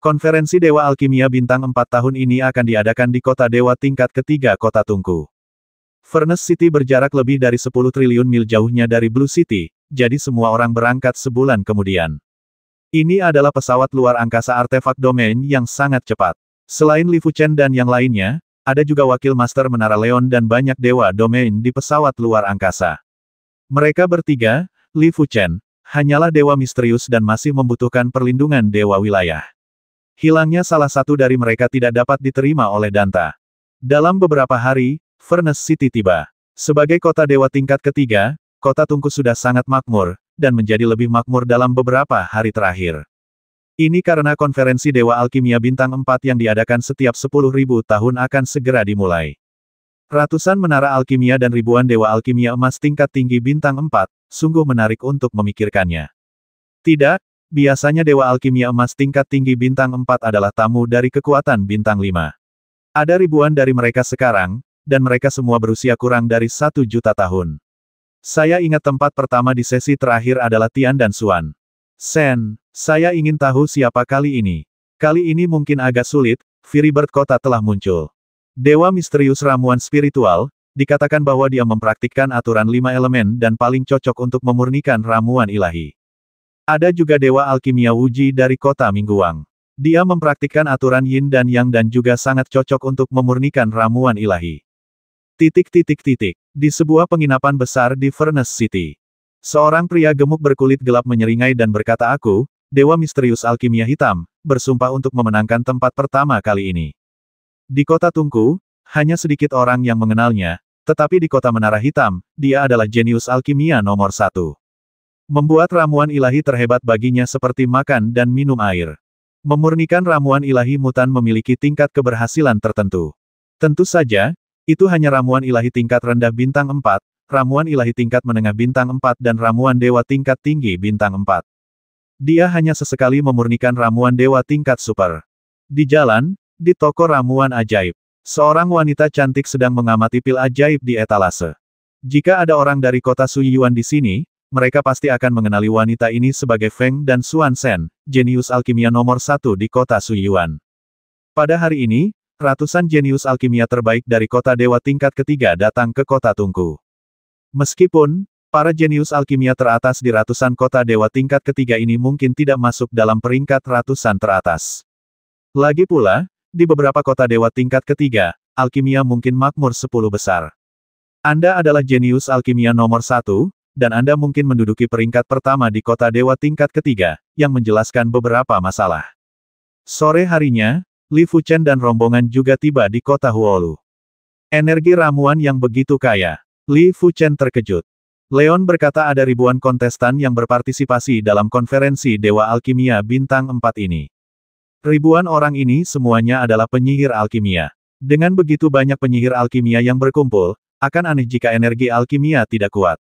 Konferensi Dewa Alkimia Bintang 4 tahun ini akan diadakan di kota Dewa tingkat ketiga kota Tungku. Furnace City berjarak lebih dari 10 triliun mil jauhnya dari Blue City, jadi semua orang berangkat sebulan kemudian. Ini adalah pesawat luar angkasa artefak domain yang sangat cepat. Selain Li Fuchen dan yang lainnya, ada juga wakil master Menara Leon dan banyak dewa domain di pesawat luar angkasa. Mereka bertiga, Li Fuchen, hanyalah dewa misterius dan masih membutuhkan perlindungan dewa wilayah. Hilangnya salah satu dari mereka tidak dapat diterima oleh Danta. Dalam beberapa hari, Furnace City tiba. Sebagai kota dewa tingkat ketiga, kota Tungku sudah sangat makmur, dan menjadi lebih makmur dalam beberapa hari terakhir. Ini karena konferensi Dewa Alkimia Bintang 4 yang diadakan setiap 10.000 tahun akan segera dimulai. Ratusan menara alkimia dan ribuan Dewa Alkimia Emas tingkat tinggi Bintang 4, sungguh menarik untuk memikirkannya. Tidak, Biasanya Dewa Alkimia Emas tingkat tinggi bintang 4 adalah tamu dari kekuatan bintang 5. Ada ribuan dari mereka sekarang, dan mereka semua berusia kurang dari satu juta tahun. Saya ingat tempat pertama di sesi terakhir adalah Tian dan Suan. Sen, saya ingin tahu siapa kali ini. Kali ini mungkin agak sulit, Firibert Kota telah muncul. Dewa misterius ramuan spiritual, dikatakan bahwa dia mempraktikkan aturan lima elemen dan paling cocok untuk memurnikan ramuan ilahi. Ada juga Dewa Alkimia Wuji dari kota Mingguang. Dia mempraktikkan aturan yin dan yang dan juga sangat cocok untuk memurnikan ramuan ilahi. Titik-titik-titik. Di sebuah penginapan besar di Furnace City. Seorang pria gemuk berkulit gelap menyeringai dan berkata aku, Dewa Misterius Alkimia Hitam, bersumpah untuk memenangkan tempat pertama kali ini. Di kota Tungku, hanya sedikit orang yang mengenalnya, tetapi di kota Menara Hitam, dia adalah jenius alkimia nomor satu. Membuat ramuan ilahi terhebat baginya seperti makan dan minum air. Memurnikan ramuan ilahi mutan memiliki tingkat keberhasilan tertentu. Tentu saja, itu hanya ramuan ilahi tingkat rendah bintang 4, ramuan ilahi tingkat menengah bintang 4 dan ramuan dewa tingkat tinggi bintang 4. Dia hanya sesekali memurnikan ramuan dewa tingkat super. Di jalan, di toko ramuan ajaib, seorang wanita cantik sedang mengamati pil ajaib di etalase. Jika ada orang dari kota Suyuan di sini, mereka pasti akan mengenali wanita ini sebagai Feng dan Xuan Shen, jenius alkimia nomor satu di kota Suyuan. Pada hari ini, ratusan jenius alkimia terbaik dari kota dewa tingkat ketiga datang ke kota Tungku. Meskipun, para jenius alkimia teratas di ratusan kota dewa tingkat ketiga ini mungkin tidak masuk dalam peringkat ratusan teratas. Lagi pula, di beberapa kota dewa tingkat ketiga, alkimia mungkin makmur sepuluh besar. Anda adalah jenius alkimia nomor satu, dan Anda mungkin menduduki peringkat pertama di kota dewa tingkat ketiga, yang menjelaskan beberapa masalah. Sore harinya, Li Fuchen dan rombongan juga tiba di kota Huolu. Energi ramuan yang begitu kaya. Li Fuchen terkejut. Leon berkata ada ribuan kontestan yang berpartisipasi dalam konferensi Dewa Alkimia Bintang 4 ini. Ribuan orang ini semuanya adalah penyihir alkimia. Dengan begitu banyak penyihir alkimia yang berkumpul, akan aneh jika energi alkimia tidak kuat.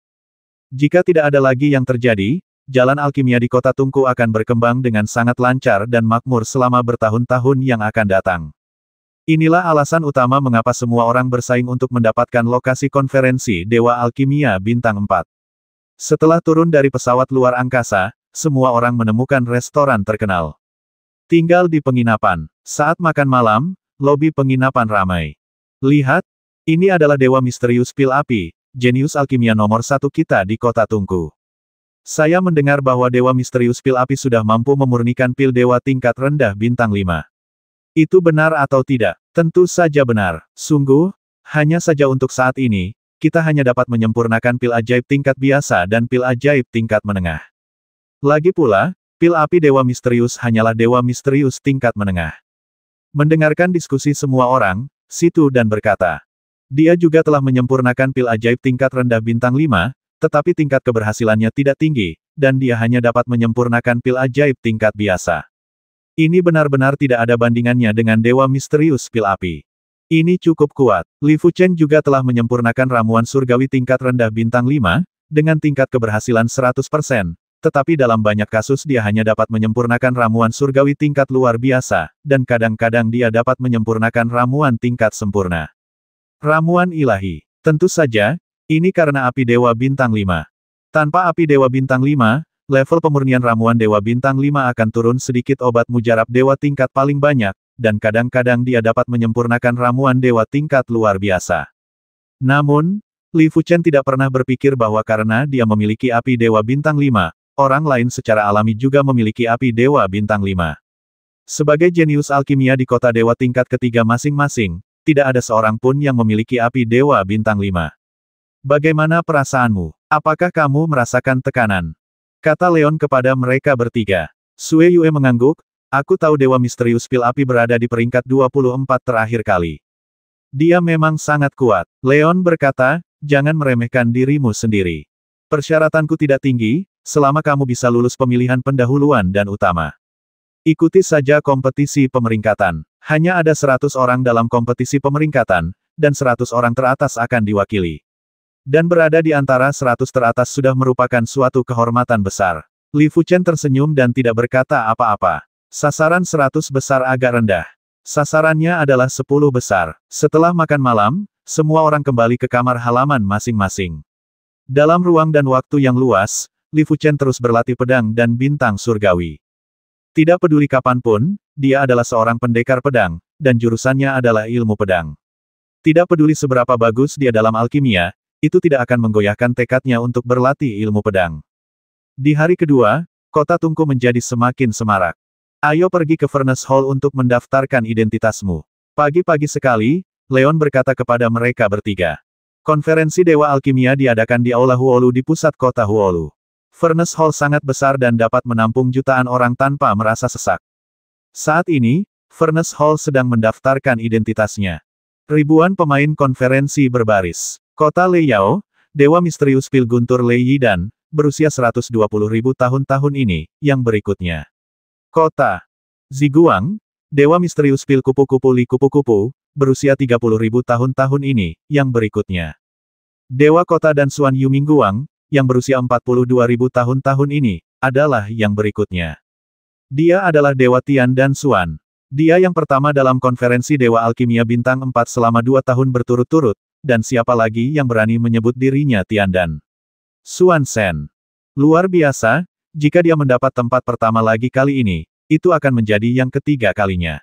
Jika tidak ada lagi yang terjadi, jalan alkimia di kota Tungku akan berkembang dengan sangat lancar dan makmur selama bertahun-tahun yang akan datang. Inilah alasan utama mengapa semua orang bersaing untuk mendapatkan lokasi konferensi Dewa Alkimia Bintang 4. Setelah turun dari pesawat luar angkasa, semua orang menemukan restoran terkenal. Tinggal di penginapan. Saat makan malam, lobi penginapan ramai. Lihat, ini adalah dewa misterius pil api, jenius alkimia nomor satu kita di kota Tungku. Saya mendengar bahwa Dewa Misterius Pil Api sudah mampu memurnikan pil Dewa tingkat rendah bintang 5. Itu benar atau tidak? Tentu saja benar. Sungguh, hanya saja untuk saat ini, kita hanya dapat menyempurnakan pil ajaib tingkat biasa dan pil ajaib tingkat menengah. Lagi pula, pil api Dewa Misterius hanyalah Dewa Misterius tingkat menengah. Mendengarkan diskusi semua orang, Situ dan berkata, dia juga telah menyempurnakan pil ajaib tingkat rendah bintang 5, tetapi tingkat keberhasilannya tidak tinggi, dan dia hanya dapat menyempurnakan pil ajaib tingkat biasa. Ini benar-benar tidak ada bandingannya dengan Dewa Misterius Pil Api. Ini cukup kuat. Li Fuchen juga telah menyempurnakan ramuan surgawi tingkat rendah bintang 5, dengan tingkat keberhasilan 100%, tetapi dalam banyak kasus dia hanya dapat menyempurnakan ramuan surgawi tingkat luar biasa, dan kadang-kadang dia dapat menyempurnakan ramuan tingkat sempurna. Ramuan ilahi. Tentu saja, ini karena api Dewa Bintang 5. Tanpa api Dewa Bintang 5, level pemurnian ramuan Dewa Bintang 5 akan turun sedikit obat mujarab Dewa tingkat paling banyak, dan kadang-kadang dia dapat menyempurnakan ramuan Dewa tingkat luar biasa. Namun, Li Fuchen tidak pernah berpikir bahwa karena dia memiliki api Dewa Bintang 5, orang lain secara alami juga memiliki api Dewa Bintang 5. Sebagai jenius alkimia di kota Dewa tingkat ketiga masing-masing, tidak ada seorang pun yang memiliki api Dewa Bintang lima. Bagaimana perasaanmu? Apakah kamu merasakan tekanan? Kata Leon kepada mereka bertiga. Sue Yue mengangguk, aku tahu Dewa Misterius Pil Api berada di peringkat 24 terakhir kali. Dia memang sangat kuat. Leon berkata, jangan meremehkan dirimu sendiri. Persyaratanku tidak tinggi, selama kamu bisa lulus pemilihan pendahuluan dan utama. Ikuti saja kompetisi pemeringkatan. Hanya ada 100 orang dalam kompetisi pemeringkatan, dan 100 orang teratas akan diwakili. Dan berada di antara 100 teratas sudah merupakan suatu kehormatan besar. Li Fuchen tersenyum dan tidak berkata apa-apa. Sasaran 100 besar agak rendah. Sasarannya adalah 10 besar. Setelah makan malam, semua orang kembali ke kamar halaman masing-masing. Dalam ruang dan waktu yang luas, Li Fuchen terus berlatih pedang dan bintang surgawi. Tidak peduli kapanpun, dia adalah seorang pendekar pedang, dan jurusannya adalah ilmu pedang. Tidak peduli seberapa bagus dia dalam alkimia, itu tidak akan menggoyahkan tekadnya untuk berlatih ilmu pedang. Di hari kedua, kota Tungku menjadi semakin semarak. Ayo pergi ke Furnace Hall untuk mendaftarkan identitasmu. Pagi-pagi sekali, Leon berkata kepada mereka bertiga. Konferensi Dewa Alkimia diadakan di Aula Huolu di pusat kota Huolu. Furnace Hall sangat besar dan dapat menampung jutaan orang tanpa merasa sesak. Saat ini, Furnace Hall sedang mendaftarkan identitasnya. Ribuan pemain konferensi berbaris. Kota Leyao, Dewa Misterius pilguntur Lei Lei dan berusia 120 ribu tahun-tahun ini, yang berikutnya. Kota Ziguang, Dewa Misterius Pil Kupu-Kupu Li Kupu-Kupu, berusia 30 ribu tahun-tahun ini, yang berikutnya. Dewa Kota dan Suan Guang yang berusia 42.000 tahun tahun ini, adalah yang berikutnya. Dia adalah Dewa Tian dan Suan. Dia yang pertama dalam konferensi Dewa Alkimia Bintang 4 selama dua tahun berturut-turut, dan siapa lagi yang berani menyebut dirinya Tian dan Suan Sen. Luar biasa, jika dia mendapat tempat pertama lagi kali ini, itu akan menjadi yang ketiga kalinya.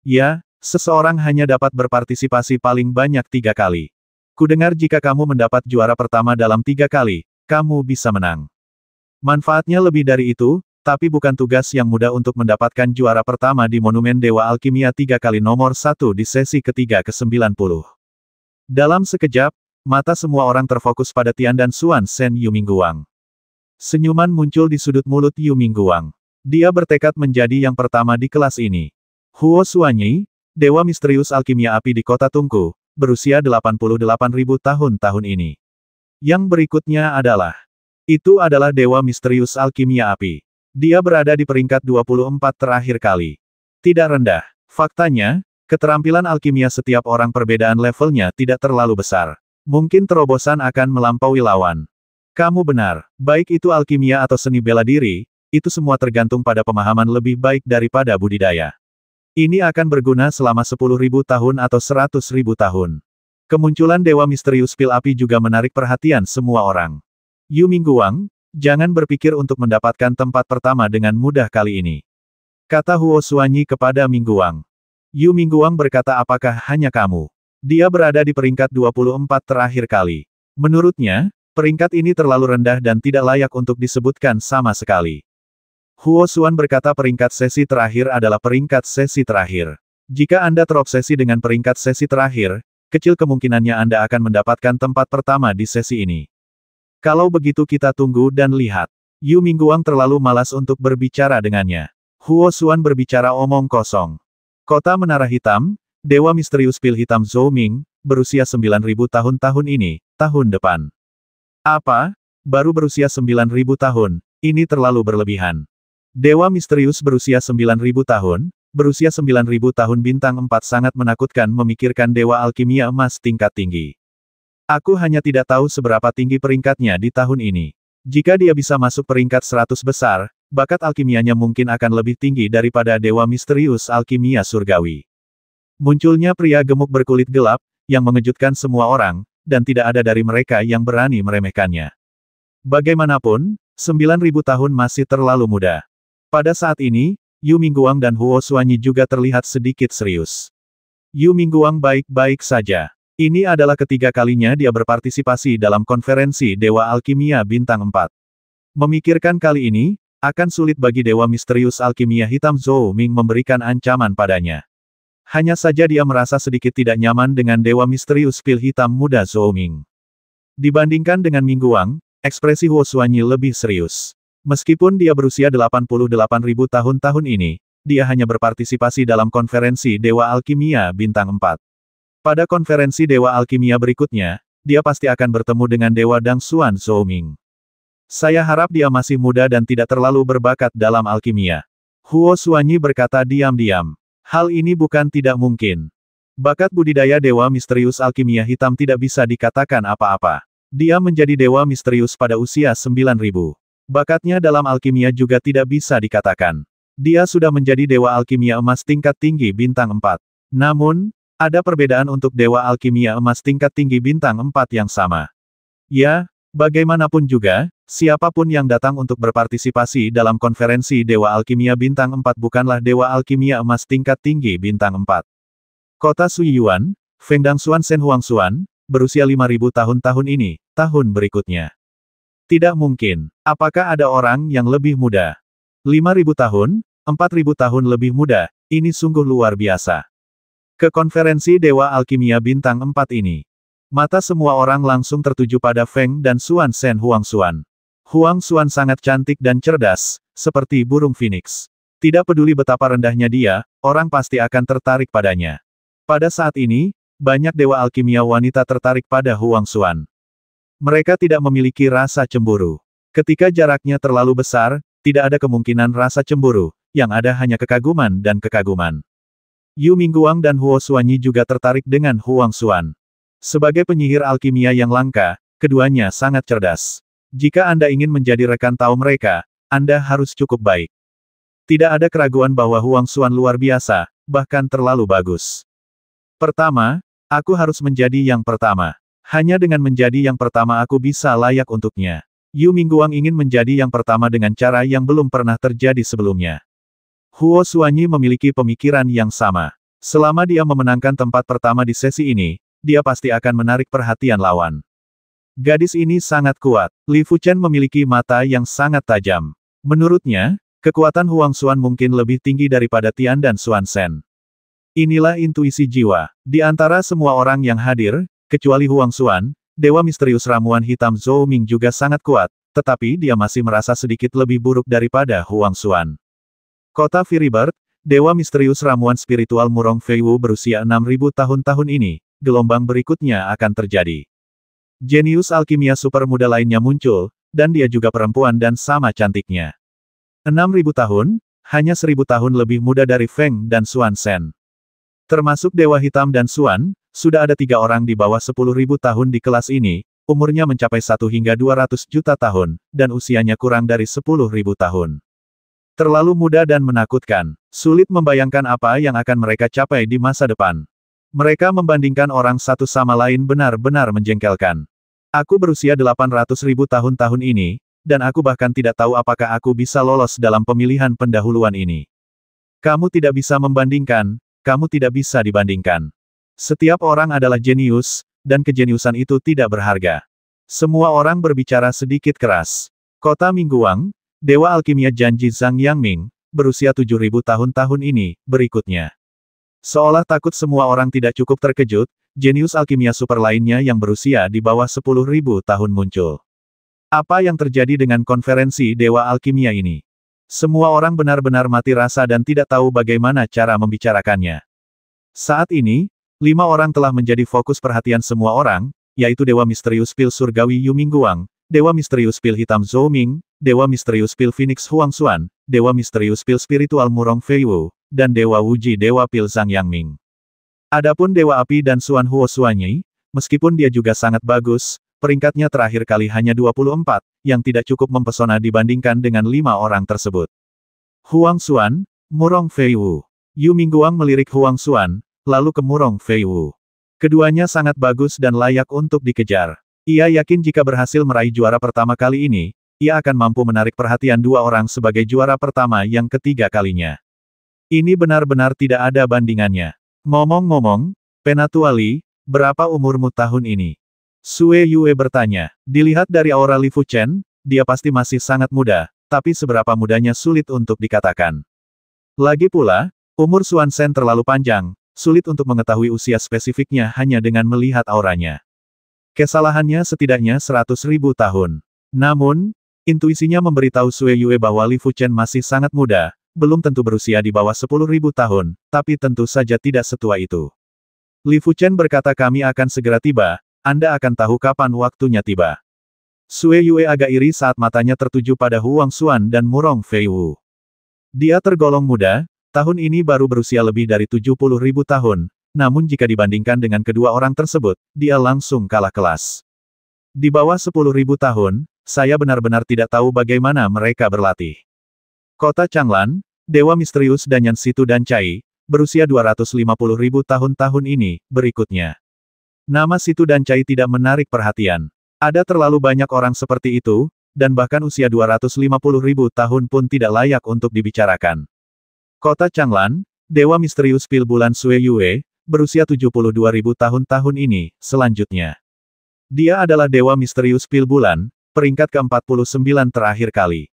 Ya, seseorang hanya dapat berpartisipasi paling banyak tiga kali. Kudengar jika kamu mendapat juara pertama dalam tiga kali, kamu bisa menang. Manfaatnya lebih dari itu, tapi bukan tugas yang mudah untuk mendapatkan juara pertama di Monumen Dewa Alkimia tiga kali nomor satu di sesi ketiga ke-90. Dalam sekejap, mata semua orang terfokus pada Tian dan Suan Sen Mingguang. Senyuman muncul di sudut mulut Mingguang. Dia bertekad menjadi yang pertama di kelas ini. Huo Suanyi, Dewa Misterius Alkimia Api di Kota Tungku, berusia 88.000 tahun tahun ini. Yang berikutnya adalah, itu adalah Dewa Misterius Alkimia Api. Dia berada di peringkat 24 terakhir kali. Tidak rendah. Faktanya, keterampilan alkimia setiap orang perbedaan levelnya tidak terlalu besar. Mungkin terobosan akan melampaui lawan. Kamu benar, baik itu alkimia atau seni bela diri, itu semua tergantung pada pemahaman lebih baik daripada budidaya. Ini akan berguna selama 10.000 tahun atau 100.000 tahun. Kemunculan Dewa Misterius Pil Api juga menarik perhatian semua orang. Yu Mingguang, jangan berpikir untuk mendapatkan tempat pertama dengan mudah kali ini. Kata Huo Suanyi kepada Mingguang. Yu Mingguang berkata apakah hanya kamu? Dia berada di peringkat 24 terakhir kali. Menurutnya, peringkat ini terlalu rendah dan tidak layak untuk disebutkan sama sekali. Huo Xuan berkata peringkat sesi terakhir adalah peringkat sesi terakhir. Jika Anda terobsesi dengan peringkat sesi terakhir, kecil kemungkinannya Anda akan mendapatkan tempat pertama di sesi ini. Kalau begitu kita tunggu dan lihat. Yu Mingguang terlalu malas untuk berbicara dengannya. Huo Xuan berbicara omong kosong. Kota Menara Hitam, Dewa Misterius Pil Hitam Zhou Ming, berusia 9.000 tahun tahun ini, tahun depan. Apa? Baru berusia 9.000 tahun, ini terlalu berlebihan. Dewa misterius berusia 9000 tahun, berusia 9000 tahun bintang 4 sangat menakutkan memikirkan dewa alkimia emas tingkat tinggi. Aku hanya tidak tahu seberapa tinggi peringkatnya di tahun ini. Jika dia bisa masuk peringkat 100 besar, bakat alkimianya mungkin akan lebih tinggi daripada dewa misterius alkimia surgawi. Munculnya pria gemuk berkulit gelap, yang mengejutkan semua orang, dan tidak ada dari mereka yang berani meremehkannya. Bagaimanapun, 9000 tahun masih terlalu muda. Pada saat ini, Yu Mingguang dan Huo Suanyi juga terlihat sedikit serius. Yu Mingguang baik-baik saja. Ini adalah ketiga kalinya dia berpartisipasi dalam konferensi Dewa Alkimia Bintang 4. Memikirkan kali ini, akan sulit bagi Dewa Misterius Alkimia Hitam Zhou Ming memberikan ancaman padanya. Hanya saja dia merasa sedikit tidak nyaman dengan Dewa Misterius Pil Hitam Muda Zhou Ming. Dibandingkan dengan Mingguang, ekspresi Huo Suanyi lebih serius. Meskipun dia berusia 88.000 tahun tahun ini, dia hanya berpartisipasi dalam konferensi Dewa Alkimia Bintang 4. Pada konferensi Dewa Alkimia berikutnya, dia pasti akan bertemu dengan Dewa Dang Xuan Ming. Saya harap dia masih muda dan tidak terlalu berbakat dalam alkimia. Huo Suanyi berkata diam-diam. Hal ini bukan tidak mungkin. Bakat budidaya Dewa Misterius Alkimia Hitam tidak bisa dikatakan apa-apa. Dia menjadi Dewa Misterius pada usia 9000. Bakatnya dalam alkimia juga tidak bisa dikatakan. Dia sudah menjadi dewa alkimia emas tingkat tinggi bintang 4. Namun, ada perbedaan untuk dewa alkimia emas tingkat tinggi bintang 4 yang sama. Ya, bagaimanapun juga, siapapun yang datang untuk berpartisipasi dalam konferensi Dewa Alkimia Bintang 4 bukanlah Dewa Alkimia Emas tingkat tinggi bintang 4. Kota Suiyuan, Fengdang Xuan Sen Huang Xuan, berusia 5000 tahun-tahun ini, tahun berikutnya. Tidak mungkin. Apakah ada orang yang lebih muda? 5.000 tahun, 4.000 tahun lebih muda, ini sungguh luar biasa. Ke konferensi Dewa Alkimia Bintang 4 ini. Mata semua orang langsung tertuju pada Feng dan Xuan Sen Huang Xuan. Huang Xuan sangat cantik dan cerdas, seperti burung phoenix. Tidak peduli betapa rendahnya dia, orang pasti akan tertarik padanya. Pada saat ini, banyak dewa alkimia wanita tertarik pada Huang Xuan. Mereka tidak memiliki rasa cemburu. Ketika jaraknya terlalu besar, tidak ada kemungkinan rasa cemburu, yang ada hanya kekaguman dan kekaguman. Yu Mingguang dan Huo Suanyi juga tertarik dengan Huang Xuan. Sebagai penyihir alkimia yang langka, keduanya sangat cerdas. Jika Anda ingin menjadi rekan tahu mereka, Anda harus cukup baik. Tidak ada keraguan bahwa Huang Xuan luar biasa, bahkan terlalu bagus. Pertama, aku harus menjadi yang pertama. Hanya dengan menjadi yang pertama aku bisa layak untuknya. Yu Mingguang ingin menjadi yang pertama dengan cara yang belum pernah terjadi sebelumnya. Huo Suanyi memiliki pemikiran yang sama. Selama dia memenangkan tempat pertama di sesi ini, dia pasti akan menarik perhatian lawan. Gadis ini sangat kuat. Li Fuchen memiliki mata yang sangat tajam. Menurutnya, kekuatan Huang Xuan mungkin lebih tinggi daripada Tian dan Xuan Sen. Inilah intuisi jiwa. Di antara semua orang yang hadir, Kecuali Huang Xuan, Dewa Misterius Ramuan Hitam Zhou Ming juga sangat kuat, tetapi dia masih merasa sedikit lebih buruk daripada Huang Xuan. Kota Firibert, Dewa Misterius Ramuan Spiritual Murong Feiwu berusia 6.000 tahun tahun ini, gelombang berikutnya akan terjadi. Jenius alkimia super muda lainnya muncul, dan dia juga perempuan dan sama cantiknya. 6.000 tahun, hanya 1.000 tahun lebih muda dari Feng dan Xuan Sen. Termasuk Dewa Hitam dan Xuan, sudah ada tiga orang di bawah sepuluh ribu tahun di kelas ini, umurnya mencapai satu hingga dua ratus juta tahun, dan usianya kurang dari sepuluh ribu tahun. Terlalu muda dan menakutkan, sulit membayangkan apa yang akan mereka capai di masa depan. Mereka membandingkan orang satu sama lain benar-benar menjengkelkan. Aku berusia 800.000 tahun-tahun ini, dan aku bahkan tidak tahu apakah aku bisa lolos dalam pemilihan pendahuluan ini. Kamu tidak bisa membandingkan, kamu tidak bisa dibandingkan. Setiap orang adalah jenius, dan kejeniusan itu tidak berharga. Semua orang berbicara sedikit keras. Kota Mingguang, Dewa Alkimia Janji Zhang Yangming, berusia 7.000 tahun tahun ini, berikutnya. Seolah takut semua orang tidak cukup terkejut, jenius alkimia super lainnya yang berusia di bawah 10.000 tahun muncul. Apa yang terjadi dengan konferensi Dewa Alkimia ini? Semua orang benar-benar mati rasa dan tidak tahu bagaimana cara membicarakannya. Saat ini, Lima orang telah menjadi fokus perhatian semua orang, yaitu Dewa Misterius Pil Surgawi Yu Mingguang, Dewa Misterius Pil Hitam Zhou Ming, Dewa Misterius Pil Phoenix Huang Xuan, Dewa Misterius Pil Spiritual Murong Fei Wu, dan Dewa Wuji Dewa Pil Zhang Yang Ming. Adapun Dewa Api dan Xuan Huo Suanyi, meskipun dia juga sangat bagus, peringkatnya terakhir kali hanya 24, yang tidak cukup mempesona dibandingkan dengan lima orang tersebut. Huang Xuan, Murong Fei Wu. Yu Mingguang melirik Huang Xuan, lalu kemurung Fei Wu. Keduanya sangat bagus dan layak untuk dikejar. Ia yakin jika berhasil meraih juara pertama kali ini, ia akan mampu menarik perhatian dua orang sebagai juara pertama yang ketiga kalinya. Ini benar-benar tidak ada bandingannya. Ngomong-ngomong, Penatuali, berapa umurmu tahun ini? Sue Yue bertanya. Dilihat dari aura Li Fuchen, dia pasti masih sangat muda, tapi seberapa mudanya sulit untuk dikatakan. Lagi pula, umur Xuan Sen terlalu panjang, sulit untuk mengetahui usia spesifiknya hanya dengan melihat auranya. Kesalahannya setidaknya seratus ribu tahun. Namun, intuisinya memberitahu Sue Yue bahwa Li Fuchen masih sangat muda, belum tentu berusia di bawah sepuluh ribu tahun, tapi tentu saja tidak setua itu. Li Fuchen berkata kami akan segera tiba, Anda akan tahu kapan waktunya tiba. Sue Yue agak iri saat matanya tertuju pada Huang Xuan dan Murong Fei Wu. Dia tergolong muda, Tahun ini baru berusia lebih dari 70 ribu tahun, namun jika dibandingkan dengan kedua orang tersebut, dia langsung kalah kelas. Di bawah 10 ribu tahun, saya benar-benar tidak tahu bagaimana mereka berlatih. Kota Changlan, Dewa Misterius dan Yan Situ dan Chai, berusia 250 ribu tahun tahun ini, berikutnya. Nama Situ dan Chai tidak menarik perhatian. Ada terlalu banyak orang seperti itu, dan bahkan usia 250 ribu tahun pun tidak layak untuk dibicarakan. Kota Changlan, Dewa Misterius Pil Bulan Sue Yue, berusia 72.000 tahun tahun ini, selanjutnya. Dia adalah Dewa Misterius Pil Bulan, peringkat ke-49 terakhir kali.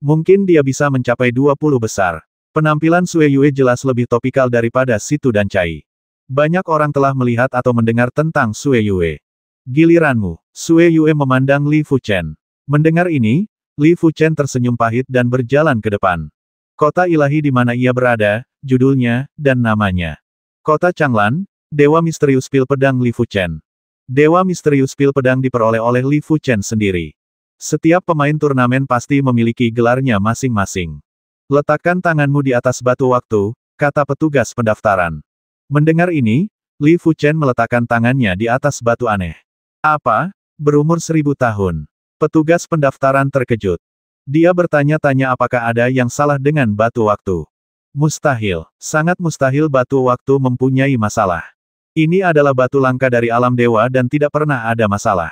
Mungkin dia bisa mencapai 20 besar. Penampilan Sue Yue jelas lebih topikal daripada Situ dan Cai. Banyak orang telah melihat atau mendengar tentang Sue Yue. Giliranmu, Sue Yue memandang Li Fuchen. Mendengar ini, Li Fuchen tersenyum pahit dan berjalan ke depan. Kota ilahi di mana ia berada, judulnya, dan namanya. Kota Changlan, Dewa Misterius Pil Pedang Li Fuchen. Dewa Misterius Pil Pedang diperoleh oleh Li Fuchen sendiri. Setiap pemain turnamen pasti memiliki gelarnya masing-masing. Letakkan tanganmu di atas batu waktu, kata petugas pendaftaran. Mendengar ini, Li Fuchen meletakkan tangannya di atas batu aneh. Apa? Berumur seribu tahun. Petugas pendaftaran terkejut. Dia bertanya-tanya apakah ada yang salah dengan batu waktu. Mustahil, sangat mustahil batu waktu mempunyai masalah. Ini adalah batu langka dari alam dewa dan tidak pernah ada masalah.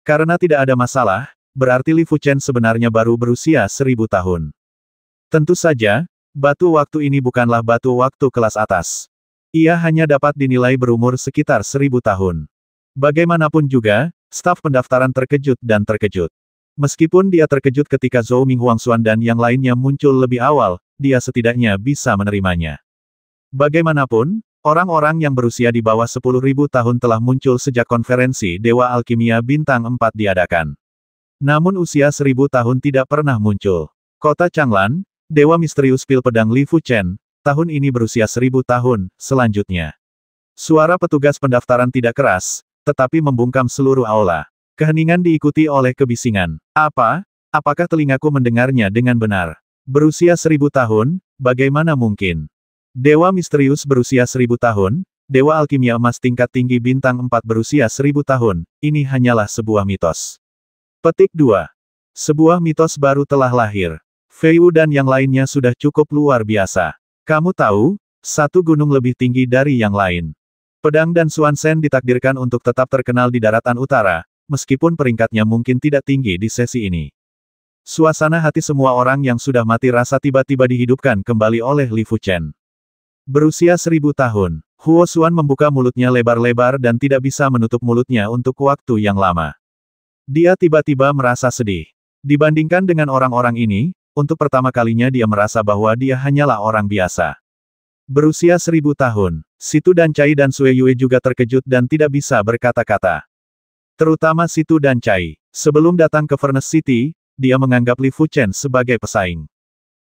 Karena tidak ada masalah, berarti Li Fuchen sebenarnya baru berusia seribu tahun. Tentu saja, batu waktu ini bukanlah batu waktu kelas atas. Ia hanya dapat dinilai berumur sekitar seribu tahun. Bagaimanapun juga, staf pendaftaran terkejut dan terkejut. Meskipun dia terkejut ketika Zhou Ming Xuan dan yang lainnya muncul lebih awal, dia setidaknya bisa menerimanya. Bagaimanapun, orang-orang yang berusia di bawah sepuluh ribu tahun telah muncul sejak konferensi Dewa Alkimia Bintang 4 diadakan. Namun usia seribu tahun tidak pernah muncul. Kota Changlan, Dewa Misterius Pil Pedang Li Fu Chen, tahun ini berusia seribu tahun, selanjutnya. Suara petugas pendaftaran tidak keras, tetapi membungkam seluruh aula. Keheningan diikuti oleh kebisingan. Apa? Apakah telingaku mendengarnya dengan benar? Berusia seribu tahun, bagaimana mungkin? Dewa misterius berusia seribu tahun, Dewa Alkimia Emas tingkat tinggi bintang 4 berusia seribu tahun, ini hanyalah sebuah mitos. Petik 2. Sebuah mitos baru telah lahir. Feiwu dan yang lainnya sudah cukup luar biasa. Kamu tahu, satu gunung lebih tinggi dari yang lain. Pedang dan Suansen ditakdirkan untuk tetap terkenal di daratan utara, meskipun peringkatnya mungkin tidak tinggi di sesi ini. Suasana hati semua orang yang sudah mati rasa tiba-tiba dihidupkan kembali oleh Li Fuchen. Berusia seribu tahun, Huo Xuan membuka mulutnya lebar-lebar dan tidak bisa menutup mulutnya untuk waktu yang lama. Dia tiba-tiba merasa sedih. Dibandingkan dengan orang-orang ini, untuk pertama kalinya dia merasa bahwa dia hanyalah orang biasa. Berusia seribu tahun, Situ dan Cai dan Sue Yue juga terkejut dan tidak bisa berkata-kata. Terutama Situ dan Cai. Sebelum datang ke Furnace City, dia menganggap Li Fuchen sebagai pesaing.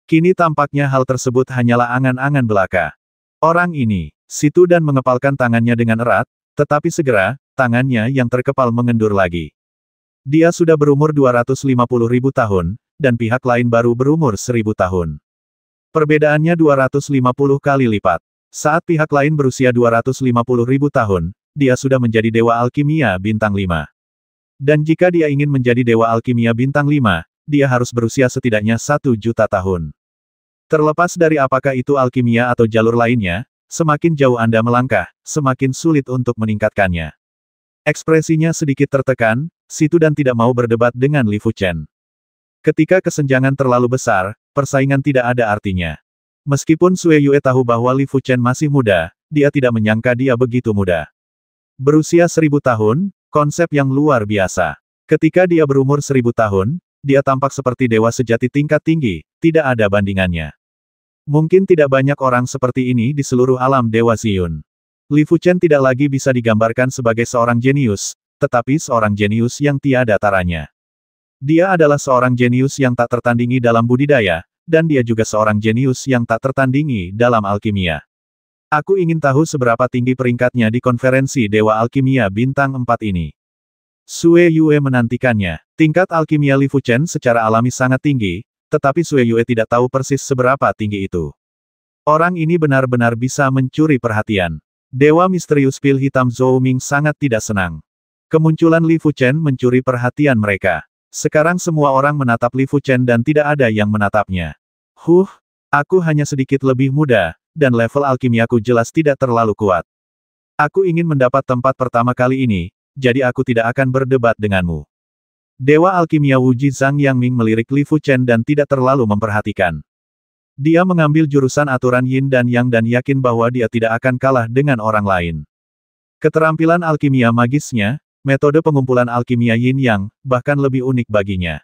Kini tampaknya hal tersebut hanyalah angan-angan belaka. Orang ini, Situ dan mengepalkan tangannya dengan erat, tetapi segera, tangannya yang terkepal mengendur lagi. Dia sudah berumur 250 ribu tahun, dan pihak lain baru berumur 1000 tahun. Perbedaannya 250 kali lipat. Saat pihak lain berusia 250 ribu tahun, dia sudah menjadi Dewa Alkimia Bintang 5. Dan jika dia ingin menjadi Dewa Alkimia Bintang 5, dia harus berusia setidaknya satu juta tahun. Terlepas dari apakah itu alkimia atau jalur lainnya, semakin jauh Anda melangkah, semakin sulit untuk meningkatkannya. Ekspresinya sedikit tertekan, Situ dan tidak mau berdebat dengan Li Fuchen. Ketika kesenjangan terlalu besar, persaingan tidak ada artinya. Meskipun Sue Yue tahu bahwa Li Fuchen masih muda, dia tidak menyangka dia begitu muda. Berusia seribu tahun, konsep yang luar biasa. Ketika dia berumur seribu tahun, dia tampak seperti dewa sejati tingkat tinggi, tidak ada bandingannya. Mungkin tidak banyak orang seperti ini di seluruh alam Dewa Ziyun. Li Fuchen tidak lagi bisa digambarkan sebagai seorang jenius, tetapi seorang jenius yang tiada taranya. Dia adalah seorang jenius yang tak tertandingi dalam budidaya, dan dia juga seorang jenius yang tak tertandingi dalam alkimia. Aku ingin tahu seberapa tinggi peringkatnya di konferensi Dewa Alkimia Bintang 4 ini. Sue Yue menantikannya. Tingkat alkimia Li Fuchen secara alami sangat tinggi, tetapi Sue Yue tidak tahu persis seberapa tinggi itu. Orang ini benar-benar bisa mencuri perhatian. Dewa misterius pil hitam Zhou Ming sangat tidak senang. Kemunculan Li Fuchen mencuri perhatian mereka. Sekarang semua orang menatap Li Fuchen dan tidak ada yang menatapnya. Huh, aku hanya sedikit lebih muda, dan level alkimiaku jelas tidak terlalu kuat. Aku ingin mendapat tempat pertama kali ini, jadi aku tidak akan berdebat denganmu. Dewa Alkimia Wuji Zhang Yang Ming melirik Li Fu Chen dan tidak terlalu memperhatikan. Dia mengambil jurusan aturan yin dan yang dan yakin bahwa dia tidak akan kalah dengan orang lain. Keterampilan alkimia magisnya, metode pengumpulan alkimia yin yang, bahkan lebih unik baginya.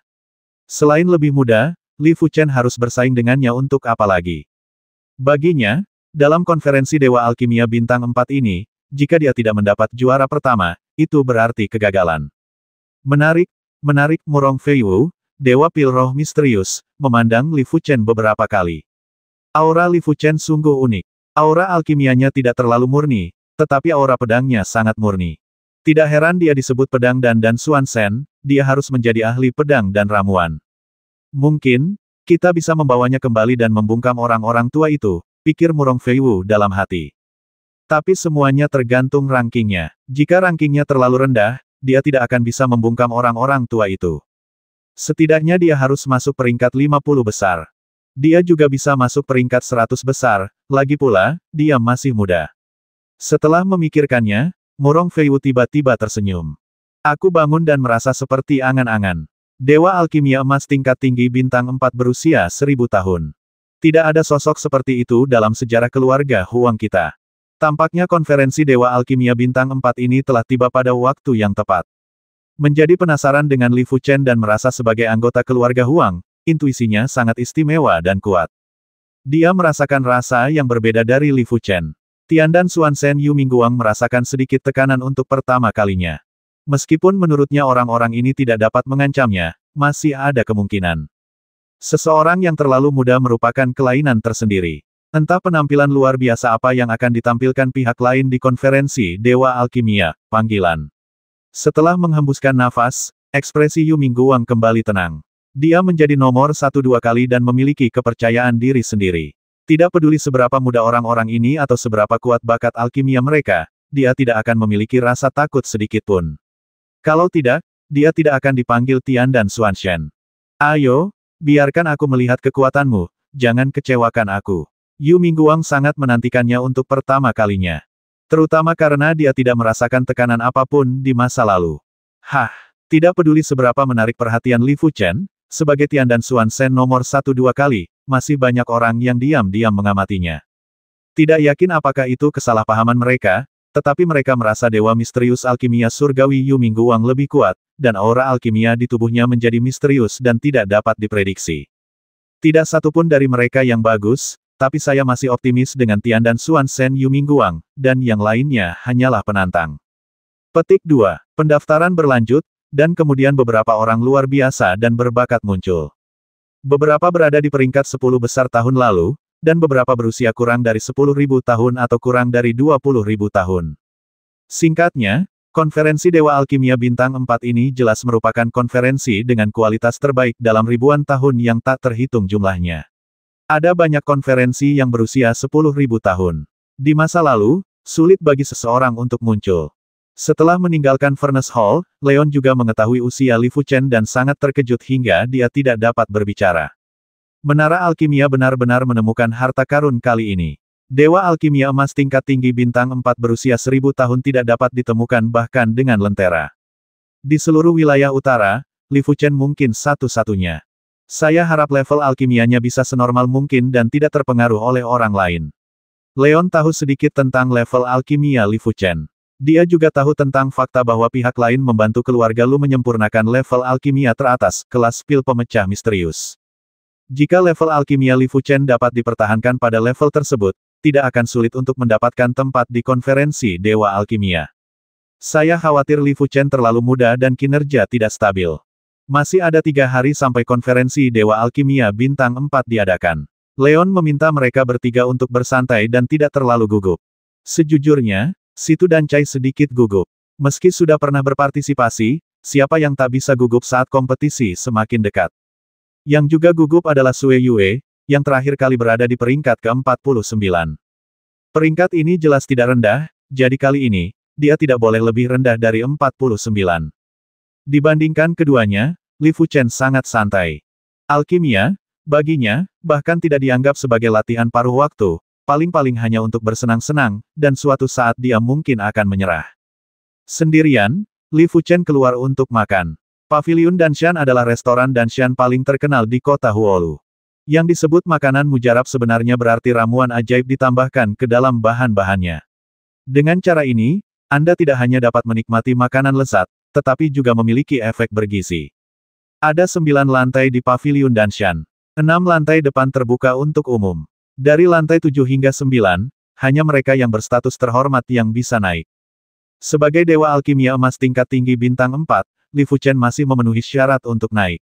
Selain lebih mudah, Li Fu Chen harus bersaing dengannya untuk apa lagi. Baginya, dalam konferensi Dewa Alkimia Bintang 4 ini, jika dia tidak mendapat juara pertama, itu berarti kegagalan. Menarik, menarik Murong Feiwu, Dewa Pilroh Misterius, memandang Li Fuchen beberapa kali. Aura Li Fuchen sungguh unik. Aura alkimianya tidak terlalu murni, tetapi aura pedangnya sangat murni. Tidak heran dia disebut pedang dan dan Suan Sen, dia harus menjadi ahli pedang dan ramuan. Mungkin, kita bisa membawanya kembali dan membungkam orang-orang tua itu, pikir Murong Feiwu dalam hati. Tapi semuanya tergantung rankingnya. Jika rankingnya terlalu rendah, dia tidak akan bisa membungkam orang-orang tua itu. Setidaknya dia harus masuk peringkat 50 besar. Dia juga bisa masuk peringkat 100 besar, lagi pula, dia masih muda. Setelah memikirkannya, Murong Feiwu tiba-tiba tersenyum. Aku bangun dan merasa seperti angan-angan. Dewa Alkimia Emas tingkat tinggi bintang 4 berusia seribu tahun. Tidak ada sosok seperti itu dalam sejarah keluarga Huang kita. Tampaknya konferensi Dewa Alkimia Bintang 4 ini telah tiba pada waktu yang tepat. Menjadi penasaran dengan Li Fuchen dan merasa sebagai anggota keluarga Huang, intuisinya sangat istimewa dan kuat. Dia merasakan rasa yang berbeda dari Li Fuchen. Tian dan Xuan Sen Yu Mingguang merasakan sedikit tekanan untuk pertama kalinya. Meskipun menurutnya orang-orang ini tidak dapat mengancamnya, masih ada kemungkinan. Seseorang yang terlalu muda merupakan kelainan tersendiri. Entah penampilan luar biasa apa yang akan ditampilkan pihak lain di konferensi Dewa Alkimia, panggilan. Setelah menghembuskan nafas, ekspresi Yu Mingguang kembali tenang. Dia menjadi nomor satu dua kali dan memiliki kepercayaan diri sendiri. Tidak peduli seberapa muda orang-orang ini atau seberapa kuat bakat alkimia mereka, dia tidak akan memiliki rasa takut sedikitpun. Kalau tidak, dia tidak akan dipanggil Tian dan Xuanshan. Ayo, biarkan aku melihat kekuatanmu, jangan kecewakan aku. Yu Mingguang sangat menantikannya untuk pertama kalinya. Terutama karena dia tidak merasakan tekanan apapun di masa lalu. Hah, tidak peduli seberapa menarik perhatian Li Fu Chen, sebagai Tian dan Xuan Sen nomor satu dua kali, masih banyak orang yang diam-diam mengamatinya. Tidak yakin apakah itu kesalahpahaman mereka, tetapi mereka merasa dewa misterius alkimia surgawi Yu Minggu Wang lebih kuat, dan aura alkimia di tubuhnya menjadi misterius dan tidak dapat diprediksi. Tidak satupun dari mereka yang bagus, tapi saya masih optimis dengan Tian dan Suan Sen Yu Mingguang, dan yang lainnya hanyalah penantang. Petik 2. Pendaftaran berlanjut, dan kemudian beberapa orang luar biasa dan berbakat muncul. Beberapa berada di peringkat 10 besar tahun lalu, dan beberapa berusia kurang dari 10.000 tahun atau kurang dari 20.000 tahun. Singkatnya, konferensi Dewa Alkimia Bintang 4 ini jelas merupakan konferensi dengan kualitas terbaik dalam ribuan tahun yang tak terhitung jumlahnya. Ada banyak konferensi yang berusia 10.000 tahun. Di masa lalu, sulit bagi seseorang untuk muncul. Setelah meninggalkan Furnace Hall, Leon juga mengetahui usia Li Fuchen dan sangat terkejut hingga dia tidak dapat berbicara. Menara Alkimia benar-benar menemukan harta karun kali ini. Dewa Alkimia Emas tingkat tinggi bintang 4 berusia seribu tahun tidak dapat ditemukan bahkan dengan lentera. Di seluruh wilayah utara, Li Fuchen mungkin satu-satunya. Saya harap level alkimianya bisa senormal mungkin dan tidak terpengaruh oleh orang lain. Leon tahu sedikit tentang level alkimia Li Fuchen. Dia juga tahu tentang fakta bahwa pihak lain membantu keluarga Lu menyempurnakan level alkimia teratas, kelas pil pemecah misterius. Jika level alkimia Li Fuchen dapat dipertahankan pada level tersebut, tidak akan sulit untuk mendapatkan tempat di konferensi Dewa Alkimia. Saya khawatir Li Fuchen terlalu muda dan kinerja tidak stabil. Masih ada tiga hari sampai konferensi Dewa Alkimia Bintang 4 diadakan. Leon meminta mereka bertiga untuk bersantai dan tidak terlalu gugup. Sejujurnya, Situ dan Chai sedikit gugup. Meski sudah pernah berpartisipasi, siapa yang tak bisa gugup saat kompetisi semakin dekat. Yang juga gugup adalah Sue Yue, yang terakhir kali berada di peringkat ke-49. Peringkat ini jelas tidak rendah, jadi kali ini, dia tidak boleh lebih rendah dari 49. Dibandingkan keduanya, Li Fu Chen sangat santai. Alkimia, baginya, bahkan tidak dianggap sebagai latihan paruh waktu, paling-paling hanya untuk bersenang-senang, dan suatu saat dia mungkin akan menyerah. Sendirian, Li Fu Chen keluar untuk makan. Pavilion Danshan adalah restoran Danshan paling terkenal di kota Huolu. Yang disebut makanan mujarab sebenarnya berarti ramuan ajaib ditambahkan ke dalam bahan-bahannya. Dengan cara ini, Anda tidak hanya dapat menikmati makanan lezat, tetapi juga memiliki efek bergizi. Ada sembilan lantai di Pavilion Danshan. Enam lantai depan terbuka untuk umum. Dari lantai tujuh hingga sembilan, hanya mereka yang berstatus terhormat yang bisa naik. Sebagai Dewa Alkimia Emas tingkat tinggi bintang empat. Li Fuchen masih memenuhi syarat untuk naik.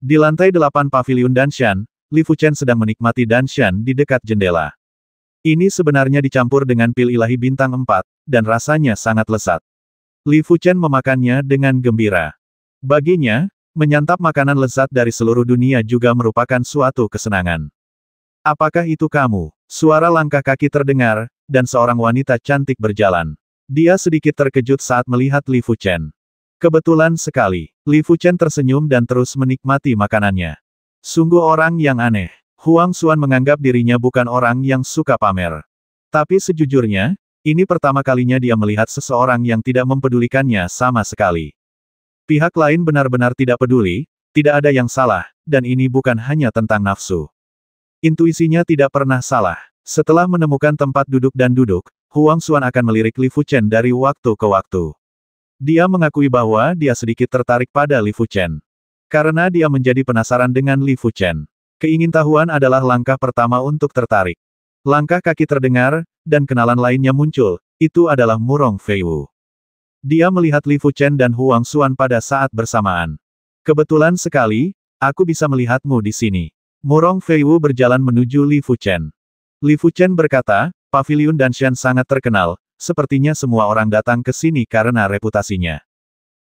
Di lantai delapan pavilion Danshan, Li Fuchen sedang menikmati Danshan di dekat jendela. Ini sebenarnya dicampur dengan pil ilahi bintang empat, dan rasanya sangat lesat. Li Fuchen memakannya dengan gembira. Baginya, menyantap makanan lezat dari seluruh dunia juga merupakan suatu kesenangan. Apakah itu kamu? Suara langkah kaki terdengar, dan seorang wanita cantik berjalan. Dia sedikit terkejut saat melihat Li Fuchen. Kebetulan sekali, Li Fuchen tersenyum dan terus menikmati makanannya. Sungguh orang yang aneh. Huang Xuan menganggap dirinya bukan orang yang suka pamer. Tapi sejujurnya, ini pertama kalinya dia melihat seseorang yang tidak mempedulikannya sama sekali. Pihak lain benar-benar tidak peduli, tidak ada yang salah, dan ini bukan hanya tentang nafsu. Intuisinya tidak pernah salah. Setelah menemukan tempat duduk dan duduk, Huang Xuan akan melirik Li Fuchen dari waktu ke waktu. Dia mengakui bahwa dia sedikit tertarik pada Li Fuchen. Karena dia menjadi penasaran dengan Li Fuchen. Keingintahuan adalah langkah pertama untuk tertarik. Langkah kaki terdengar, dan kenalan lainnya muncul, itu adalah Murong Feiwu. Dia melihat Li Fuchen dan Huang Xuan pada saat bersamaan. Kebetulan sekali, aku bisa melihatmu di sini. Murong Feiwu berjalan menuju Li Fuchen. Li Fuchen berkata, pavilion Danshan sangat terkenal, sepertinya semua orang datang ke sini karena reputasinya.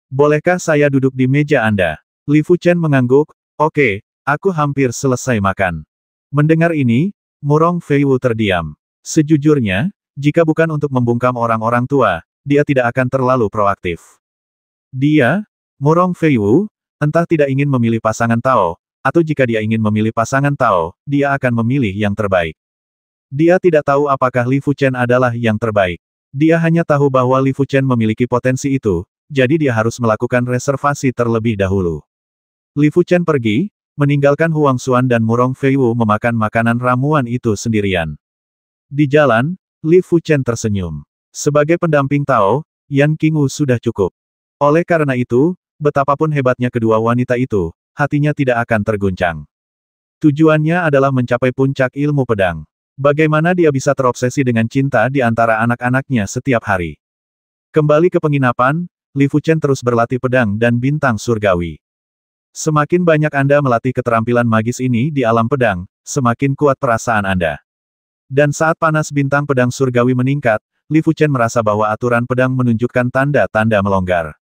Bolehkah saya duduk di meja Anda? Li Fuchen mengangguk, oke, okay, aku hampir selesai makan. Mendengar ini, Murong Feiwu terdiam. Sejujurnya, jika bukan untuk membungkam orang-orang tua, dia tidak akan terlalu proaktif. Dia, Murong Feiwu, entah tidak ingin memilih pasangan Tao, atau jika dia ingin memilih pasangan Tao, dia akan memilih yang terbaik. Dia tidak tahu apakah Li Fuchen adalah yang terbaik. Dia hanya tahu bahwa Li Fuchen memiliki potensi itu, jadi dia harus melakukan reservasi terlebih dahulu. Li Fuchen pergi, meninggalkan Huang Xuan dan Murong Feiwu memakan makanan ramuan itu sendirian. Di jalan, Li Fuchen tersenyum. Sebagai pendamping Tao, Yan Qingwu sudah cukup. Oleh karena itu, betapapun hebatnya kedua wanita itu, hatinya tidak akan terguncang. Tujuannya adalah mencapai puncak ilmu pedang. Bagaimana dia bisa terobsesi dengan cinta di antara anak-anaknya setiap hari? Kembali ke penginapan, Li Fuchen terus berlatih pedang dan bintang surgawi. Semakin banyak Anda melatih keterampilan magis ini di alam pedang, semakin kuat perasaan Anda. Dan saat panas bintang pedang surgawi meningkat, Li Fuchen merasa bahwa aturan pedang menunjukkan tanda-tanda melonggar.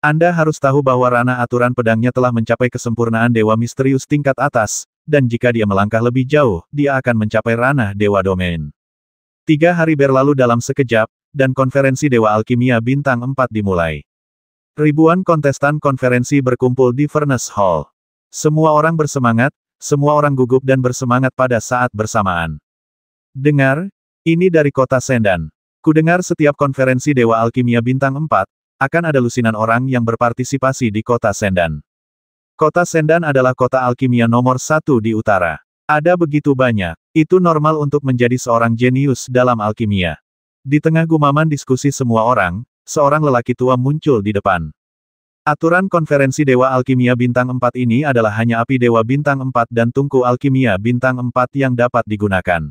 Anda harus tahu bahwa ranah aturan pedangnya telah mencapai kesempurnaan dewa misterius tingkat atas, dan jika dia melangkah lebih jauh, dia akan mencapai ranah Dewa Domain. Tiga hari berlalu dalam sekejap, dan konferensi Dewa Alkimia Bintang 4 dimulai. Ribuan kontestan konferensi berkumpul di Furnace Hall. Semua orang bersemangat, semua orang gugup dan bersemangat pada saat bersamaan. Dengar, ini dari kota Sendan. Kudengar setiap konferensi Dewa Alkimia Bintang 4, akan ada lusinan orang yang berpartisipasi di kota Sendan. Kota Sendan adalah kota alkimia nomor satu di utara. Ada begitu banyak. Itu normal untuk menjadi seorang jenius dalam alkimia. Di tengah gumaman diskusi semua orang, seorang lelaki tua muncul di depan. Aturan konferensi Dewa Alkimia Bintang 4 ini adalah hanya api Dewa Bintang 4 dan tungku alkimia Bintang 4 yang dapat digunakan.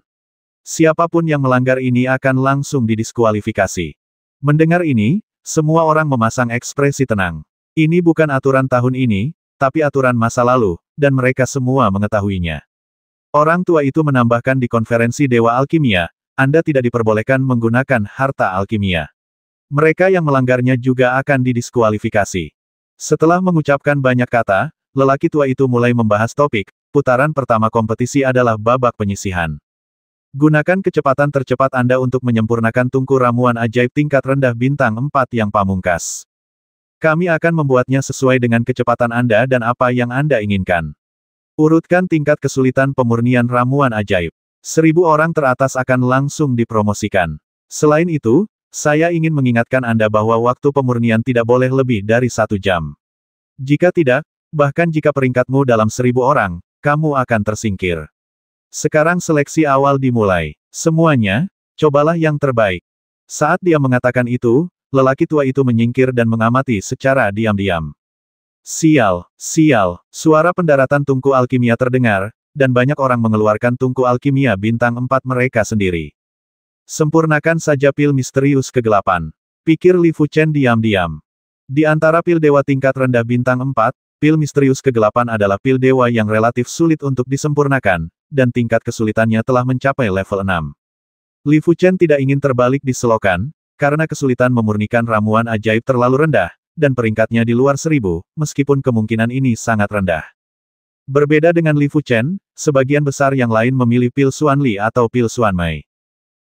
Siapapun yang melanggar ini akan langsung didiskualifikasi. Mendengar ini, semua orang memasang ekspresi tenang. Ini bukan aturan tahun ini, tapi aturan masa lalu, dan mereka semua mengetahuinya. Orang tua itu menambahkan di konferensi Dewa Alkimia, Anda tidak diperbolehkan menggunakan harta alkimia. Mereka yang melanggarnya juga akan didiskualifikasi. Setelah mengucapkan banyak kata, lelaki tua itu mulai membahas topik, putaran pertama kompetisi adalah babak penyisihan. Gunakan kecepatan tercepat Anda untuk menyempurnakan tungku ramuan ajaib tingkat rendah bintang 4 yang pamungkas. Kami akan membuatnya sesuai dengan kecepatan Anda dan apa yang Anda inginkan. Urutkan tingkat kesulitan pemurnian ramuan ajaib. Seribu orang teratas akan langsung dipromosikan. Selain itu, saya ingin mengingatkan Anda bahwa waktu pemurnian tidak boleh lebih dari satu jam. Jika tidak, bahkan jika peringkatmu dalam seribu orang, kamu akan tersingkir. Sekarang seleksi awal dimulai. Semuanya, cobalah yang terbaik. Saat dia mengatakan itu, Lelaki tua itu menyingkir dan mengamati secara diam-diam. Sial, sial, suara pendaratan tungku alkimia terdengar, dan banyak orang mengeluarkan tungku alkimia bintang empat mereka sendiri. Sempurnakan saja pil misterius kegelapan. Pikir Li Fuchen diam-diam. Di antara pil dewa tingkat rendah bintang empat, pil misterius kegelapan adalah pil dewa yang relatif sulit untuk disempurnakan, dan tingkat kesulitannya telah mencapai level enam. Li Fuchen tidak ingin terbalik di selokan, karena kesulitan memurnikan ramuan ajaib terlalu rendah, dan peringkatnya di luar seribu, meskipun kemungkinan ini sangat rendah. Berbeda dengan Li Fuchen, sebagian besar yang lain memilih pil Suan Li atau pil Suan Mai.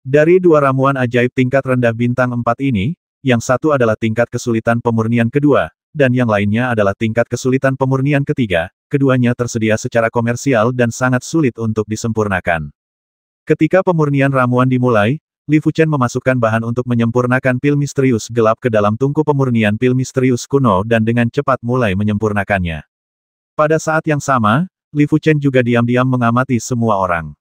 Dari dua ramuan ajaib tingkat rendah bintang empat ini, yang satu adalah tingkat kesulitan pemurnian kedua, dan yang lainnya adalah tingkat kesulitan pemurnian ketiga, keduanya tersedia secara komersial dan sangat sulit untuk disempurnakan. Ketika pemurnian ramuan dimulai, Li Fuchen memasukkan bahan untuk menyempurnakan pil misterius gelap ke dalam tungku pemurnian pil misterius kuno dan dengan cepat mulai menyempurnakannya. Pada saat yang sama, Li Fuchen juga diam-diam mengamati semua orang.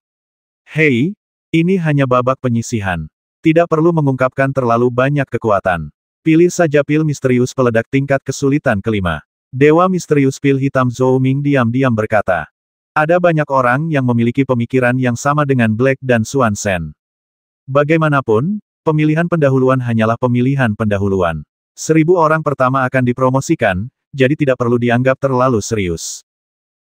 Hei, ini hanya babak penyisihan. Tidak perlu mengungkapkan terlalu banyak kekuatan. Pilih saja pil misterius peledak tingkat kesulitan kelima. Dewa misterius pil hitam Zhou Ming diam-diam berkata. Ada banyak orang yang memiliki pemikiran yang sama dengan Black dan Xuan Sen. Bagaimanapun, pemilihan pendahuluan hanyalah pemilihan pendahuluan. Seribu orang pertama akan dipromosikan, jadi tidak perlu dianggap terlalu serius.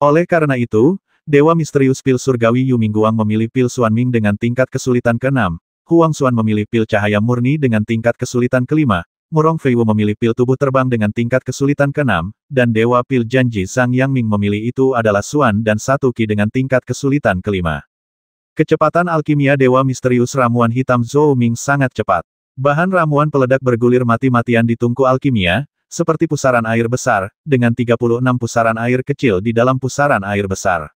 Oleh karena itu, Dewa Misterius Pil Surgawi Yu Mingguang memilih Pil Suan Ming dengan tingkat kesulitan ke-6, Huang Suan memilih Pil Cahaya Murni dengan tingkat kesulitan ke-5, Murong Wu memilih Pil Tubuh Terbang dengan tingkat kesulitan ke-6, dan Dewa Pil Janji Sang Yang Ming memilih itu adalah Suan dan Satu ki dengan tingkat kesulitan ke-5. Kecepatan alkimia Dewa Misterius Ramuan Hitam Zhou Ming sangat cepat. Bahan ramuan peledak bergulir mati-matian di tungku alkimia, seperti pusaran air besar, dengan 36 pusaran air kecil di dalam pusaran air besar.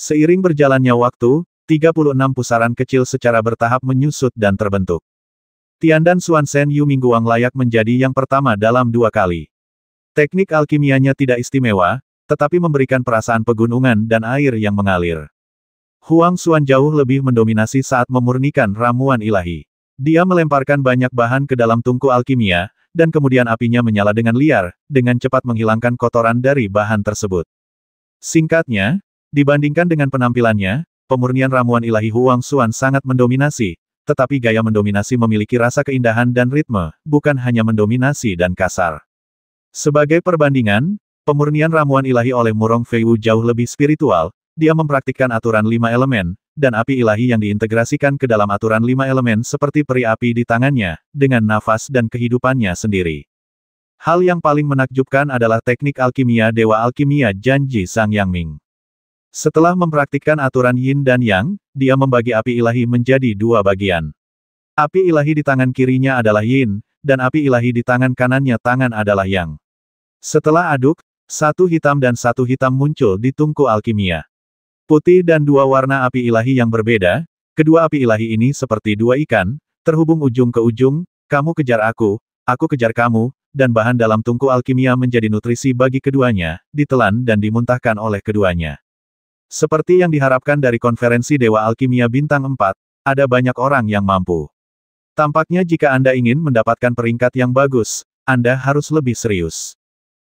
Seiring berjalannya waktu, 36 pusaran kecil secara bertahap menyusut dan terbentuk. Tian dan Xuan Sen Yu Mingguang layak menjadi yang pertama dalam dua kali. Teknik alkimianya tidak istimewa, tetapi memberikan perasaan pegunungan dan air yang mengalir. Huang Xuan jauh lebih mendominasi saat memurnikan ramuan ilahi. Dia melemparkan banyak bahan ke dalam tungku alkimia, dan kemudian apinya menyala dengan liar, dengan cepat menghilangkan kotoran dari bahan tersebut. Singkatnya, dibandingkan dengan penampilannya, pemurnian ramuan ilahi Huang Xuan sangat mendominasi, tetapi gaya mendominasi memiliki rasa keindahan dan ritme, bukan hanya mendominasi dan kasar. Sebagai perbandingan, pemurnian ramuan ilahi oleh Murong Feiwu jauh lebih spiritual, dia mempraktikkan aturan lima elemen, dan api ilahi yang diintegrasikan ke dalam aturan lima elemen seperti peri api di tangannya, dengan nafas dan kehidupannya sendiri. Hal yang paling menakjubkan adalah teknik alkimia Dewa Alkimia Janji Sang Yang Ming. Setelah mempraktikkan aturan Yin dan Yang, dia membagi api ilahi menjadi dua bagian. Api ilahi di tangan kirinya adalah Yin, dan api ilahi di tangan kanannya tangan adalah Yang. Setelah aduk, satu hitam dan satu hitam muncul di tungku alkimia. Putih dan dua warna api ilahi yang berbeda, kedua api ilahi ini seperti dua ikan, terhubung ujung ke ujung, kamu kejar aku, aku kejar kamu, dan bahan dalam tungku alkimia menjadi nutrisi bagi keduanya, ditelan dan dimuntahkan oleh keduanya. Seperti yang diharapkan dari konferensi Dewa Alkimia Bintang 4, ada banyak orang yang mampu. Tampaknya jika Anda ingin mendapatkan peringkat yang bagus, Anda harus lebih serius.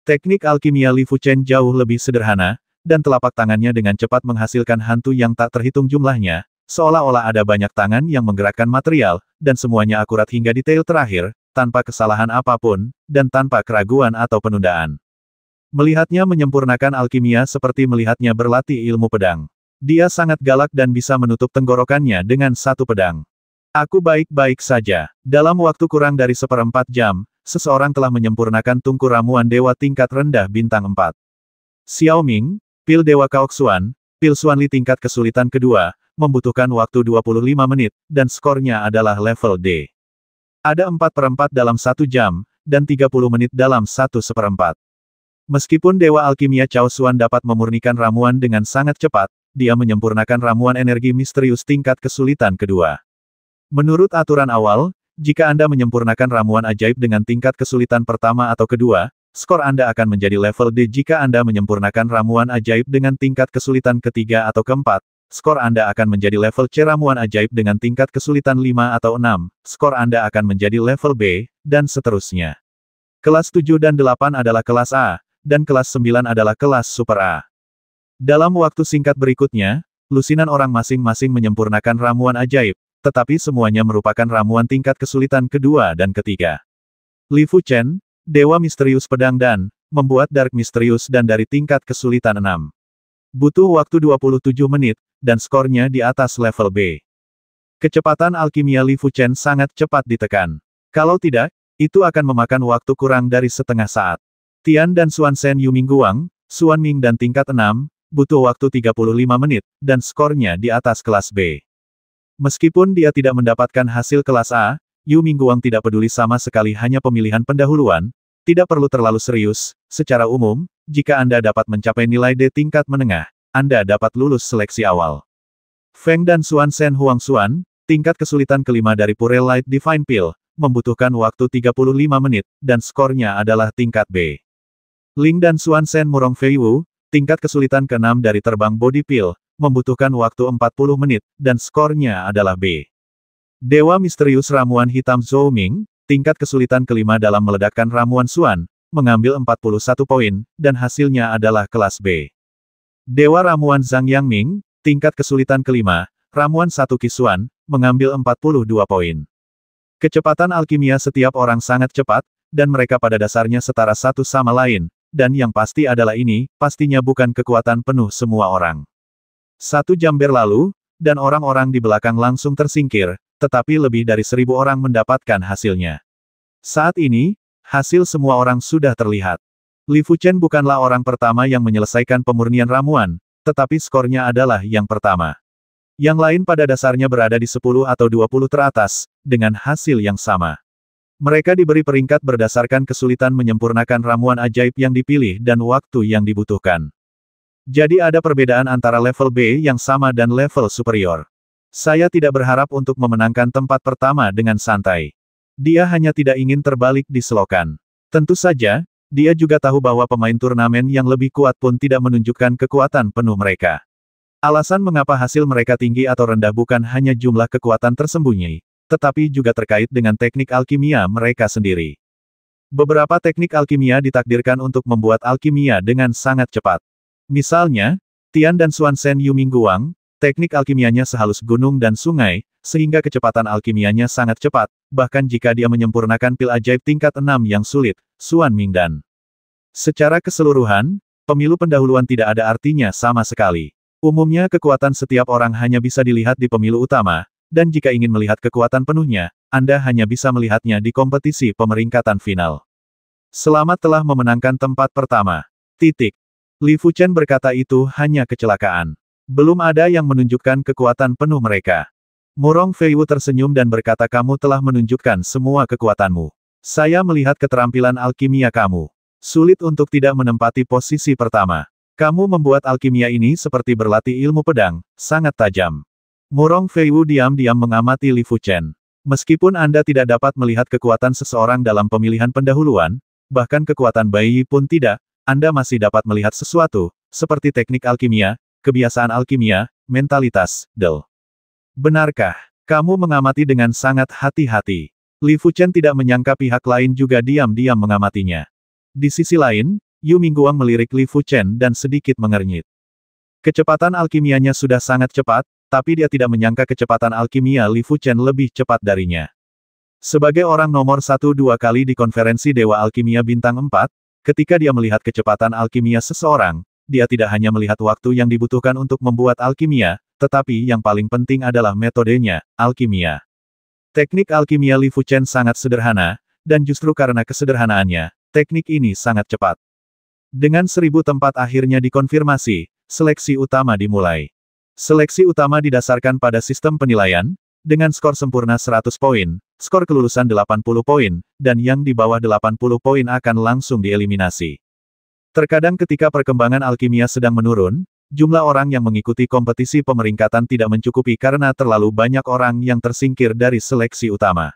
Teknik alkimia Li Fuchen jauh lebih sederhana, dan telapak tangannya dengan cepat menghasilkan hantu yang tak terhitung jumlahnya, seolah-olah ada banyak tangan yang menggerakkan material, dan semuanya akurat hingga detail terakhir, tanpa kesalahan apapun, dan tanpa keraguan atau penundaan. Melihatnya menyempurnakan alkimia seperti melihatnya berlatih ilmu pedang. Dia sangat galak dan bisa menutup tenggorokannya dengan satu pedang. Aku baik-baik saja. Dalam waktu kurang dari seperempat jam, seseorang telah menyempurnakan tungku ramuan dewa tingkat rendah bintang 4. Xiao Ming, Pil Dewa Kaoksuan, Pil Suanli tingkat kesulitan kedua, membutuhkan waktu 25 menit, dan skornya adalah level D. Ada 4 perempat dalam satu jam, dan 30 menit dalam satu seperempat. Meskipun Dewa Alkimia Chao Suan dapat memurnikan ramuan dengan sangat cepat, dia menyempurnakan ramuan energi misterius tingkat kesulitan kedua. Menurut aturan awal, jika Anda menyempurnakan ramuan ajaib dengan tingkat kesulitan pertama atau kedua, skor Anda akan menjadi level D jika Anda menyempurnakan ramuan ajaib dengan tingkat kesulitan ketiga atau keempat. Skor Anda akan menjadi level C ramuan ajaib dengan tingkat kesulitan 5 atau 6, skor Anda akan menjadi level B, dan seterusnya. Kelas 7 dan 8 adalah kelas A, dan kelas 9 adalah kelas Super A. Dalam waktu singkat berikutnya, lusinan orang masing-masing menyempurnakan ramuan ajaib, tetapi semuanya merupakan ramuan tingkat kesulitan kedua dan ketiga. Li Fu Chen, Dewa Misterius Pedang dan, membuat Dark Misterius dan dari tingkat kesulitan 6. Butuh waktu 27 menit, dan skornya di atas level B. Kecepatan alkimia Li Fuchen sangat cepat ditekan. Kalau tidak, itu akan memakan waktu kurang dari setengah saat. Tian dan Yu Sen Guang, Suan Ming dan tingkat 6, butuh waktu 35 menit, dan skornya di atas kelas B. Meskipun dia tidak mendapatkan hasil kelas A, Yu Mingguang tidak peduli sama sekali hanya pemilihan pendahuluan, tidak perlu terlalu serius, secara umum, jika Anda dapat mencapai nilai D tingkat menengah, Anda dapat lulus seleksi awal. Feng dan Xuan Sen Huang Xuan, tingkat kesulitan kelima dari Pure Light Divine Pill, membutuhkan waktu 35 menit, dan skornya adalah tingkat B. Ling dan Xuan Sen Murong Fei Wu, tingkat kesulitan keenam dari terbang Body Pill, membutuhkan waktu 40 menit, dan skornya adalah B. Dewa misterius ramuan hitam Zhou Ming, tingkat kesulitan kelima dalam meledakkan ramuan Suan, mengambil 41 poin, dan hasilnya adalah kelas B. Dewa ramuan Zhang Yang Ming, tingkat kesulitan kelima, ramuan satu Kisuan, mengambil 42 poin. Kecepatan alkimia setiap orang sangat cepat, dan mereka pada dasarnya setara satu sama lain, dan yang pasti adalah ini, pastinya bukan kekuatan penuh semua orang. Satu jam berlalu, dan orang-orang di belakang langsung tersingkir, tetapi lebih dari seribu orang mendapatkan hasilnya. Saat ini, hasil semua orang sudah terlihat. Li Fuchen bukanlah orang pertama yang menyelesaikan pemurnian ramuan, tetapi skornya adalah yang pertama. Yang lain pada dasarnya berada di 10 atau 20 teratas, dengan hasil yang sama. Mereka diberi peringkat berdasarkan kesulitan menyempurnakan ramuan ajaib yang dipilih dan waktu yang dibutuhkan. Jadi ada perbedaan antara level B yang sama dan level superior. Saya tidak berharap untuk memenangkan tempat pertama dengan santai. Dia hanya tidak ingin terbalik di selokan. Tentu saja, dia juga tahu bahwa pemain turnamen yang lebih kuat pun tidak menunjukkan kekuatan penuh mereka. Alasan mengapa hasil mereka tinggi atau rendah bukan hanya jumlah kekuatan tersembunyi, tetapi juga terkait dengan teknik alkimia mereka sendiri. Beberapa teknik alkimia ditakdirkan untuk membuat alkimia dengan sangat cepat. Misalnya, Tian dan Xuan Shen Yu Mingguang, Teknik alkimianya sehalus gunung dan sungai, sehingga kecepatan alkimianya sangat cepat, bahkan jika dia menyempurnakan pil ajaib tingkat 6 yang sulit, Suan Mingdan. Secara keseluruhan, pemilu pendahuluan tidak ada artinya sama sekali. Umumnya kekuatan setiap orang hanya bisa dilihat di pemilu utama, dan jika ingin melihat kekuatan penuhnya, Anda hanya bisa melihatnya di kompetisi pemeringkatan final. Selamat telah memenangkan tempat pertama. Titik. Li Fuchen berkata itu hanya kecelakaan. Belum ada yang menunjukkan kekuatan penuh mereka. Murong Feiwu tersenyum dan berkata kamu telah menunjukkan semua kekuatanmu. Saya melihat keterampilan alkimia kamu. Sulit untuk tidak menempati posisi pertama. Kamu membuat alkimia ini seperti berlatih ilmu pedang, sangat tajam. Murong Feiwu diam-diam mengamati Li Fuchen. Meskipun Anda tidak dapat melihat kekuatan seseorang dalam pemilihan pendahuluan, bahkan kekuatan bayi pun tidak, Anda masih dapat melihat sesuatu, seperti teknik alkimia, kebiasaan alkimia, mentalitas, Del. Benarkah? Kamu mengamati dengan sangat hati-hati. Li Fuchen tidak menyangka pihak lain juga diam-diam mengamatinya. Di sisi lain, Yu Mingguang melirik Li Fuchen dan sedikit mengernyit. Kecepatan alkimianya sudah sangat cepat, tapi dia tidak menyangka kecepatan alkimia Li Fuchen lebih cepat darinya. Sebagai orang nomor satu dua kali di konferensi Dewa Alkimia Bintang 4, ketika dia melihat kecepatan alkimia seseorang, dia tidak hanya melihat waktu yang dibutuhkan untuk membuat alkimia, tetapi yang paling penting adalah metodenya, alkimia. Teknik alkimia Li Fuchen sangat sederhana, dan justru karena kesederhanaannya, teknik ini sangat cepat. Dengan seribu tempat akhirnya dikonfirmasi, seleksi utama dimulai. Seleksi utama didasarkan pada sistem penilaian, dengan skor sempurna 100 poin, skor kelulusan 80 poin, dan yang di bawah 80 poin akan langsung dieliminasi. Terkadang ketika perkembangan alkimia sedang menurun, jumlah orang yang mengikuti kompetisi pemeringkatan tidak mencukupi karena terlalu banyak orang yang tersingkir dari seleksi utama.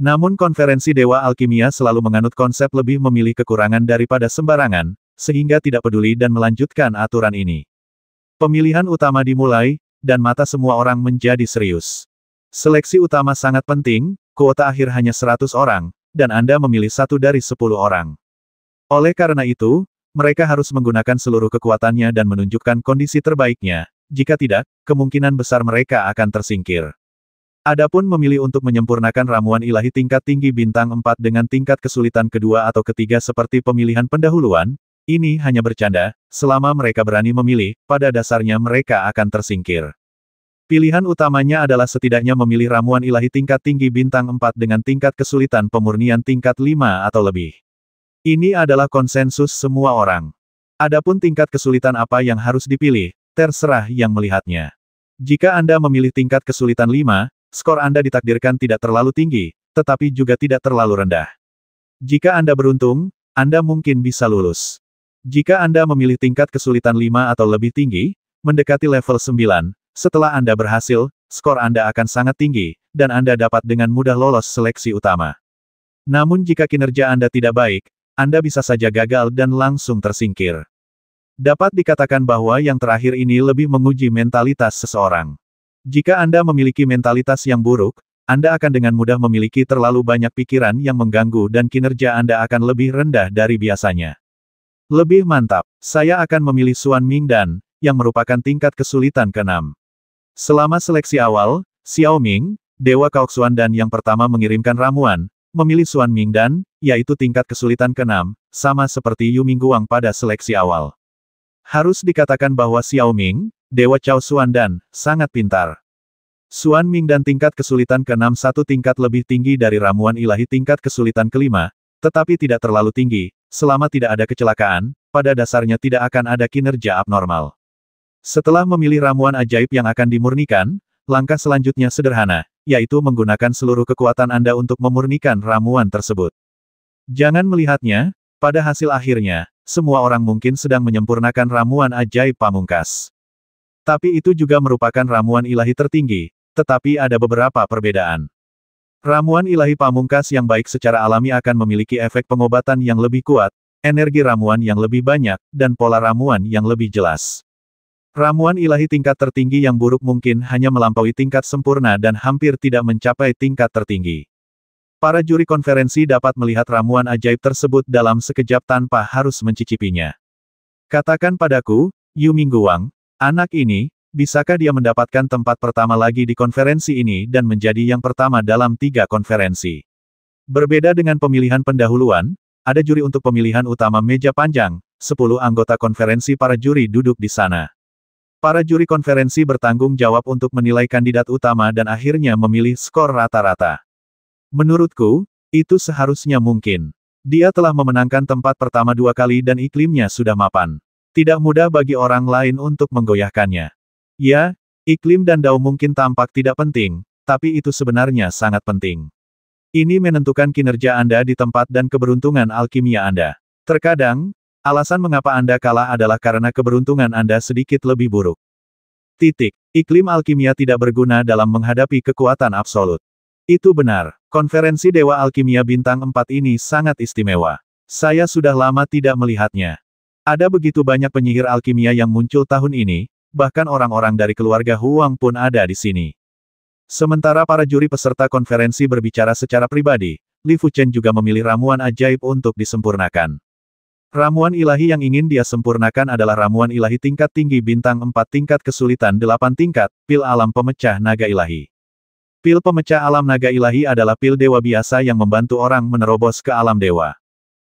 Namun konferensi Dewa Alkimia selalu menganut konsep lebih memilih kekurangan daripada sembarangan, sehingga tidak peduli dan melanjutkan aturan ini. Pemilihan utama dimulai, dan mata semua orang menjadi serius. Seleksi utama sangat penting, kuota akhir hanya 100 orang, dan Anda memilih satu dari 10 orang. Oleh karena itu, mereka harus menggunakan seluruh kekuatannya dan menunjukkan kondisi terbaiknya, jika tidak, kemungkinan besar mereka akan tersingkir. Adapun memilih untuk menyempurnakan ramuan ilahi tingkat tinggi bintang 4 dengan tingkat kesulitan kedua atau ketiga seperti pemilihan pendahuluan, ini hanya bercanda, selama mereka berani memilih, pada dasarnya mereka akan tersingkir. Pilihan utamanya adalah setidaknya memilih ramuan ilahi tingkat tinggi bintang 4 dengan tingkat kesulitan pemurnian tingkat 5 atau lebih. Ini adalah konsensus semua orang. Adapun tingkat kesulitan apa yang harus dipilih, terserah yang melihatnya. Jika Anda memilih tingkat kesulitan 5, skor Anda ditakdirkan tidak terlalu tinggi, tetapi juga tidak terlalu rendah. Jika Anda beruntung, Anda mungkin bisa lulus. Jika Anda memilih tingkat kesulitan 5 atau lebih tinggi, mendekati level 9, setelah Anda berhasil, skor Anda akan sangat tinggi, dan Anda dapat dengan mudah lolos seleksi utama. Namun jika kinerja Anda tidak baik, anda bisa saja gagal dan langsung tersingkir. Dapat dikatakan bahwa yang terakhir ini lebih menguji mentalitas seseorang. Jika Anda memiliki mentalitas yang buruk, Anda akan dengan mudah memiliki terlalu banyak pikiran yang mengganggu dan kinerja Anda akan lebih rendah dari biasanya. Lebih mantap, saya akan memilih Suan Ming dan yang merupakan tingkat kesulitan keenam. Selama seleksi awal, Xiao Ming, Dewa Kaoksuan dan yang pertama mengirimkan ramuan, Memilih Suan Ming dan, yaitu tingkat kesulitan keenam, sama seperti Yu Mingguang pada seleksi awal. Harus dikatakan bahwa Xiao Ming, Dewa Cao Suan dan, sangat pintar. Suan Ming dan tingkat kesulitan keenam satu tingkat lebih tinggi dari ramuan ilahi tingkat kesulitan kelima, tetapi tidak terlalu tinggi, selama tidak ada kecelakaan, pada dasarnya tidak akan ada kinerja abnormal. Setelah memilih ramuan ajaib yang akan dimurnikan, langkah selanjutnya sederhana, yaitu menggunakan seluruh kekuatan Anda untuk memurnikan ramuan tersebut. Jangan melihatnya, pada hasil akhirnya, semua orang mungkin sedang menyempurnakan ramuan ajaib pamungkas. Tapi itu juga merupakan ramuan ilahi tertinggi, tetapi ada beberapa perbedaan. Ramuan ilahi pamungkas yang baik secara alami akan memiliki efek pengobatan yang lebih kuat, energi ramuan yang lebih banyak, dan pola ramuan yang lebih jelas. Ramuan ilahi tingkat tertinggi yang buruk mungkin hanya melampaui tingkat sempurna dan hampir tidak mencapai tingkat tertinggi. Para juri konferensi dapat melihat ramuan ajaib tersebut dalam sekejap tanpa harus mencicipinya. Katakan padaku, Yu Mingguang, anak ini, bisakah dia mendapatkan tempat pertama lagi di konferensi ini dan menjadi yang pertama dalam tiga konferensi? Berbeda dengan pemilihan pendahuluan, ada juri untuk pemilihan utama meja panjang, 10 anggota konferensi para juri duduk di sana. Para juri konferensi bertanggung jawab untuk menilai kandidat utama dan akhirnya memilih skor rata-rata. Menurutku, itu seharusnya mungkin. Dia telah memenangkan tempat pertama dua kali dan iklimnya sudah mapan. Tidak mudah bagi orang lain untuk menggoyahkannya. Ya, iklim dan dao mungkin tampak tidak penting, tapi itu sebenarnya sangat penting. Ini menentukan kinerja Anda di tempat dan keberuntungan alkimia Anda. Terkadang, Alasan mengapa Anda kalah adalah karena keberuntungan Anda sedikit lebih buruk. Titik. Iklim alkimia tidak berguna dalam menghadapi kekuatan absolut. Itu benar. Konferensi Dewa Alkimia Bintang 4 ini sangat istimewa. Saya sudah lama tidak melihatnya. Ada begitu banyak penyihir alkimia yang muncul tahun ini, bahkan orang-orang dari keluarga Huang pun ada di sini. Sementara para juri peserta konferensi berbicara secara pribadi, Li Fuchen juga memilih ramuan ajaib untuk disempurnakan. Ramuan ilahi yang ingin dia sempurnakan adalah ramuan ilahi tingkat tinggi bintang 4 tingkat kesulitan 8 tingkat, pil alam pemecah naga ilahi. Pil pemecah alam naga ilahi adalah pil dewa biasa yang membantu orang menerobos ke alam dewa.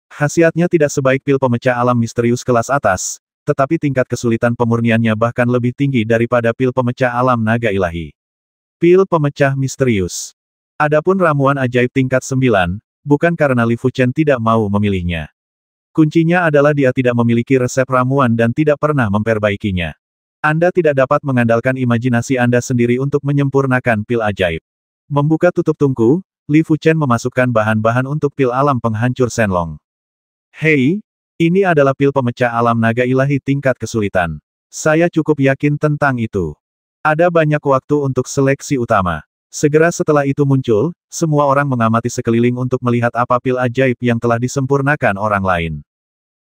Khasiatnya tidak sebaik pil pemecah alam misterius kelas atas, tetapi tingkat kesulitan pemurniannya bahkan lebih tinggi daripada pil pemecah alam naga ilahi. Pil pemecah misterius. Adapun ramuan ajaib tingkat 9, bukan karena Li Fuchen tidak mau memilihnya. Kuncinya adalah dia tidak memiliki resep ramuan dan tidak pernah memperbaikinya. Anda tidak dapat mengandalkan imajinasi Anda sendiri untuk menyempurnakan pil ajaib. Membuka tutup tungku, Li Fuchen memasukkan bahan-bahan untuk pil alam penghancur Senlong. Hei, ini adalah pil pemecah alam naga ilahi tingkat kesulitan. Saya cukup yakin tentang itu. Ada banyak waktu untuk seleksi utama. Segera setelah itu muncul, semua orang mengamati sekeliling untuk melihat apa pil ajaib yang telah disempurnakan orang lain.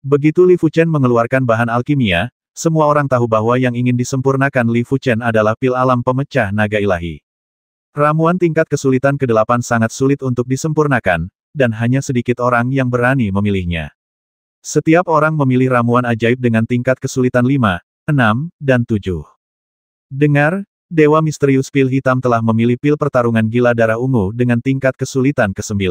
Begitu Li Fuchen mengeluarkan bahan alkimia, semua orang tahu bahwa yang ingin disempurnakan Li Fuchen adalah pil alam pemecah naga ilahi. Ramuan tingkat kesulitan ke-8 sangat sulit untuk disempurnakan, dan hanya sedikit orang yang berani memilihnya. Setiap orang memilih ramuan ajaib dengan tingkat kesulitan 5, 6, dan 7. Dengar, Dewa Misterius Pil Hitam telah memilih pil pertarungan gila darah ungu dengan tingkat kesulitan ke-9.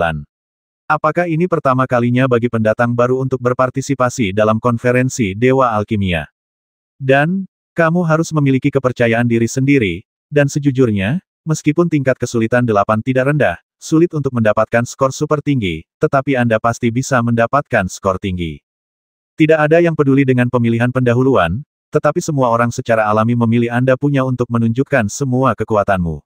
Apakah ini pertama kalinya bagi pendatang baru untuk berpartisipasi dalam konferensi Dewa Alkimia? Dan, kamu harus memiliki kepercayaan diri sendiri, dan sejujurnya, meskipun tingkat kesulitan 8 tidak rendah, sulit untuk mendapatkan skor super tinggi, tetapi Anda pasti bisa mendapatkan skor tinggi. Tidak ada yang peduli dengan pemilihan pendahuluan, tetapi semua orang secara alami memilih Anda punya untuk menunjukkan semua kekuatanmu.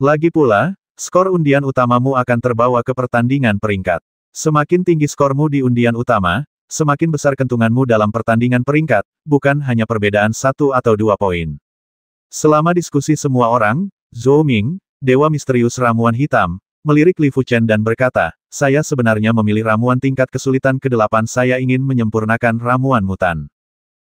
Lagi pula, skor undian utamamu akan terbawa ke pertandingan peringkat. Semakin tinggi skormu di undian utama, semakin besar kentunganmu dalam pertandingan peringkat, bukan hanya perbedaan satu atau dua poin. Selama diskusi semua orang, Zhou Ming, Dewa Misterius Ramuan Hitam, melirik Li Fuchen dan berkata, saya sebenarnya memilih ramuan tingkat kesulitan ke-8 saya ingin menyempurnakan ramuan mutan.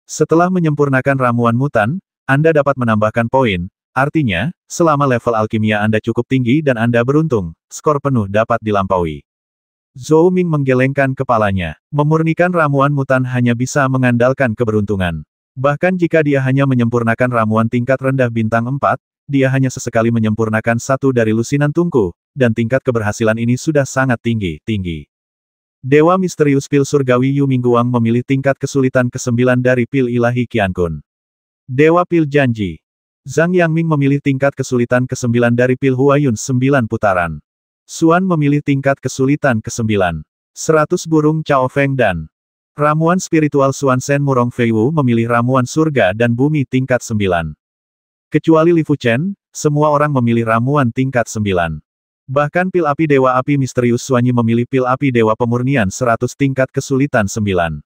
Setelah menyempurnakan ramuan mutan, Anda dapat menambahkan poin, artinya, selama level alkimia Anda cukup tinggi dan Anda beruntung, skor penuh dapat dilampaui. Zhou Ming menggelengkan kepalanya. Memurnikan ramuan mutan hanya bisa mengandalkan keberuntungan. Bahkan jika dia hanya menyempurnakan ramuan tingkat rendah bintang 4, dia hanya sesekali menyempurnakan satu dari lusinan tungku, dan tingkat keberhasilan ini sudah sangat tinggi-tinggi. Dewa misterius pil surgawi Yu Mingguang memilih tingkat kesulitan ke-9 dari pil ilahi Qiankun. Dewa pil janji. Zhang Yangming memilih tingkat kesulitan ke-9 dari pil Huayun 9 putaran. Suan memilih tingkat kesulitan ke-9. 100 burung Chao Feng dan Ramuan spiritual Suan Sen Murong Wu memilih ramuan surga dan bumi tingkat 9. Kecuali Li Fu Chen, semua orang memilih ramuan tingkat 9. Bahkan pil api Dewa Api Misterius Suanyi memilih pil api Dewa Pemurnian 100 tingkat kesulitan 9.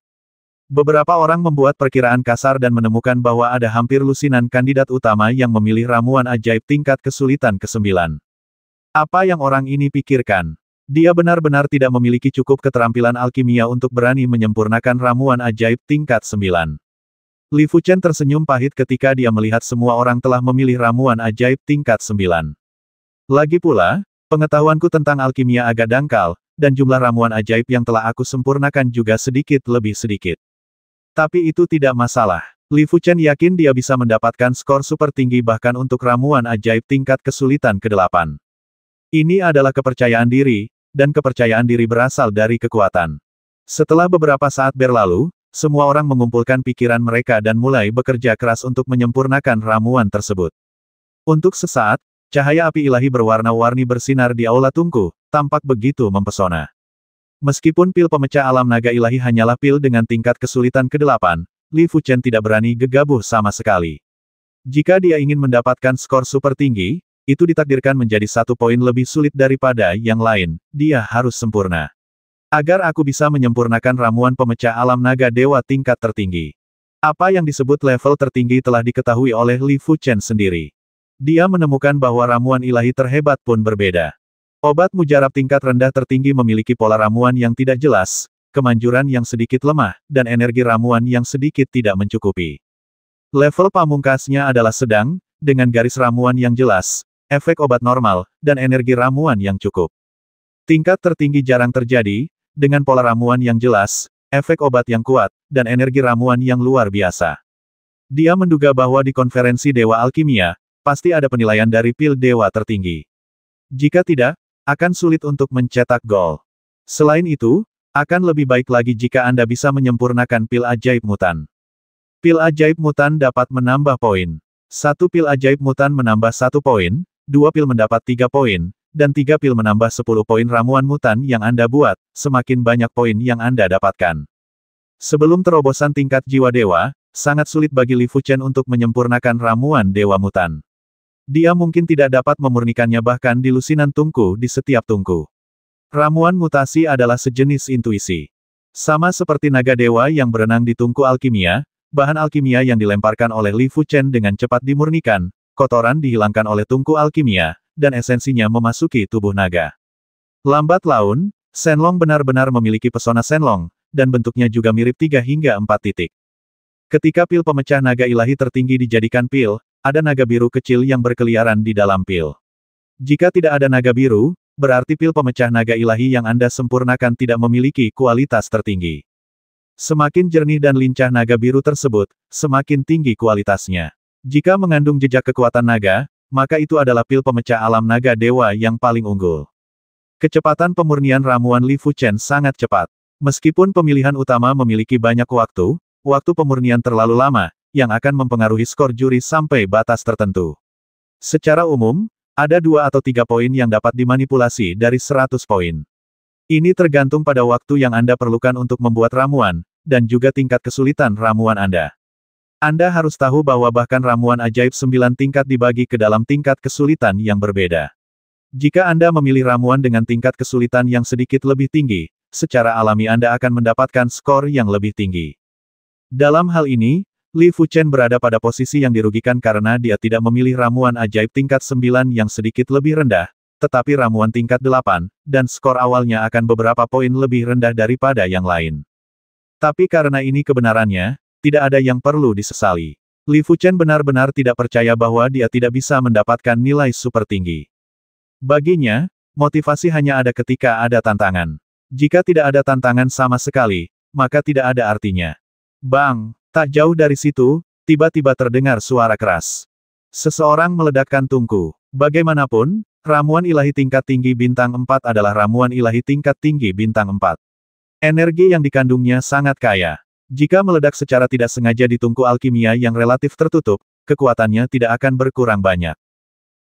Beberapa orang membuat perkiraan kasar dan menemukan bahwa ada hampir lusinan kandidat utama yang memilih ramuan ajaib tingkat kesulitan ke-9. Apa yang orang ini pikirkan? Dia benar-benar tidak memiliki cukup keterampilan alkimia untuk berani menyempurnakan ramuan ajaib tingkat 9. Li Fuchen tersenyum pahit ketika dia melihat semua orang telah memilih ramuan ajaib tingkat 9. Lagi pula, Pengetahuanku tentang alkimia agak dangkal, dan jumlah ramuan ajaib yang telah aku sempurnakan juga sedikit lebih sedikit. Tapi itu tidak masalah. Li Fuchen yakin dia bisa mendapatkan skor super tinggi bahkan untuk ramuan ajaib tingkat kesulitan ke-8. Ini adalah kepercayaan diri, dan kepercayaan diri berasal dari kekuatan. Setelah beberapa saat berlalu, semua orang mengumpulkan pikiran mereka dan mulai bekerja keras untuk menyempurnakan ramuan tersebut. Untuk sesaat, Cahaya api ilahi berwarna-warni bersinar di aula tungku, tampak begitu mempesona. Meskipun pil pemecah alam naga ilahi hanyalah pil dengan tingkat kesulitan ke-8, Li Fuchen tidak berani gegabah sama sekali. Jika dia ingin mendapatkan skor super tinggi, itu ditakdirkan menjadi satu poin lebih sulit daripada yang lain, dia harus sempurna. Agar aku bisa menyempurnakan ramuan pemecah alam naga dewa tingkat tertinggi. Apa yang disebut level tertinggi telah diketahui oleh Li Fuchen sendiri. Dia menemukan bahwa ramuan ilahi terhebat pun berbeda. Obat mujarab tingkat rendah tertinggi memiliki pola ramuan yang tidak jelas, kemanjuran yang sedikit lemah, dan energi ramuan yang sedikit tidak mencukupi. Level pamungkasnya adalah sedang, dengan garis ramuan yang jelas, efek obat normal, dan energi ramuan yang cukup. Tingkat tertinggi jarang terjadi, dengan pola ramuan yang jelas, efek obat yang kuat, dan energi ramuan yang luar biasa. Dia menduga bahwa di konferensi Dewa Alkimia, pasti ada penilaian dari pil dewa tertinggi. Jika tidak, akan sulit untuk mencetak gol. Selain itu, akan lebih baik lagi jika Anda bisa menyempurnakan pil ajaib mutan. Pil ajaib mutan dapat menambah poin. Satu pil ajaib mutan menambah satu poin, dua pil mendapat tiga poin, dan tiga pil menambah sepuluh poin ramuan mutan yang Anda buat, semakin banyak poin yang Anda dapatkan. Sebelum terobosan tingkat jiwa dewa, sangat sulit bagi Li Fuchen untuk menyempurnakan ramuan dewa mutan. Dia mungkin tidak dapat memurnikannya bahkan di lusinan tungku di setiap tungku. Ramuan mutasi adalah sejenis intuisi. Sama seperti naga dewa yang berenang di tungku alkimia, bahan alkimia yang dilemparkan oleh Li Fu Chen dengan cepat dimurnikan, kotoran dihilangkan oleh tungku alkimia, dan esensinya memasuki tubuh naga. Lambat laun, Senlong benar-benar memiliki pesona Senlong, dan bentuknya juga mirip tiga hingga empat titik. Ketika pil pemecah naga ilahi tertinggi dijadikan pil, ada naga biru kecil yang berkeliaran di dalam pil. Jika tidak ada naga biru, berarti pil pemecah naga ilahi yang Anda sempurnakan tidak memiliki kualitas tertinggi. Semakin jernih dan lincah naga biru tersebut, semakin tinggi kualitasnya. Jika mengandung jejak kekuatan naga, maka itu adalah pil pemecah alam naga dewa yang paling unggul. Kecepatan pemurnian ramuan Li Chen sangat cepat. Meskipun pemilihan utama memiliki banyak waktu, waktu pemurnian terlalu lama, yang akan mempengaruhi skor juri sampai batas tertentu. Secara umum, ada dua atau tiga poin yang dapat dimanipulasi dari 100 poin. Ini tergantung pada waktu yang Anda perlukan untuk membuat ramuan, dan juga tingkat kesulitan ramuan Anda. Anda harus tahu bahwa bahkan ramuan ajaib 9 tingkat dibagi ke dalam tingkat kesulitan yang berbeda. Jika Anda memilih ramuan dengan tingkat kesulitan yang sedikit lebih tinggi, secara alami Anda akan mendapatkan skor yang lebih tinggi. Dalam hal ini, Li Fuchen berada pada posisi yang dirugikan karena dia tidak memilih ramuan ajaib tingkat 9 yang sedikit lebih rendah, tetapi ramuan tingkat 8, dan skor awalnya akan beberapa poin lebih rendah daripada yang lain. Tapi karena ini kebenarannya, tidak ada yang perlu disesali. Li Fuchen benar-benar tidak percaya bahwa dia tidak bisa mendapatkan nilai super tinggi. Baginya, motivasi hanya ada ketika ada tantangan. Jika tidak ada tantangan sama sekali, maka tidak ada artinya. Bang! Tak jauh dari situ, tiba-tiba terdengar suara keras. Seseorang meledakkan tungku. Bagaimanapun, ramuan ilahi tingkat tinggi bintang 4 adalah ramuan ilahi tingkat tinggi bintang 4. Energi yang dikandungnya sangat kaya. Jika meledak secara tidak sengaja di tungku alkimia yang relatif tertutup, kekuatannya tidak akan berkurang banyak.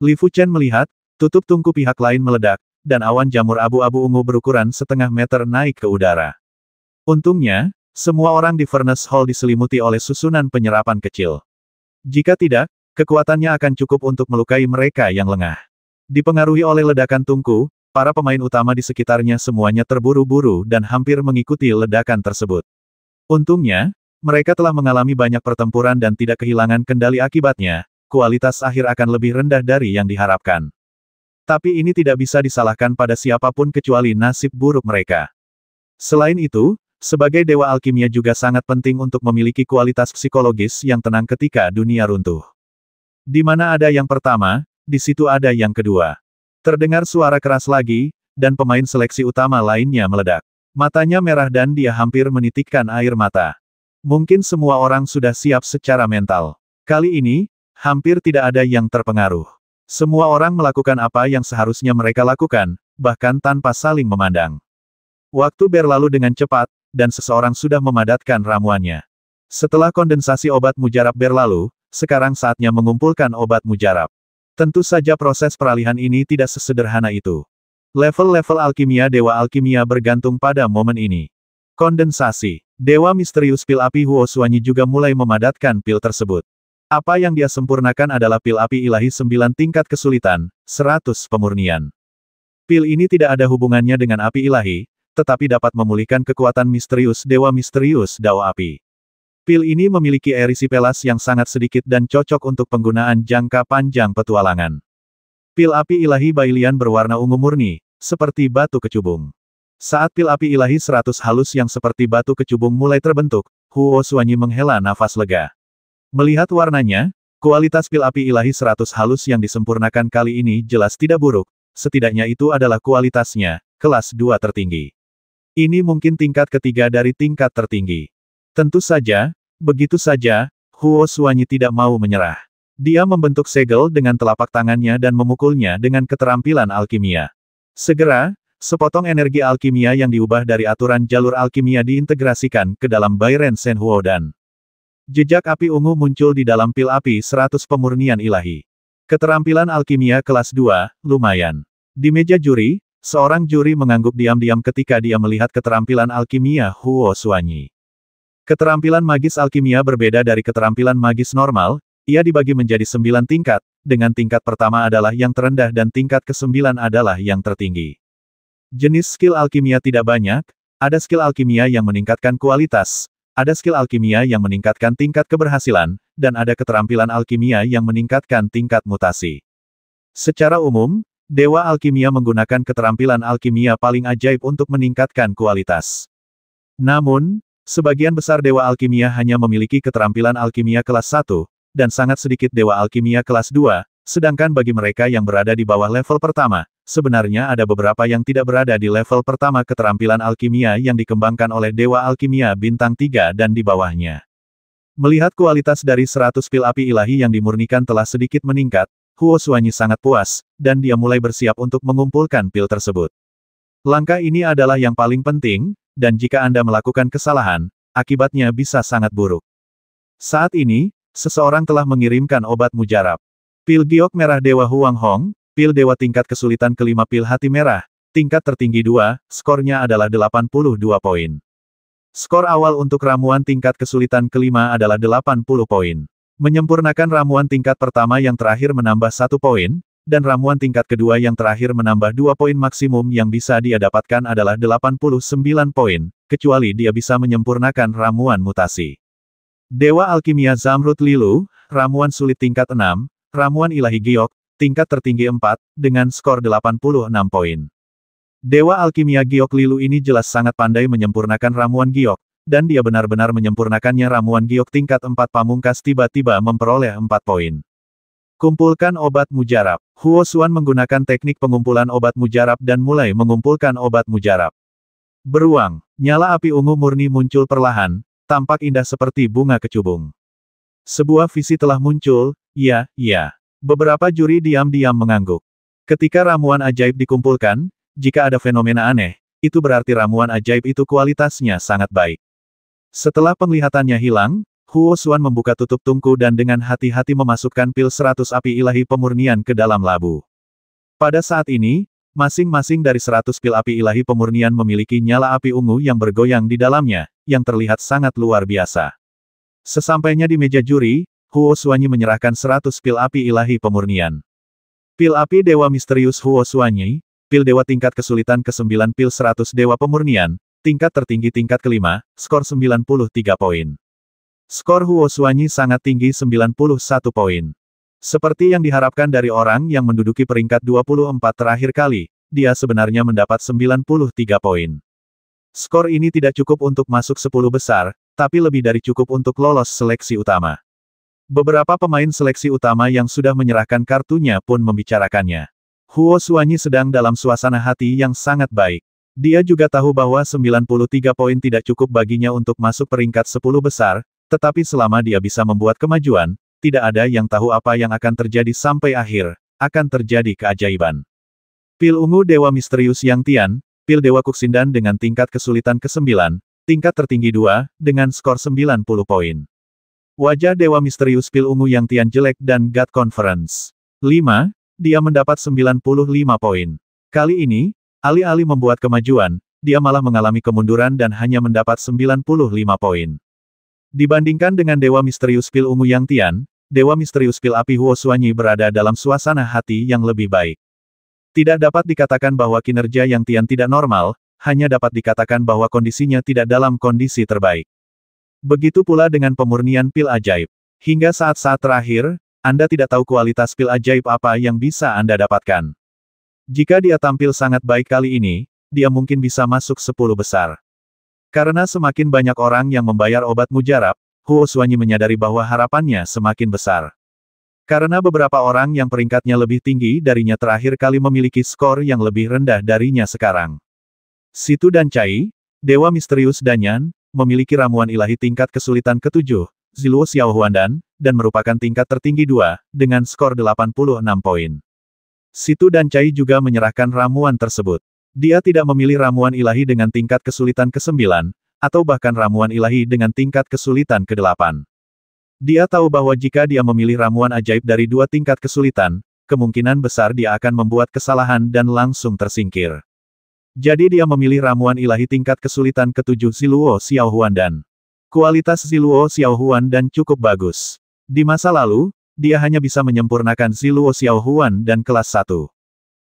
Li Fuchen melihat, tutup tungku pihak lain meledak, dan awan jamur abu-abu ungu berukuran setengah meter naik ke udara. Untungnya, semua orang di Furnace Hall diselimuti oleh susunan penyerapan kecil. Jika tidak, kekuatannya akan cukup untuk melukai mereka yang lengah. Dipengaruhi oleh ledakan tungku, para pemain utama di sekitarnya semuanya terburu-buru dan hampir mengikuti ledakan tersebut. Untungnya, mereka telah mengalami banyak pertempuran dan tidak kehilangan kendali akibatnya, kualitas akhir akan lebih rendah dari yang diharapkan. Tapi ini tidak bisa disalahkan pada siapapun kecuali nasib buruk mereka. Selain itu, sebagai dewa alkimia juga sangat penting untuk memiliki kualitas psikologis yang tenang ketika dunia runtuh. Di mana ada yang pertama, di situ ada yang kedua. Terdengar suara keras lagi, dan pemain seleksi utama lainnya meledak. Matanya merah dan dia hampir menitikkan air mata. Mungkin semua orang sudah siap secara mental. Kali ini, hampir tidak ada yang terpengaruh. Semua orang melakukan apa yang seharusnya mereka lakukan, bahkan tanpa saling memandang. Waktu berlalu dengan cepat, dan seseorang sudah memadatkan ramuannya. Setelah kondensasi obat mujarab berlalu, sekarang saatnya mengumpulkan obat mujarab. Tentu saja proses peralihan ini tidak sesederhana itu. Level-level alkimia Dewa Alkimia bergantung pada momen ini. Kondensasi. Dewa misterius pil api Huo Huosuanyi juga mulai memadatkan pil tersebut. Apa yang dia sempurnakan adalah pil api ilahi sembilan tingkat kesulitan, seratus pemurnian. Pil ini tidak ada hubungannya dengan api ilahi, tetapi dapat memulihkan kekuatan misterius Dewa Misterius Dao Api. Pil ini memiliki erisipelas yang sangat sedikit dan cocok untuk penggunaan jangka panjang petualangan. Pil api ilahi Bailian berwarna ungu murni, seperti batu kecubung. Saat pil api ilahi seratus halus yang seperti batu kecubung mulai terbentuk, Huo Suanyi menghela nafas lega. Melihat warnanya, kualitas pil api ilahi seratus halus yang disempurnakan kali ini jelas tidak buruk, setidaknya itu adalah kualitasnya, kelas 2 tertinggi. Ini mungkin tingkat ketiga dari tingkat tertinggi. Tentu saja, begitu saja, Huo Suanyi tidak mau menyerah. Dia membentuk segel dengan telapak tangannya dan memukulnya dengan keterampilan alkimia. Segera, sepotong energi alkimia yang diubah dari aturan jalur alkimia diintegrasikan ke dalam Bairen Huo dan jejak api ungu muncul di dalam pil api 100 pemurnian ilahi. Keterampilan alkimia kelas 2, lumayan. Di meja juri, Seorang juri mengangguk diam-diam ketika dia melihat keterampilan alkimia Huo Suanyi. Keterampilan magis alkimia berbeda dari keterampilan magis normal, ia dibagi menjadi sembilan tingkat, dengan tingkat pertama adalah yang terendah dan tingkat kesembilan adalah yang tertinggi. Jenis skill alkimia tidak banyak, ada skill alkimia yang meningkatkan kualitas, ada skill alkimia yang meningkatkan tingkat keberhasilan, dan ada keterampilan alkimia yang meningkatkan tingkat mutasi. Secara umum, Dewa Alkimia menggunakan keterampilan alkimia paling ajaib untuk meningkatkan kualitas. Namun, sebagian besar Dewa Alkimia hanya memiliki keterampilan alkimia kelas 1, dan sangat sedikit Dewa Alkimia kelas 2, sedangkan bagi mereka yang berada di bawah level pertama, sebenarnya ada beberapa yang tidak berada di level pertama keterampilan alkimia yang dikembangkan oleh Dewa Alkimia bintang 3 dan di bawahnya. Melihat kualitas dari 100 pil api ilahi yang dimurnikan telah sedikit meningkat, Huo Suanyi sangat puas, dan dia mulai bersiap untuk mengumpulkan pil tersebut. Langkah ini adalah yang paling penting, dan jika Anda melakukan kesalahan, akibatnya bisa sangat buruk. Saat ini, seseorang telah mengirimkan obat mujarab. Pil giok merah Dewa Huang Hong, pil dewa tingkat kesulitan kelima pil hati merah, tingkat tertinggi 2, skornya adalah 82 poin. Skor awal untuk ramuan tingkat kesulitan kelima adalah 80 poin. Menyempurnakan ramuan tingkat pertama yang terakhir menambah satu poin, dan ramuan tingkat kedua yang terakhir menambah dua poin maksimum yang bisa dia dapatkan adalah 89 poin, kecuali dia bisa menyempurnakan ramuan mutasi. Dewa Alkimia Zamrud Lilu, ramuan sulit tingkat 6, ramuan ilahi Giok, tingkat tertinggi 4, dengan skor 86 poin. Dewa Alkimia Giok Lilu ini jelas sangat pandai menyempurnakan ramuan Giok, dan dia benar-benar menyempurnakannya ramuan giok tingkat 4 pamungkas tiba-tiba memperoleh 4 poin. Kumpulkan obat mujarab. Huo Xuan menggunakan teknik pengumpulan obat mujarab dan mulai mengumpulkan obat mujarab. Beruang, nyala api ungu murni muncul perlahan, tampak indah seperti bunga kecubung. Sebuah visi telah muncul, ya, ya. Beberapa juri diam-diam mengangguk. Ketika ramuan ajaib dikumpulkan, jika ada fenomena aneh, itu berarti ramuan ajaib itu kualitasnya sangat baik. Setelah penglihatannya hilang, Huo Xuan membuka tutup tungku dan dengan hati-hati memasukkan pil seratus api ilahi pemurnian ke dalam labu. Pada saat ini, masing-masing dari seratus pil api ilahi pemurnian memiliki nyala api ungu yang bergoyang di dalamnya, yang terlihat sangat luar biasa. Sesampainya di meja juri, Huo Xuanyi menyerahkan seratus pil api ilahi pemurnian. Pil api dewa misterius Huo Xuanyi, pil dewa tingkat kesulitan ke-9 pil seratus dewa pemurnian, tingkat tertinggi tingkat kelima, skor 93 poin. Skor Huo Suanyi sangat tinggi 91 poin. Seperti yang diharapkan dari orang yang menduduki peringkat 24 terakhir kali, dia sebenarnya mendapat 93 poin. Skor ini tidak cukup untuk masuk 10 besar, tapi lebih dari cukup untuk lolos seleksi utama. Beberapa pemain seleksi utama yang sudah menyerahkan kartunya pun membicarakannya. Huo Suanyi sedang dalam suasana hati yang sangat baik. Dia juga tahu bahwa 93 poin tidak cukup baginya untuk masuk peringkat 10 besar, tetapi selama dia bisa membuat kemajuan, tidak ada yang tahu apa yang akan terjadi sampai akhir, akan terjadi keajaiban. Pil ungu Dewa Misterius Yang Tian, pil Dewa Kuksindan dengan tingkat kesulitan ke-9, tingkat tertinggi 2, dengan skor 90 poin. Wajah Dewa Misterius Pil Ungu Yang Tian jelek dan God Conference. 5. Dia mendapat 95 poin. Kali ini, Alih-alih membuat kemajuan, dia malah mengalami kemunduran dan hanya mendapat 95 poin. Dibandingkan dengan Dewa Misterius Pil Ungu Yang Tian, Dewa Misterius Pil Api Huo Suanyi berada dalam suasana hati yang lebih baik. Tidak dapat dikatakan bahwa kinerja Yang Tian tidak normal, hanya dapat dikatakan bahwa kondisinya tidak dalam kondisi terbaik. Begitu pula dengan pemurnian pil ajaib. Hingga saat-saat terakhir, Anda tidak tahu kualitas pil ajaib apa yang bisa Anda dapatkan. Jika dia tampil sangat baik kali ini, dia mungkin bisa masuk sepuluh besar. Karena semakin banyak orang yang membayar obat mujarab, Huo Suanyi menyadari bahwa harapannya semakin besar. Karena beberapa orang yang peringkatnya lebih tinggi darinya terakhir kali memiliki skor yang lebih rendah darinya sekarang. Situ dan Cai, Dewa Misterius Danyan, memiliki ramuan ilahi tingkat kesulitan ketujuh, Ziluo Xiaohuandan, dan merupakan tingkat tertinggi dua, dengan skor 86 poin. Situ dan Cai juga menyerahkan ramuan tersebut. Dia tidak memilih ramuan ilahi dengan tingkat kesulitan ke-9, atau bahkan ramuan ilahi dengan tingkat kesulitan ke-8. Dia tahu bahwa jika dia memilih ramuan ajaib dari dua tingkat kesulitan, kemungkinan besar dia akan membuat kesalahan dan langsung tersingkir. Jadi dia memilih ramuan ilahi tingkat kesulitan ke ketujuh Ziluo Xiaohuan dan kualitas Ziluo Xiaohuan dan cukup bagus. Di masa lalu, dia hanya bisa menyempurnakan Ziluo Xiaohuan dan kelas 1.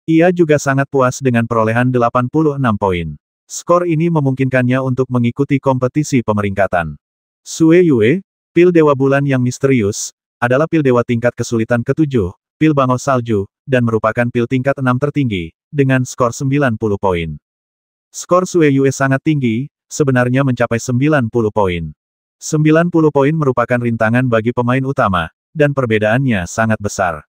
Ia juga sangat puas dengan perolehan 86 poin. Skor ini memungkinkannya untuk mengikuti kompetisi pemeringkatan. Sue Yue, pil Dewa Bulan yang misterius, adalah pil Dewa tingkat kesulitan ketujuh, pil Bango Salju, dan merupakan pil tingkat 6 tertinggi, dengan skor 90 poin. Skor Sue Yue sangat tinggi, sebenarnya mencapai 90 poin. 90 poin merupakan rintangan bagi pemain utama, dan perbedaannya sangat besar.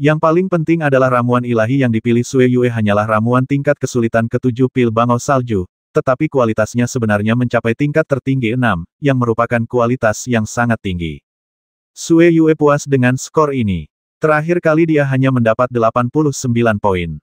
Yang paling penting adalah ramuan ilahi yang dipilih Sue Yue hanyalah ramuan tingkat kesulitan ketujuh pil bangau salju, tetapi kualitasnya sebenarnya mencapai tingkat tertinggi enam, yang merupakan kualitas yang sangat tinggi. Sue Yue puas dengan skor ini. Terakhir kali dia hanya mendapat 89 poin.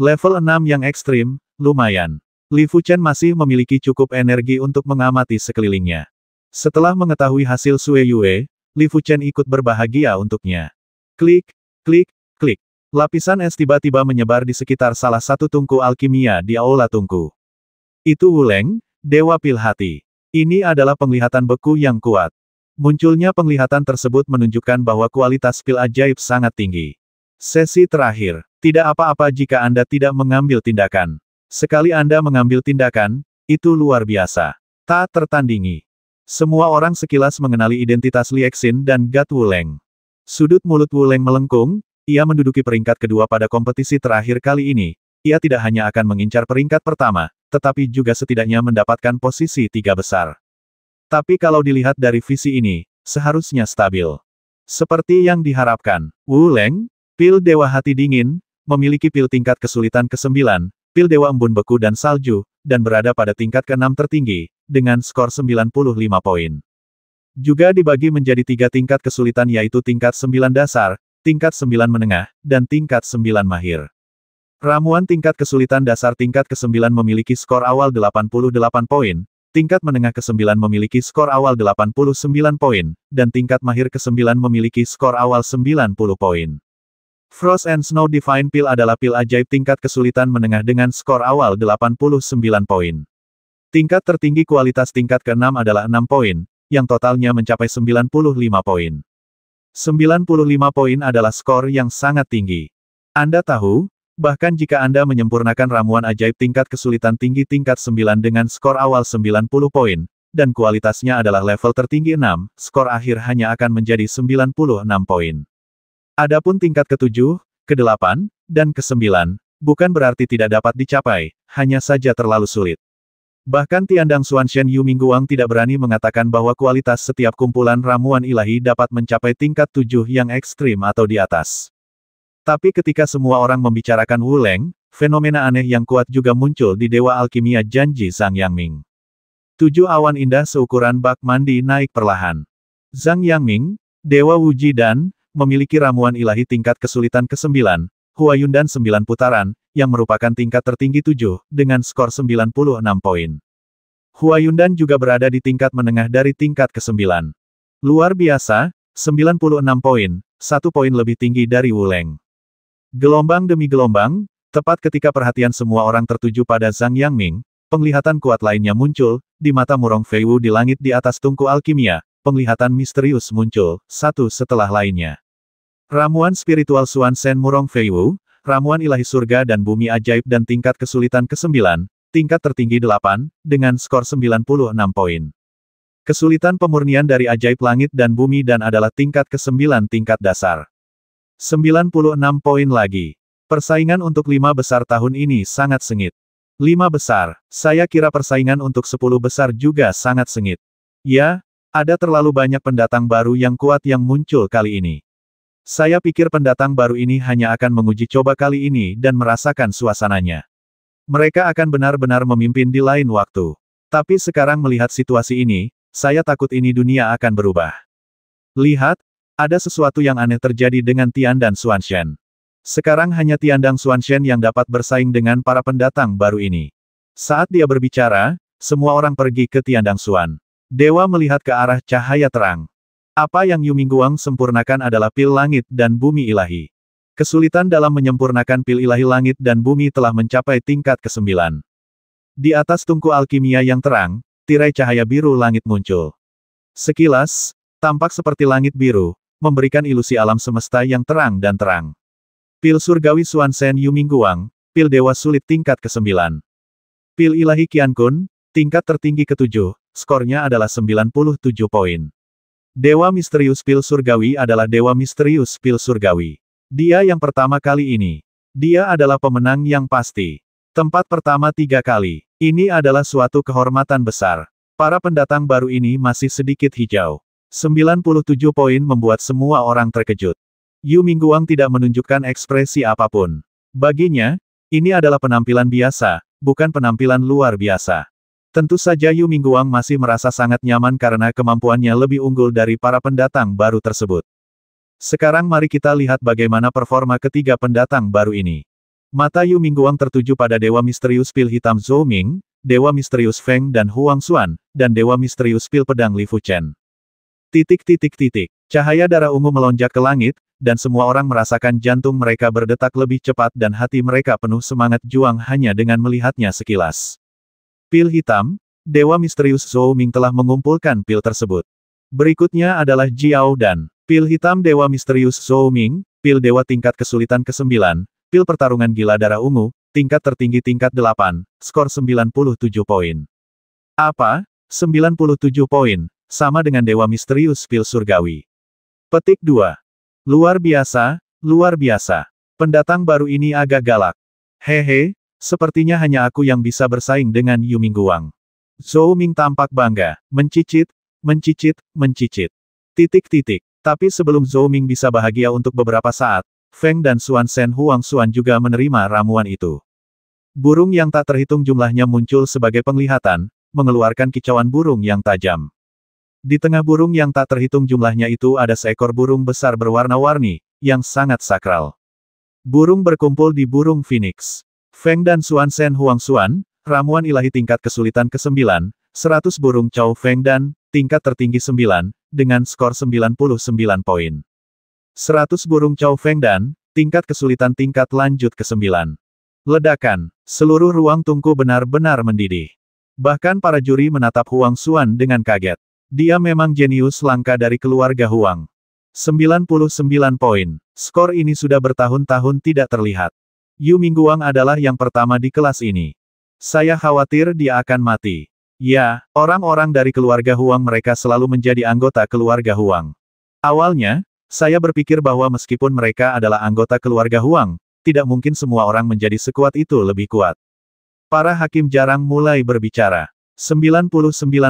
Level 6 yang ekstrim, lumayan. Li Fuchen masih memiliki cukup energi untuk mengamati sekelilingnya. Setelah mengetahui hasil Sue Yue, Li Fu Chen ikut berbahagia untuknya. Klik, klik, klik. Lapisan es tiba-tiba menyebar di sekitar salah satu tungku alkimia di aula tungku. Itu Wuleng, Dewa Pilhati. Ini adalah penglihatan beku yang kuat. Munculnya penglihatan tersebut menunjukkan bahwa kualitas pil ajaib sangat tinggi. Sesi terakhir, tidak apa-apa jika Anda tidak mengambil tindakan. Sekali Anda mengambil tindakan, itu luar biasa. Tak tertandingi. Semua orang sekilas mengenali identitas Li Xin dan Gat Wuleng. Sudut mulut Wuleng melengkung, ia menduduki peringkat kedua pada kompetisi terakhir kali ini. Ia tidak hanya akan mengincar peringkat pertama, tetapi juga setidaknya mendapatkan posisi tiga besar. Tapi kalau dilihat dari visi ini, seharusnya stabil. Seperti yang diharapkan, Wuleng, pil Dewa Hati Dingin, memiliki pil tingkat kesulitan ke-9, Pil Dewa Embun Beku dan Salju, dan berada pada tingkat ke-6 tertinggi, dengan skor 95 poin. Juga dibagi menjadi tiga tingkat kesulitan yaitu tingkat 9 dasar, tingkat 9 menengah, dan tingkat 9 mahir. Ramuan tingkat kesulitan dasar tingkat ke-9 memiliki skor awal 88 poin, tingkat menengah ke-9 memiliki skor awal 89 poin, dan tingkat mahir ke-9 memiliki skor awal 90 poin. Frost and Snow Divine Pill adalah pil ajaib tingkat kesulitan menengah dengan skor awal 89 poin. Tingkat tertinggi kualitas tingkat ke-6 adalah 6 poin, yang totalnya mencapai 95 poin. 95 poin adalah skor yang sangat tinggi. Anda tahu, bahkan jika Anda menyempurnakan ramuan ajaib tingkat kesulitan tinggi tingkat 9 dengan skor awal 90 poin, dan kualitasnya adalah level tertinggi 6, skor akhir hanya akan menjadi 96 poin. Adapun tingkat ketujuh, kedelapan, dan kesembilan, bukan berarti tidak dapat dicapai, hanya saja terlalu sulit. Bahkan Tiandang Xuanshen Yu Mingguang tidak berani mengatakan bahwa kualitas setiap kumpulan ramuan ilahi dapat mencapai tingkat tujuh yang ekstrim atau di atas. Tapi ketika semua orang membicarakan Wu Leng, fenomena aneh yang kuat juga muncul di Dewa Alkimia Janji Zhang Yangming. Tujuh awan indah seukuran bak mandi naik perlahan. Zhang Yangming, Dewa Wuji dan memiliki ramuan ilahi tingkat kesulitan ke-9, Huayun dan 9 putaran, yang merupakan tingkat tertinggi 7, dengan skor 96 poin. Huayun juga berada di tingkat menengah dari tingkat ke-9. Luar biasa, 96 poin, satu poin lebih tinggi dari Wuleng. Gelombang demi gelombang, tepat ketika perhatian semua orang tertuju pada Zhang Yangming, penglihatan kuat lainnya muncul, di mata Murong Feiwu di langit di atas tungku alkimia, penglihatan misterius muncul, satu setelah lainnya. Ramuan spiritual Suan Sen Murong Feiwu, ramuan ilahi surga dan bumi ajaib dan tingkat kesulitan ke-9, tingkat tertinggi 8, dengan skor 96 poin. Kesulitan pemurnian dari ajaib langit dan bumi dan adalah tingkat ke-9 tingkat dasar. 96 poin lagi. Persaingan untuk lima besar tahun ini sangat sengit. Lima besar, saya kira persaingan untuk sepuluh besar juga sangat sengit. Ya, ada terlalu banyak pendatang baru yang kuat yang muncul kali ini. Saya pikir pendatang baru ini hanya akan menguji coba kali ini dan merasakan suasananya. Mereka akan benar-benar memimpin di lain waktu. Tapi sekarang melihat situasi ini, saya takut ini dunia akan berubah. Lihat, ada sesuatu yang aneh terjadi dengan Tian dan Xuanshen. Sekarang hanya Tian dan Xuanshen yang dapat bersaing dengan para pendatang baru ini. Saat dia berbicara, semua orang pergi ke Tian dan Xuan. Dewa melihat ke arah cahaya terang. Apa yang Yu Mingguang sempurnakan adalah pil langit dan bumi ilahi. Kesulitan dalam menyempurnakan pil ilahi langit dan bumi telah mencapai tingkat kesembilan. Di atas tungku alkimia yang terang, tirai cahaya biru langit muncul. Sekilas, tampak seperti langit biru, memberikan ilusi alam semesta yang terang dan terang. Pil surgawi Suansen Mingguang, pil dewa sulit tingkat kesembilan. Pil ilahi Qiankun, tingkat tertinggi ke ketujuh, skornya adalah 97 poin. Dewa Misterius Pil Surgawi adalah Dewa Misterius Pil Surgawi. Dia yang pertama kali ini. Dia adalah pemenang yang pasti. Tempat pertama tiga kali. Ini adalah suatu kehormatan besar. Para pendatang baru ini masih sedikit hijau. 97 poin membuat semua orang terkejut. Yu Mingguang tidak menunjukkan ekspresi apapun. Baginya, ini adalah penampilan biasa, bukan penampilan luar biasa. Tentu saja Yu Mingguang masih merasa sangat nyaman karena kemampuannya lebih unggul dari para pendatang baru tersebut. Sekarang mari kita lihat bagaimana performa ketiga pendatang baru ini. Mata Yu Mingguang tertuju pada Dewa Misterius Pil Hitam Zhou Ming, Dewa Misterius Feng dan Huang Xuan, dan Dewa Misterius Pil Pedang Li Fuchen. Titik titik titik. Cahaya darah ungu melonjak ke langit, dan semua orang merasakan jantung mereka berdetak lebih cepat dan hati mereka penuh semangat juang hanya dengan melihatnya sekilas. Pil hitam, Dewa Misterius Zhou Ming telah mengumpulkan pil tersebut. Berikutnya adalah Jiao dan Pil Hitam Dewa Misterius Zhou Ming, Pil Dewa tingkat kesulitan ke-9, Pil Pertarungan Gila Darah Ungu, tingkat tertinggi tingkat 8, skor 97 poin. Apa? 97 poin, sama dengan Dewa Misterius Pil Surgawi. Petik 2. Luar biasa, luar biasa. Pendatang baru ini agak galak. Hehe, Sepertinya hanya aku yang bisa bersaing dengan Yu Mingguang. Zhou Ming tampak bangga, mencicit, mencicit, mencicit. Titik-titik. Tapi sebelum Zhou Ming bisa bahagia untuk beberapa saat, Feng dan Xuan Sen Huang Xuan juga menerima ramuan itu. Burung yang tak terhitung jumlahnya muncul sebagai penglihatan, mengeluarkan kicauan burung yang tajam. Di tengah burung yang tak terhitung jumlahnya itu ada seekor burung besar berwarna-warni, yang sangat sakral. Burung berkumpul di burung phoenix. Feng dan Xuan Sen Huang Xuan, ramuan ilahi tingkat kesulitan ke-9, 100 burung Chow Feng dan, tingkat tertinggi 9, dengan skor 99 poin. 100 burung Chow Feng dan, tingkat kesulitan tingkat lanjut ke-9. Ledakan, seluruh ruang tungku benar-benar mendidih. Bahkan para juri menatap Huang Xuan dengan kaget. Dia memang jenius langka dari keluarga Huang. 99 poin. Skor ini sudah bertahun-tahun tidak terlihat. Yu Mingguang adalah yang pertama di kelas ini. Saya khawatir dia akan mati. Ya, orang-orang dari keluarga Huang mereka selalu menjadi anggota keluarga Huang. Awalnya, saya berpikir bahwa meskipun mereka adalah anggota keluarga Huang, tidak mungkin semua orang menjadi sekuat itu lebih kuat. Para hakim jarang mulai berbicara. 99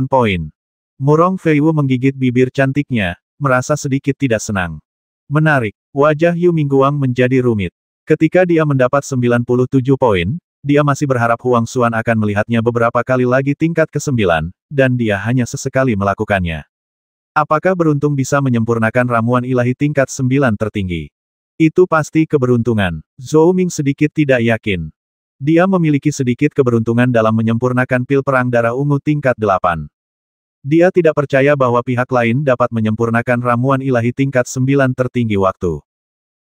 poin. Murong Feiwu menggigit bibir cantiknya, merasa sedikit tidak senang. Menarik, wajah Yu Mingguang menjadi rumit. Ketika dia mendapat 97 poin, dia masih berharap Huang Xuan akan melihatnya beberapa kali lagi tingkat ke-9, dan dia hanya sesekali melakukannya. Apakah beruntung bisa menyempurnakan ramuan ilahi tingkat 9 tertinggi? Itu pasti keberuntungan. Zhou Ming sedikit tidak yakin. Dia memiliki sedikit keberuntungan dalam menyempurnakan pil perang darah ungu tingkat 8. Dia tidak percaya bahwa pihak lain dapat menyempurnakan ramuan ilahi tingkat 9 tertinggi waktu.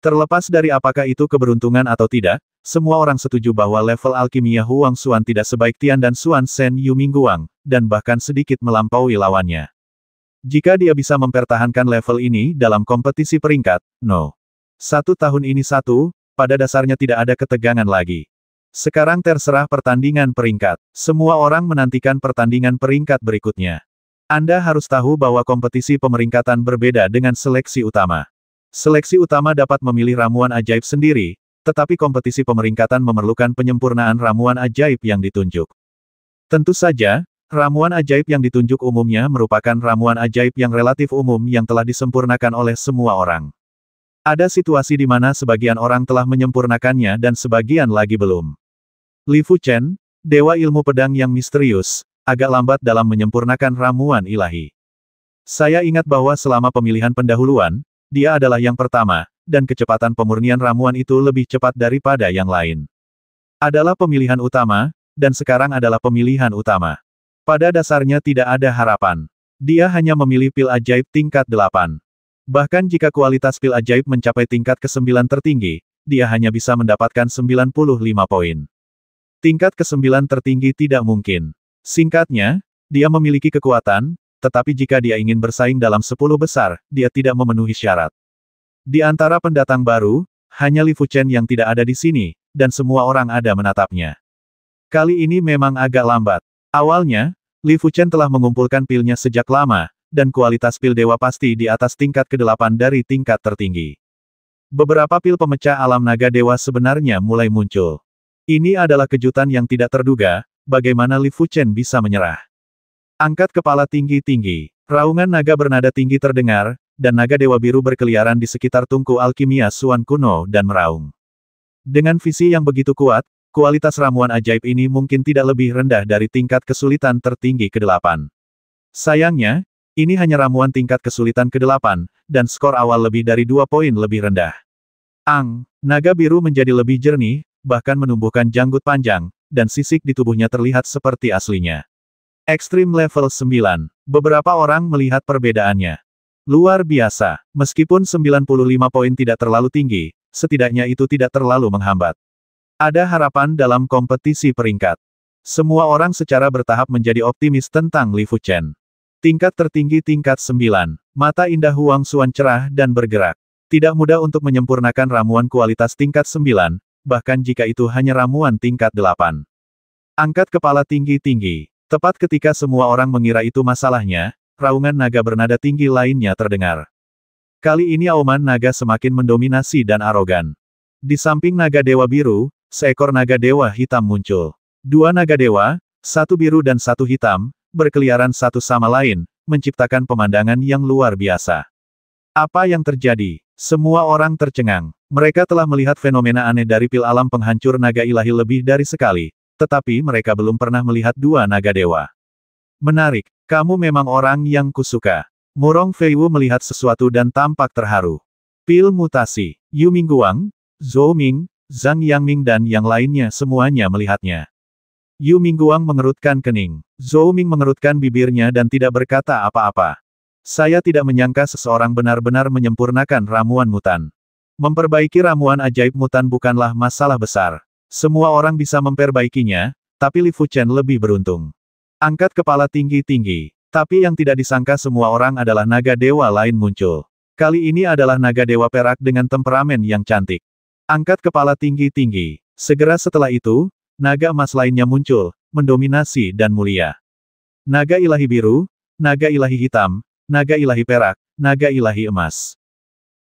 Terlepas dari apakah itu keberuntungan atau tidak, semua orang setuju bahwa level alkimia Huang Xuan tidak sebaik Tian dan Xuan Shen Yu Mingguang, dan bahkan sedikit melampaui lawannya. Jika dia bisa mempertahankan level ini dalam kompetisi peringkat, no. Satu tahun ini satu, pada dasarnya tidak ada ketegangan lagi. Sekarang terserah pertandingan peringkat. Semua orang menantikan pertandingan peringkat berikutnya. Anda harus tahu bahwa kompetisi pemeringkatan berbeda dengan seleksi utama. Seleksi utama dapat memilih ramuan ajaib sendiri, tetapi kompetisi pemeringkatan memerlukan penyempurnaan ramuan ajaib yang ditunjuk. Tentu saja, ramuan ajaib yang ditunjuk umumnya merupakan ramuan ajaib yang relatif umum yang telah disempurnakan oleh semua orang. Ada situasi di mana sebagian orang telah menyempurnakannya dan sebagian lagi belum. Li Fu Chen, dewa ilmu pedang yang misterius, agak lambat dalam menyempurnakan ramuan ilahi. Saya ingat bahwa selama pemilihan pendahuluan, dia adalah yang pertama, dan kecepatan pemurnian ramuan itu lebih cepat daripada yang lain. Adalah pemilihan utama, dan sekarang adalah pemilihan utama. Pada dasarnya tidak ada harapan. Dia hanya memilih pil ajaib tingkat 8. Bahkan jika kualitas pil ajaib mencapai tingkat ke-9 tertinggi, dia hanya bisa mendapatkan 95 poin. Tingkat ke-9 tertinggi tidak mungkin. Singkatnya, dia memiliki kekuatan, tetapi jika dia ingin bersaing dalam sepuluh besar, dia tidak memenuhi syarat. Di antara pendatang baru, hanya Li Fuchen yang tidak ada di sini, dan semua orang ada menatapnya. Kali ini memang agak lambat. Awalnya, Li Fuchen telah mengumpulkan pilnya sejak lama, dan kualitas pil dewa pasti di atas tingkat ke-8 dari tingkat tertinggi. Beberapa pil pemecah alam naga dewa sebenarnya mulai muncul. Ini adalah kejutan yang tidak terduga, bagaimana Li Fuchen bisa menyerah. Angkat kepala tinggi-tinggi. Raungan naga bernada tinggi terdengar, dan naga dewa biru berkeliaran di sekitar tungku alkimia Suan kuno dan meraung. Dengan visi yang begitu kuat, kualitas ramuan ajaib ini mungkin tidak lebih rendah dari tingkat kesulitan tertinggi ke-8. Sayangnya, ini hanya ramuan tingkat kesulitan ke-8, dan skor awal lebih dari dua poin lebih rendah. Ang, naga biru menjadi lebih jernih, bahkan menumbuhkan janggut panjang, dan sisik di tubuhnya terlihat seperti aslinya. Ekstrim level 9. Beberapa orang melihat perbedaannya. Luar biasa, meskipun 95 poin tidak terlalu tinggi, setidaknya itu tidak terlalu menghambat. Ada harapan dalam kompetisi peringkat. Semua orang secara bertahap menjadi optimis tentang Li Fu Chen. Tingkat tertinggi tingkat 9. Mata indah Huang Xuan cerah dan bergerak. Tidak mudah untuk menyempurnakan ramuan kualitas tingkat 9, bahkan jika itu hanya ramuan tingkat 8. Angkat kepala tinggi-tinggi. Tepat ketika semua orang mengira itu masalahnya, raungan naga bernada tinggi lainnya terdengar. Kali ini auman naga semakin mendominasi dan arogan. Di samping naga dewa biru, seekor naga dewa hitam muncul. Dua naga dewa, satu biru dan satu hitam, berkeliaran satu sama lain, menciptakan pemandangan yang luar biasa. Apa yang terjadi? Semua orang tercengang. Mereka telah melihat fenomena aneh dari pil alam penghancur naga ilahi lebih dari sekali, tetapi mereka belum pernah melihat dua naga dewa. Menarik, kamu memang orang yang kusuka. Murong Feiwu melihat sesuatu dan tampak terharu. Pil mutasi, Yu Mingguang, Zhou Ming, Zhang Yangming dan yang lainnya semuanya melihatnya. Yu Mingguang mengerutkan kening. Zhou Ming mengerutkan bibirnya dan tidak berkata apa-apa. Saya tidak menyangka seseorang benar-benar menyempurnakan ramuan mutan. Memperbaiki ramuan ajaib mutan bukanlah masalah besar. Semua orang bisa memperbaikinya, tapi Li Fuchen lebih beruntung. Angkat kepala tinggi-tinggi. Tapi yang tidak disangka semua orang adalah naga dewa lain muncul. Kali ini adalah naga dewa perak dengan temperamen yang cantik. Angkat kepala tinggi-tinggi. Segera setelah itu, naga emas lainnya muncul, mendominasi dan mulia. Naga ilahi biru, naga ilahi hitam, naga ilahi perak, naga ilahi emas.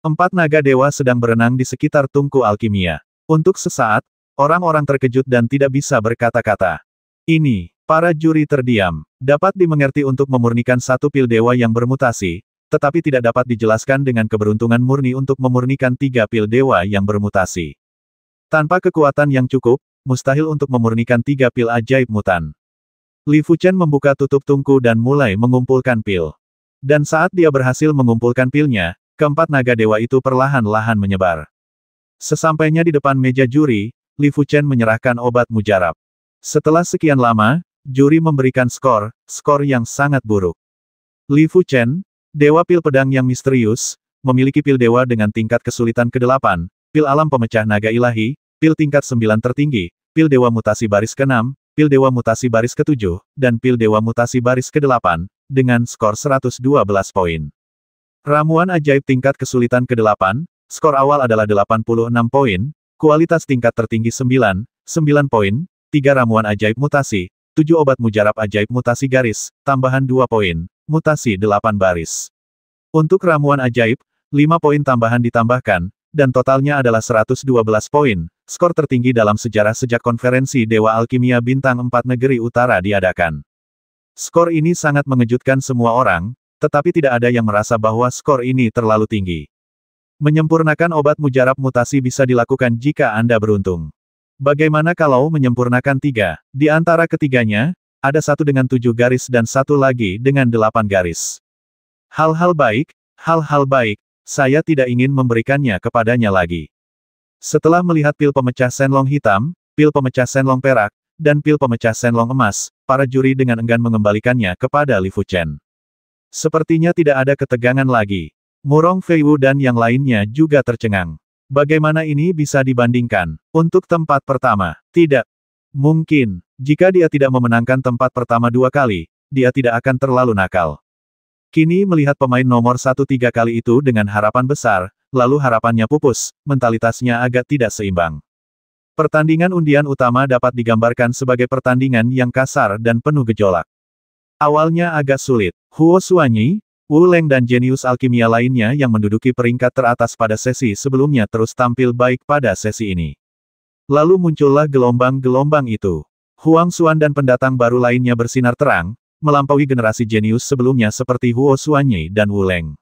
Empat naga dewa sedang berenang di sekitar tungku alkimia. Untuk sesaat, Orang-orang terkejut dan tidak bisa berkata-kata. Ini, para juri terdiam, dapat dimengerti untuk memurnikan satu pil dewa yang bermutasi, tetapi tidak dapat dijelaskan dengan keberuntungan murni untuk memurnikan tiga pil dewa yang bermutasi. Tanpa kekuatan yang cukup, mustahil untuk memurnikan tiga pil ajaib mutan. Li Fuchen membuka tutup tungku dan mulai mengumpulkan pil. Dan saat dia berhasil mengumpulkan pilnya, keempat naga dewa itu perlahan-lahan menyebar. Sesampainya di depan meja juri, Li Fuchen menyerahkan obat mujarab. Setelah sekian lama, juri memberikan skor, skor yang sangat buruk. Li Fuchen, dewa pil pedang yang misterius, memiliki pil dewa dengan tingkat kesulitan ke-8, pil alam pemecah naga ilahi, pil tingkat 9 tertinggi, pil dewa mutasi baris ke-6, pil dewa mutasi baris ke-7, dan pil dewa mutasi baris ke-8, dengan skor 112 poin. Ramuan ajaib tingkat kesulitan ke-8, skor awal adalah 86 poin, Kualitas tingkat tertinggi 9, 9 poin, 3 ramuan ajaib mutasi, 7 obat mujarab ajaib mutasi garis, tambahan 2 poin, mutasi 8 baris. Untuk ramuan ajaib, 5 poin tambahan ditambahkan, dan totalnya adalah 112 poin, skor tertinggi dalam sejarah sejak konferensi Dewa Alkimia Bintang 4 Negeri Utara diadakan. Skor ini sangat mengejutkan semua orang, tetapi tidak ada yang merasa bahwa skor ini terlalu tinggi. Menyempurnakan obat mujarab mutasi bisa dilakukan jika Anda beruntung. Bagaimana kalau menyempurnakan tiga? Di antara ketiganya, ada satu dengan tujuh garis dan satu lagi dengan delapan garis. Hal-hal baik, hal-hal baik, saya tidak ingin memberikannya kepadanya lagi. Setelah melihat pil pemecah senlong hitam, pil pemecah senlong perak, dan pil pemecah senlong emas, para juri dengan enggan mengembalikannya kepada Li Fuchen. Sepertinya tidak ada ketegangan lagi. Murong Feiwu dan yang lainnya juga tercengang. Bagaimana ini bisa dibandingkan? Untuk tempat pertama, tidak. Mungkin, jika dia tidak memenangkan tempat pertama dua kali, dia tidak akan terlalu nakal. Kini melihat pemain nomor satu tiga kali itu dengan harapan besar, lalu harapannya pupus, mentalitasnya agak tidak seimbang. Pertandingan undian utama dapat digambarkan sebagai pertandingan yang kasar dan penuh gejolak. Awalnya agak sulit. Huo Suanyi, Wu Leng dan jenius alkimia lainnya yang menduduki peringkat teratas pada sesi sebelumnya terus tampil baik pada sesi ini. Lalu muncullah gelombang-gelombang itu. Huang Xuan dan pendatang baru lainnya bersinar terang, melampaui generasi jenius sebelumnya seperti Huo Xuanyi dan Wu Leng.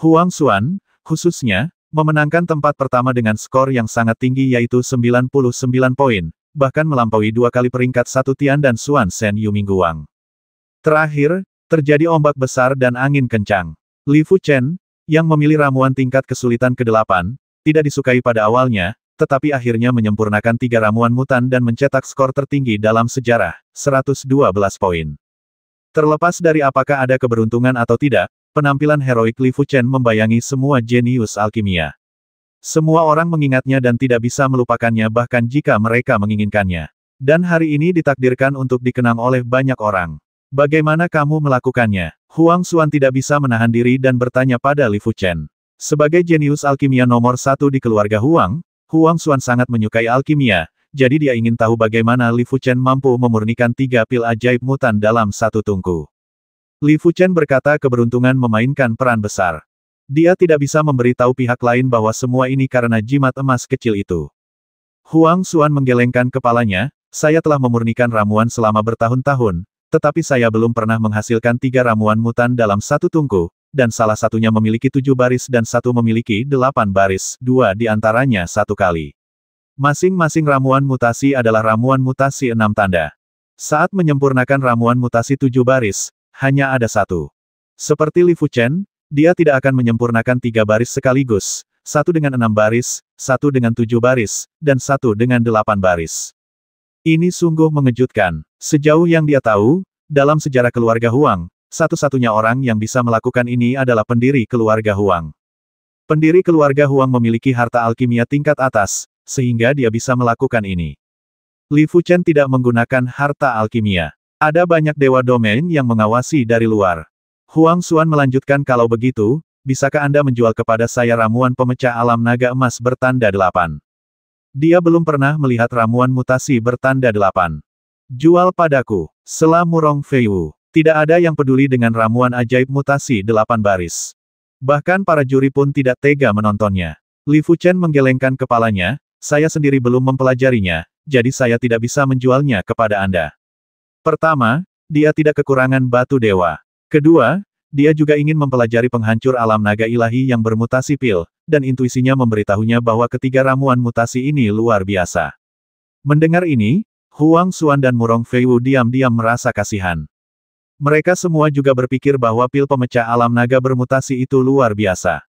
Huang Xuan, khususnya, memenangkan tempat pertama dengan skor yang sangat tinggi yaitu 99 poin, bahkan melampaui dua kali peringkat satu Tian dan Xuan Shen Mingguang. Terakhir, Terjadi ombak besar dan angin kencang. Li Fu Chen, yang memilih ramuan tingkat kesulitan ke-8, tidak disukai pada awalnya, tetapi akhirnya menyempurnakan tiga ramuan mutan dan mencetak skor tertinggi dalam sejarah, 112 poin. Terlepas dari apakah ada keberuntungan atau tidak, penampilan heroik Li Fu Chen membayangi semua jenius alkimia. Semua orang mengingatnya dan tidak bisa melupakannya bahkan jika mereka menginginkannya. Dan hari ini ditakdirkan untuk dikenang oleh banyak orang. Bagaimana kamu melakukannya? Huang Xuan tidak bisa menahan diri dan bertanya pada Li Fuchen. Sebagai jenius alkimia nomor satu di keluarga Huang, Huang Xuan sangat menyukai alkimia, jadi dia ingin tahu bagaimana Li Fuchen mampu memurnikan tiga pil ajaib mutan dalam satu tungku. Li Fuchen berkata keberuntungan memainkan peran besar. Dia tidak bisa memberitahu pihak lain bahwa semua ini karena jimat emas kecil itu. Huang Xuan menggelengkan kepalanya, saya telah memurnikan ramuan selama bertahun-tahun, tetapi saya belum pernah menghasilkan tiga ramuan mutan dalam satu tungku, dan salah satunya memiliki tujuh baris dan satu memiliki delapan baris, dua di antaranya satu kali. Masing-masing ramuan mutasi adalah ramuan mutasi enam tanda. Saat menyempurnakan ramuan mutasi tujuh baris, hanya ada satu. Seperti Li Fuchen, dia tidak akan menyempurnakan tiga baris sekaligus, satu dengan enam baris, satu dengan tujuh baris, dan satu dengan delapan baris. Ini sungguh mengejutkan. Sejauh yang dia tahu, dalam sejarah keluarga Huang, satu-satunya orang yang bisa melakukan ini adalah pendiri keluarga Huang. Pendiri keluarga Huang memiliki harta alkimia tingkat atas, sehingga dia bisa melakukan ini. Li Fuchen tidak menggunakan harta alkimia. Ada banyak dewa domain yang mengawasi dari luar. Huang Xuan melanjutkan kalau begitu, bisakah Anda menjual kepada saya ramuan pemecah alam naga emas bertanda delapan? Dia belum pernah melihat ramuan mutasi bertanda delapan. Jual padaku. selamurong Murong Feiwu. Tidak ada yang peduli dengan ramuan ajaib mutasi delapan baris. Bahkan para juri pun tidak tega menontonnya. Li Fuchen menggelengkan kepalanya, saya sendiri belum mempelajarinya, jadi saya tidak bisa menjualnya kepada Anda. Pertama, dia tidak kekurangan batu dewa. Kedua, dia juga ingin mempelajari penghancur alam naga ilahi yang bermutasi pil, dan intuisinya memberitahunya bahwa ketiga ramuan mutasi ini luar biasa. Mendengar ini, Huang Xuan dan Murong Feiwu diam-diam merasa kasihan. Mereka semua juga berpikir bahwa pil pemecah alam naga bermutasi itu luar biasa.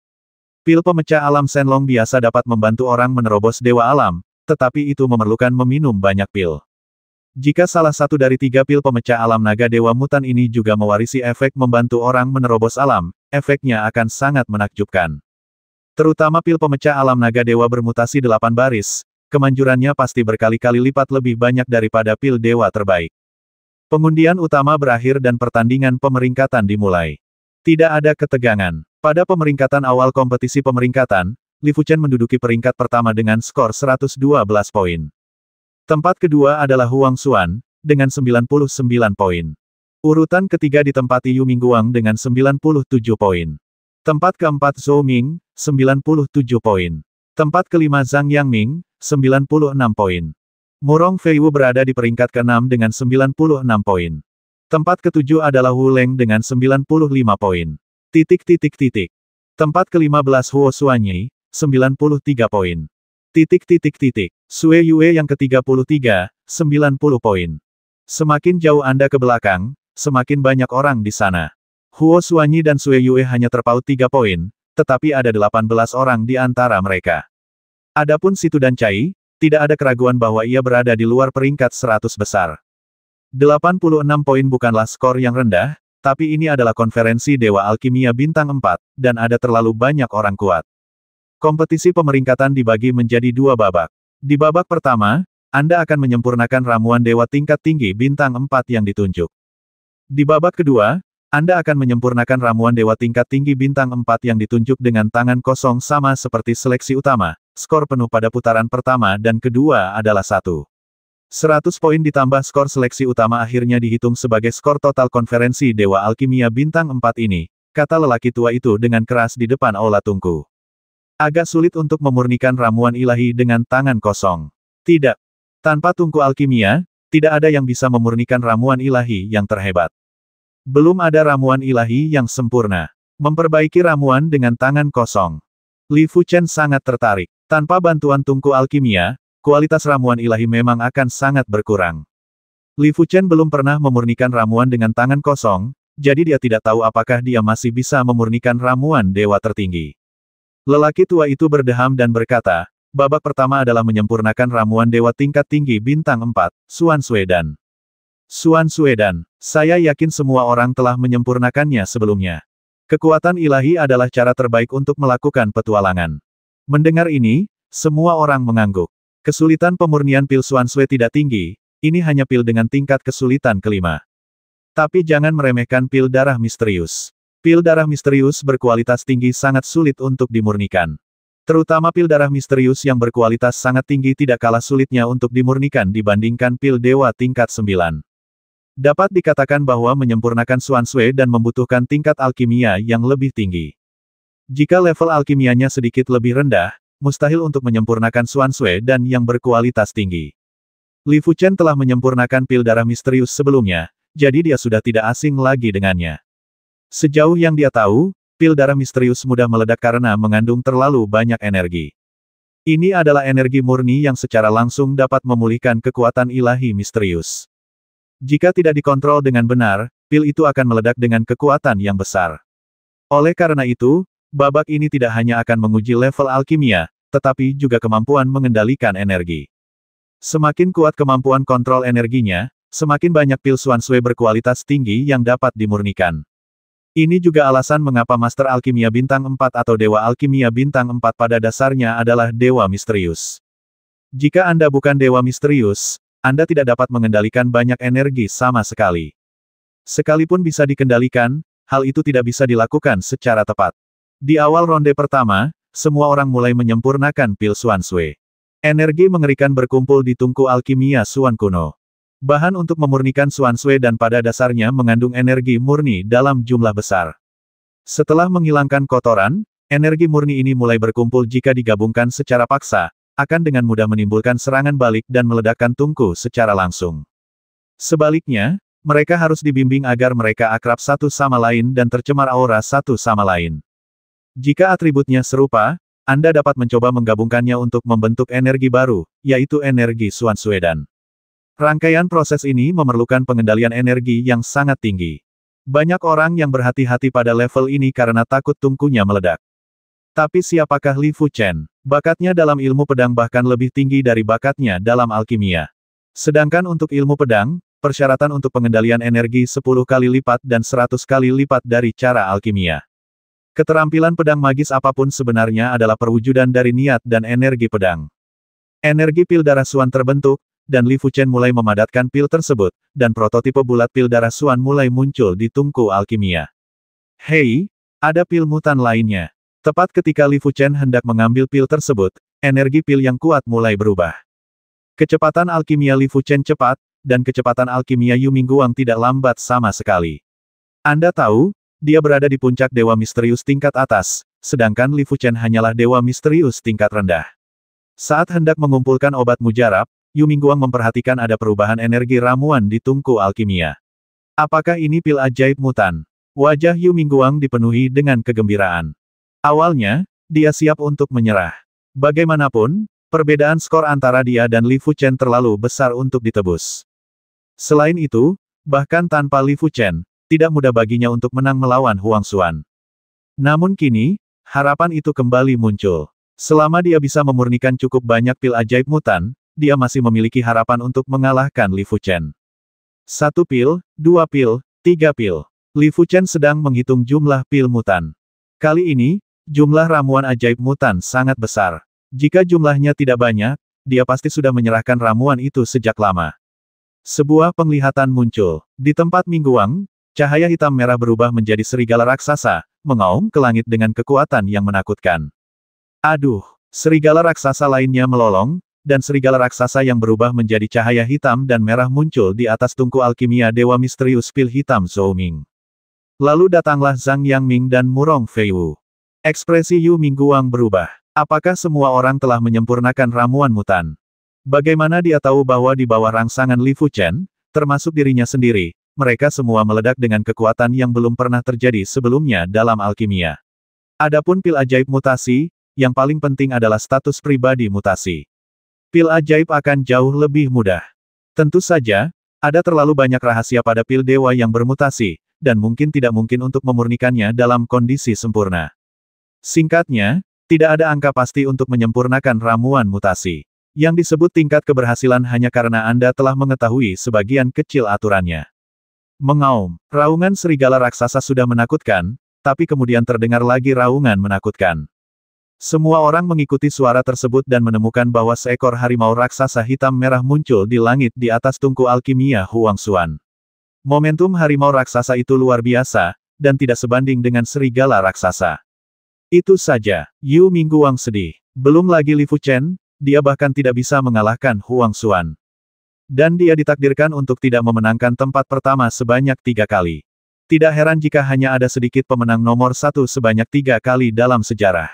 Pil pemecah alam Senlong biasa dapat membantu orang menerobos dewa alam, tetapi itu memerlukan meminum banyak pil. Jika salah satu dari tiga pil pemecah alam naga Dewa Mutan ini juga mewarisi efek membantu orang menerobos alam, efeknya akan sangat menakjubkan. Terutama pil pemecah alam naga Dewa bermutasi delapan baris, kemanjurannya pasti berkali-kali lipat lebih banyak daripada pil dewa terbaik. Pengundian utama berakhir dan pertandingan pemeringkatan dimulai. Tidak ada ketegangan. Pada pemeringkatan awal kompetisi pemeringkatan, Li Fuchen menduduki peringkat pertama dengan skor 112 poin. Tempat kedua adalah Huang Xuan, dengan 99 poin. Urutan ketiga ditempati Yu Mingguang dengan 97 poin. Tempat keempat Zhou Ming, 97 poin. Tempat kelima Zhang Yangming. 96 poin. Murong Feiwu berada di peringkat ke-6 dengan 96 poin. Tempat ketujuh adalah Wu Leng dengan 95 poin. Titik titik titik. Tempat ke-15 Huo Suanyi, 93 poin. Titik titik titik. Sue Yue yang ke-33, 90 poin. Semakin jauh Anda ke belakang, semakin banyak orang di sana. Huo Suanyi dan Sue Yue hanya terpaut 3 poin, tetapi ada 18 orang di antara mereka. Adapun Situ dan Cai, tidak ada keraguan bahwa ia berada di luar peringkat 100 besar. 86 poin bukanlah skor yang rendah, tapi ini adalah konferensi Dewa Alkimia Bintang 4, dan ada terlalu banyak orang kuat. Kompetisi pemeringkatan dibagi menjadi dua babak. Di babak pertama, Anda akan menyempurnakan ramuan Dewa tingkat tinggi Bintang 4 yang ditunjuk. Di babak kedua, anda akan menyempurnakan ramuan dewa tingkat tinggi bintang 4 yang ditunjuk dengan tangan kosong sama seperti seleksi utama, skor penuh pada putaran pertama dan kedua adalah satu. 100 poin ditambah skor seleksi utama akhirnya dihitung sebagai skor total konferensi Dewa Alkimia Bintang 4 ini, kata lelaki tua itu dengan keras di depan Aula Tungku. Agak sulit untuk memurnikan ramuan ilahi dengan tangan kosong. Tidak. Tanpa Tungku Alkimia, tidak ada yang bisa memurnikan ramuan ilahi yang terhebat. Belum ada ramuan ilahi yang sempurna. Memperbaiki ramuan dengan tangan kosong. Li Fuchen sangat tertarik. Tanpa bantuan tungku alkimia, kualitas ramuan ilahi memang akan sangat berkurang. Li Fuchen belum pernah memurnikan ramuan dengan tangan kosong, jadi dia tidak tahu apakah dia masih bisa memurnikan ramuan dewa tertinggi. Lelaki tua itu berdeham dan berkata, babak pertama adalah menyempurnakan ramuan dewa tingkat tinggi bintang 4, Suan Suedan. Suan Suedan, saya yakin semua orang telah menyempurnakannya sebelumnya. Kekuatan ilahi adalah cara terbaik untuk melakukan petualangan. Mendengar ini, semua orang mengangguk. Kesulitan pemurnian pil Suan Sue tidak tinggi, ini hanya pil dengan tingkat kesulitan kelima. Tapi jangan meremehkan pil darah misterius. Pil darah misterius berkualitas tinggi sangat sulit untuk dimurnikan. Terutama pil darah misterius yang berkualitas sangat tinggi tidak kalah sulitnya untuk dimurnikan dibandingkan pil dewa tingkat 9. Dapat dikatakan bahwa menyempurnakan Sui dan membutuhkan tingkat alkimia yang lebih tinggi. Jika level alkimianya sedikit lebih rendah, mustahil untuk menyempurnakan Sui dan yang berkualitas tinggi. Li Fuchen telah menyempurnakan pil darah misterius sebelumnya, jadi dia sudah tidak asing lagi dengannya. Sejauh yang dia tahu, pil darah misterius mudah meledak karena mengandung terlalu banyak energi. Ini adalah energi murni yang secara langsung dapat memulihkan kekuatan ilahi misterius. Jika tidak dikontrol dengan benar, pil itu akan meledak dengan kekuatan yang besar. Oleh karena itu, babak ini tidak hanya akan menguji level alkimia, tetapi juga kemampuan mengendalikan energi. Semakin kuat kemampuan kontrol energinya, semakin banyak pil Suansue berkualitas tinggi yang dapat dimurnikan. Ini juga alasan mengapa Master Alkimia Bintang 4 atau Dewa Alkimia Bintang 4 pada dasarnya adalah Dewa Misterius. Jika Anda bukan Dewa Misterius, anda tidak dapat mengendalikan banyak energi sama sekali. Sekalipun bisa dikendalikan, hal itu tidak bisa dilakukan secara tepat. Di awal ronde pertama, semua orang mulai menyempurnakan pil Suan Sui. Energi mengerikan berkumpul di tungku alkimia Suan kuno. Bahan untuk memurnikan Suan Sui dan pada dasarnya mengandung energi murni dalam jumlah besar. Setelah menghilangkan kotoran, energi murni ini mulai berkumpul jika digabungkan secara paksa, akan dengan mudah menimbulkan serangan balik dan meledakkan tungku secara langsung. Sebaliknya, mereka harus dibimbing agar mereka akrab satu sama lain dan tercemar aura satu sama lain. Jika atributnya serupa, Anda dapat mencoba menggabungkannya untuk membentuk energi baru, yaitu energi Suan Suedan. Rangkaian proses ini memerlukan pengendalian energi yang sangat tinggi. Banyak orang yang berhati-hati pada level ini karena takut tungkunya meledak. Tapi siapakah Li Fu Chen? Bakatnya dalam ilmu pedang bahkan lebih tinggi dari bakatnya dalam alkimia. Sedangkan untuk ilmu pedang, persyaratan untuk pengendalian energi 10 kali lipat dan 100 kali lipat dari cara alkimia. Keterampilan pedang magis apapun sebenarnya adalah perwujudan dari niat dan energi pedang. Energi pil darah suan terbentuk, dan Li Fuchen mulai memadatkan pil tersebut, dan prototipe bulat pil darah suan mulai muncul di tungku alkimia. Hei, ada pil mutan lainnya. Tepat ketika Li Fuchen hendak mengambil pil tersebut, energi pil yang kuat mulai berubah. Kecepatan alkimia Li Fuchen cepat, dan kecepatan alkimia Yu Mingguang tidak lambat sama sekali. Anda tahu, dia berada di puncak dewa misterius tingkat atas, sedangkan Li Fuchen hanyalah dewa misterius tingkat rendah. Saat hendak mengumpulkan obat mujarab, Yu Mingguang memperhatikan ada perubahan energi ramuan di tungku alkimia. Apakah ini pil ajaib mutan? Wajah Yu Mingguang dipenuhi dengan kegembiraan. Awalnya, dia siap untuk menyerah. Bagaimanapun, perbedaan skor antara dia dan Li Fuchen terlalu besar untuk ditebus. Selain itu, bahkan tanpa Li Fuchen, tidak mudah baginya untuk menang melawan Huang Xuan. Namun kini, harapan itu kembali muncul. Selama dia bisa memurnikan cukup banyak pil ajaib mutan, dia masih memiliki harapan untuk mengalahkan Li Fuchen. Satu pil, dua pil, tiga pil. Li Fuchen sedang menghitung jumlah pil mutan. Kali ini, Jumlah ramuan ajaib mutan sangat besar. Jika jumlahnya tidak banyak, dia pasti sudah menyerahkan ramuan itu sejak lama. Sebuah penglihatan muncul. Di tempat Mingguang, cahaya hitam merah berubah menjadi serigala raksasa, mengaum ke langit dengan kekuatan yang menakutkan. Aduh, serigala raksasa lainnya melolong, dan serigala raksasa yang berubah menjadi cahaya hitam dan merah muncul di atas tungku alkimia Dewa Misterius Pil Hitam Ming. Lalu datanglah Zhang Yangming dan Murong Feiwu. Ekspresi Yu Mingguang berubah. Apakah semua orang telah menyempurnakan ramuan mutan? Bagaimana dia tahu bahwa di bawah rangsangan Li Fuchen, termasuk dirinya sendiri, mereka semua meledak dengan kekuatan yang belum pernah terjadi sebelumnya dalam alkimia. Adapun pil ajaib mutasi, yang paling penting adalah status pribadi mutasi. Pil ajaib akan jauh lebih mudah. Tentu saja, ada terlalu banyak rahasia pada pil dewa yang bermutasi, dan mungkin tidak mungkin untuk memurnikannya dalam kondisi sempurna. Singkatnya, tidak ada angka pasti untuk menyempurnakan ramuan mutasi. Yang disebut tingkat keberhasilan hanya karena Anda telah mengetahui sebagian kecil aturannya. Mengaum, raungan serigala raksasa sudah menakutkan, tapi kemudian terdengar lagi raungan menakutkan. Semua orang mengikuti suara tersebut dan menemukan bahwa seekor harimau raksasa hitam merah muncul di langit di atas tungku alkimia Huang Xuan. Momentum harimau raksasa itu luar biasa, dan tidak sebanding dengan serigala raksasa. Itu saja, Yu Mingguang sedih. Belum lagi Li Fu Chen, dia bahkan tidak bisa mengalahkan Huang Xuan. Dan dia ditakdirkan untuk tidak memenangkan tempat pertama sebanyak tiga kali. Tidak heran jika hanya ada sedikit pemenang nomor satu sebanyak tiga kali dalam sejarah.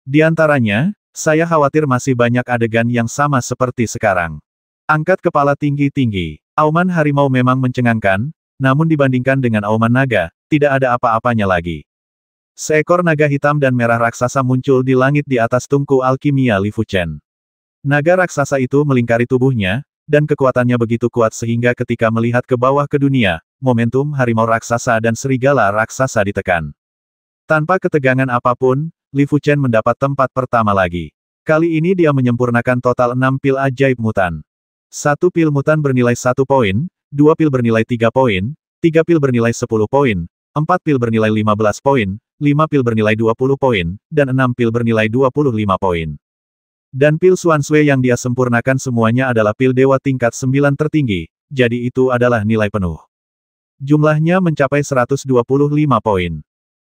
Di antaranya, saya khawatir masih banyak adegan yang sama seperti sekarang. Angkat kepala tinggi-tinggi. Auman harimau memang mencengangkan, namun dibandingkan dengan auman naga, tidak ada apa-apanya lagi. Seekor naga hitam dan merah raksasa muncul di langit di atas tungku alkimia Li Fuchen. Naga raksasa itu melingkari tubuhnya, dan kekuatannya begitu kuat sehingga ketika melihat ke bawah ke dunia, momentum harimau raksasa dan serigala raksasa ditekan. Tanpa ketegangan apapun, Li Fuchen mendapat tempat pertama lagi. Kali ini dia menyempurnakan total 6 pil ajaib mutan. Satu pil mutan bernilai satu poin, dua pil bernilai tiga poin, tiga pil bernilai sepuluh poin, empat pil bernilai lima belas poin, 5 pil bernilai 20 poin, dan 6 pil bernilai 25 poin. Dan pil Suan Sui yang dia sempurnakan semuanya adalah pil dewa tingkat 9 tertinggi, jadi itu adalah nilai penuh. Jumlahnya mencapai 125 poin.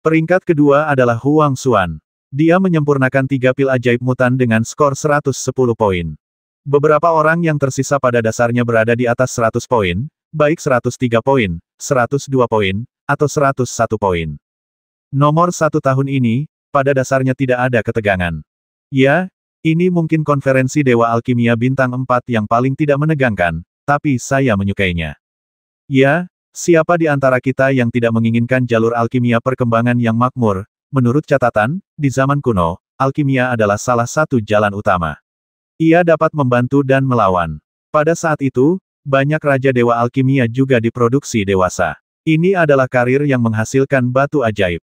Peringkat kedua adalah Huang Suan. Dia menyempurnakan tiga pil ajaib mutan dengan skor 110 poin. Beberapa orang yang tersisa pada dasarnya berada di atas 100 poin, baik 103 poin, 102 poin, atau 101 poin. Nomor satu tahun ini, pada dasarnya tidak ada ketegangan. Ya, ini mungkin konferensi Dewa Alkimia Bintang 4 yang paling tidak menegangkan, tapi saya menyukainya. Ya, siapa di antara kita yang tidak menginginkan jalur alkimia perkembangan yang makmur? Menurut catatan, di zaman kuno, alkimia adalah salah satu jalan utama. Ia dapat membantu dan melawan. Pada saat itu, banyak raja dewa alkimia juga diproduksi dewasa. Ini adalah karir yang menghasilkan batu ajaib.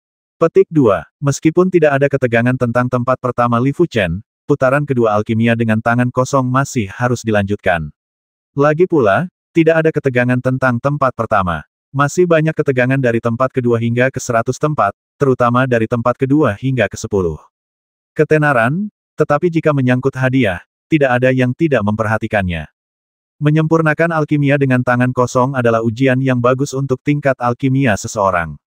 Petik 2. Meskipun tidak ada ketegangan tentang tempat pertama Li Fuchen, putaran kedua alkimia dengan tangan kosong masih harus dilanjutkan. Lagi pula, tidak ada ketegangan tentang tempat pertama. Masih banyak ketegangan dari tempat kedua hingga ke 100 tempat, terutama dari tempat kedua hingga ke sepuluh. Ketenaran, tetapi jika menyangkut hadiah, tidak ada yang tidak memperhatikannya. Menyempurnakan alkimia dengan tangan kosong adalah ujian yang bagus untuk tingkat alkimia seseorang.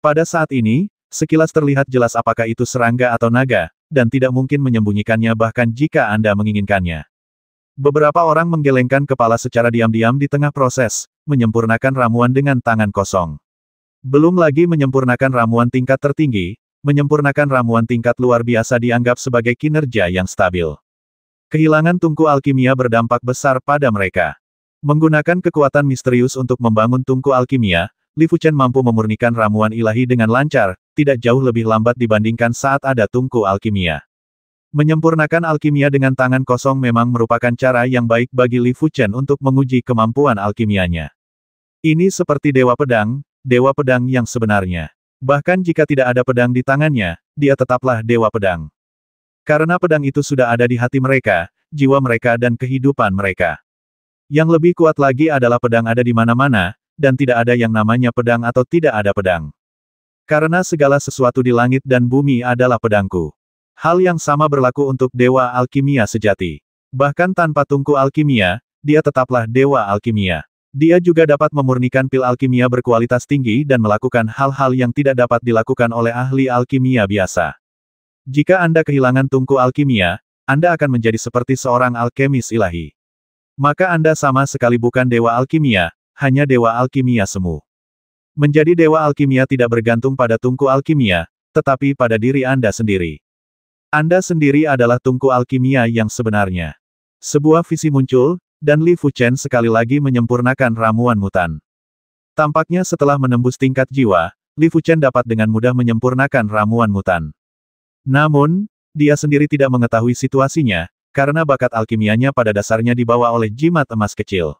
Pada saat ini, Sekilas terlihat jelas apakah itu serangga atau naga, dan tidak mungkin menyembunyikannya bahkan jika Anda menginginkannya. Beberapa orang menggelengkan kepala secara diam-diam di tengah proses, menyempurnakan ramuan dengan tangan kosong. Belum lagi menyempurnakan ramuan tingkat tertinggi, menyempurnakan ramuan tingkat luar biasa dianggap sebagai kinerja yang stabil. Kehilangan tungku alkimia berdampak besar pada mereka. Menggunakan kekuatan misterius untuk membangun tungku alkimia, Li Fuchen mampu memurnikan ramuan ilahi dengan lancar, tidak jauh lebih lambat dibandingkan saat ada tungku alkimia. Menyempurnakan alkimia dengan tangan kosong memang merupakan cara yang baik bagi Li Fuchen untuk menguji kemampuan alkimianya. Ini seperti dewa pedang, dewa pedang yang sebenarnya. Bahkan jika tidak ada pedang di tangannya, dia tetaplah dewa pedang. Karena pedang itu sudah ada di hati mereka, jiwa mereka dan kehidupan mereka. Yang lebih kuat lagi adalah pedang ada di mana-mana, dan tidak ada yang namanya pedang atau tidak ada pedang. Karena segala sesuatu di langit dan bumi adalah pedangku. Hal yang sama berlaku untuk Dewa Alkimia sejati. Bahkan tanpa tungku alkimia, dia tetaplah Dewa Alkimia. Dia juga dapat memurnikan pil alkimia berkualitas tinggi dan melakukan hal-hal yang tidak dapat dilakukan oleh ahli alkimia biasa. Jika Anda kehilangan tungku alkimia, Anda akan menjadi seperti seorang alkemis ilahi. Maka Anda sama sekali bukan dewa alkimia, hanya dewa alkimia semu. Menjadi dewa alkimia tidak bergantung pada tungku alkimia, tetapi pada diri Anda sendiri. Anda sendiri adalah tungku alkimia yang sebenarnya. Sebuah visi muncul, dan Li Fuchen sekali lagi menyempurnakan ramuan mutan. Tampaknya setelah menembus tingkat jiwa, Li Fuchen dapat dengan mudah menyempurnakan ramuan mutan. Namun, dia sendiri tidak mengetahui situasinya, karena bakat alkimianya pada dasarnya dibawa oleh jimat emas kecil.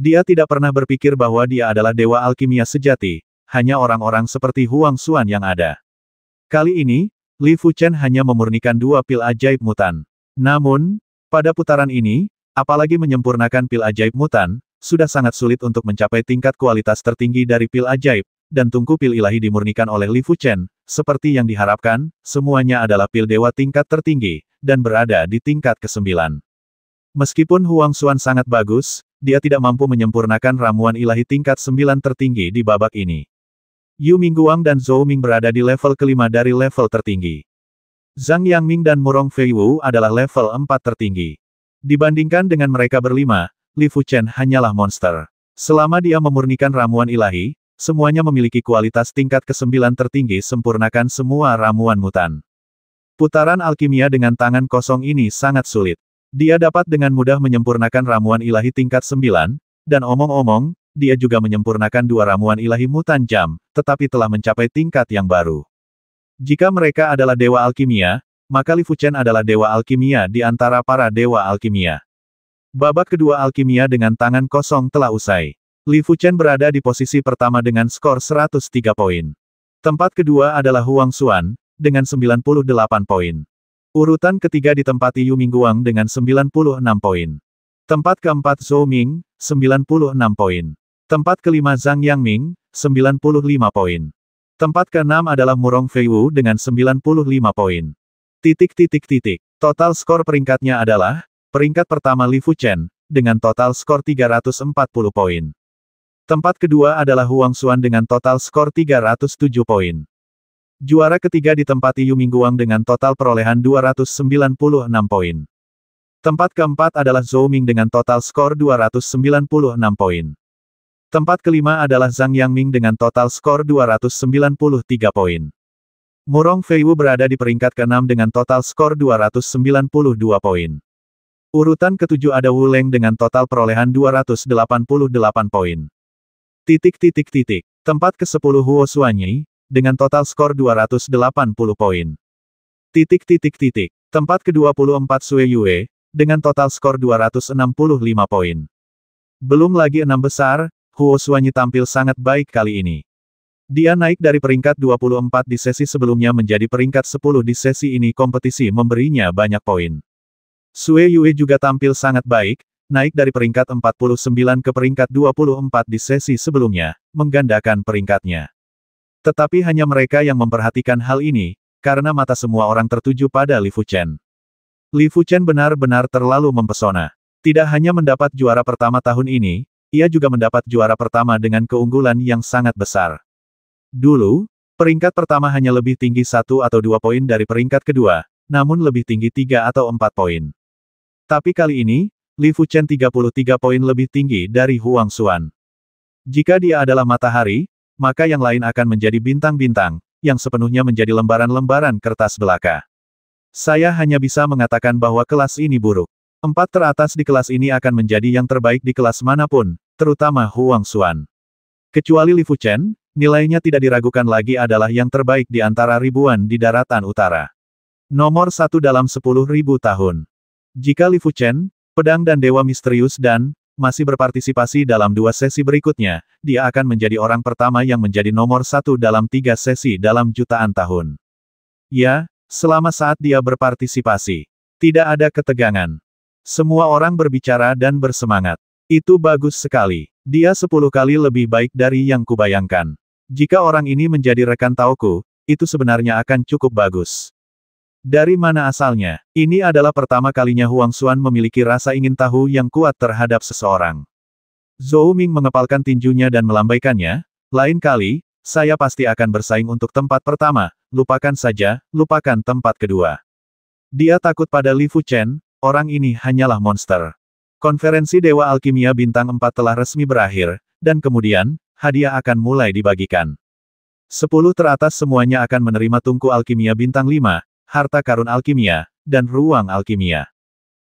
Dia tidak pernah berpikir bahwa dia adalah dewa alkimia sejati, hanya orang-orang seperti Huang Xuan yang ada. Kali ini, Li Fuchen hanya memurnikan dua pil ajaib mutan. Namun, pada putaran ini, apalagi menyempurnakan pil ajaib mutan, sudah sangat sulit untuk mencapai tingkat kualitas tertinggi dari pil ajaib, dan tungku pil ilahi dimurnikan oleh Li Fuchen, seperti yang diharapkan, semuanya adalah pil dewa tingkat tertinggi, dan berada di tingkat ke-9. Meskipun Huang Xuan sangat bagus, dia tidak mampu menyempurnakan ramuan ilahi tingkat 9 tertinggi di babak ini. Yu Mingguang dan Zhou Ming berada di level kelima dari level tertinggi. Zhang Yangming dan Murong Feiwu adalah level 4 tertinggi. Dibandingkan dengan mereka berlima, Li Fuchen hanyalah monster. Selama dia memurnikan ramuan ilahi, semuanya memiliki kualitas tingkat ke-9 tertinggi sempurnakan semua ramuan mutan. Putaran alkimia dengan tangan kosong ini sangat sulit. Dia dapat dengan mudah menyempurnakan ramuan ilahi tingkat 9, dan omong-omong, dia juga menyempurnakan dua ramuan ilahi mutan jam, tetapi telah mencapai tingkat yang baru. Jika mereka adalah dewa alkimia, maka Li Fuchen adalah dewa alkimia di antara para dewa alkimia. Babak kedua alkimia dengan tangan kosong telah usai. Li Fuchen berada di posisi pertama dengan skor 103 poin. Tempat kedua adalah Huang Xuan, dengan 98 poin. Urutan ketiga ditempati Yu Mingguang dengan 96 poin. Tempat keempat Zhou Ming, 96 poin. Tempat kelima Zhang Yangming, 95 poin. Tempat keenam adalah Murong Feiwu dengan 95 poin. Titik titik titik. Total skor peringkatnya adalah, peringkat pertama Li Fuchen, dengan total skor 340 poin. Tempat kedua adalah Huang Xuan dengan total skor 307 poin. Juara ketiga ditempati Yu Mingguang dengan total perolehan 296 poin. Tempat keempat adalah Zhou Ming dengan total skor 296 poin. Tempat kelima adalah Zhang Yangming dengan total skor 293 poin. Murong Feiwu berada di peringkat ke-6 dengan total skor 292 poin. Urutan ketujuh ada Wu Leng dengan total perolehan 288 poin. Titik titik titik. Tempat ke-10 Huo Suanyi, dengan total skor 280 poin. Titik titik titik. Tempat ke-24 Sue Yue, dengan total skor 265 poin. Belum lagi enam besar, Huo Suanyi tampil sangat baik kali ini. Dia naik dari peringkat 24 di sesi sebelumnya menjadi peringkat 10 di sesi ini kompetisi memberinya banyak poin. Sue Yue juga tampil sangat baik, naik dari peringkat 49 ke peringkat 24 di sesi sebelumnya, menggandakan peringkatnya. Tetapi hanya mereka yang memperhatikan hal ini, karena mata semua orang tertuju pada Li Fuchen. Li Fuchen benar-benar terlalu mempesona. Tidak hanya mendapat juara pertama tahun ini, ia juga mendapat juara pertama dengan keunggulan yang sangat besar. Dulu, peringkat pertama hanya lebih tinggi satu atau dua poin dari peringkat kedua, namun lebih tinggi tiga atau empat poin. Tapi kali ini, Li Fuchen 33 poin lebih tinggi dari Huang Xuan. Jika dia adalah matahari, maka yang lain akan menjadi bintang-bintang, yang sepenuhnya menjadi lembaran-lembaran kertas belaka. Saya hanya bisa mengatakan bahwa kelas ini buruk. Empat teratas di kelas ini akan menjadi yang terbaik di kelas manapun, terutama Huang Xuan. Kecuali Li Fuchen, nilainya tidak diragukan lagi adalah yang terbaik di antara ribuan di daratan utara. Nomor satu dalam sepuluh ribu tahun. Jika Li Fuchen, pedang dan dewa misterius dan masih berpartisipasi dalam dua sesi berikutnya, dia akan menjadi orang pertama yang menjadi nomor satu dalam tiga sesi dalam jutaan tahun. Ya, selama saat dia berpartisipasi, tidak ada ketegangan. Semua orang berbicara dan bersemangat. Itu bagus sekali. Dia sepuluh kali lebih baik dari yang kubayangkan. Jika orang ini menjadi rekan tauku, itu sebenarnya akan cukup bagus. Dari mana asalnya? Ini adalah pertama kalinya Huang Xuan memiliki rasa ingin tahu yang kuat terhadap seseorang. Zhou Ming mengepalkan tinjunya dan melambaikannya, lain kali, saya pasti akan bersaing untuk tempat pertama, lupakan saja, lupakan tempat kedua. Dia takut pada Li Fuchen, orang ini hanyalah monster. Konferensi Dewa Alkimia Bintang 4 telah resmi berakhir, dan kemudian, hadiah akan mulai dibagikan. Sepuluh teratas semuanya akan menerima tungku alkimia bintang 5, harta karun alkimia, dan ruang alkimia.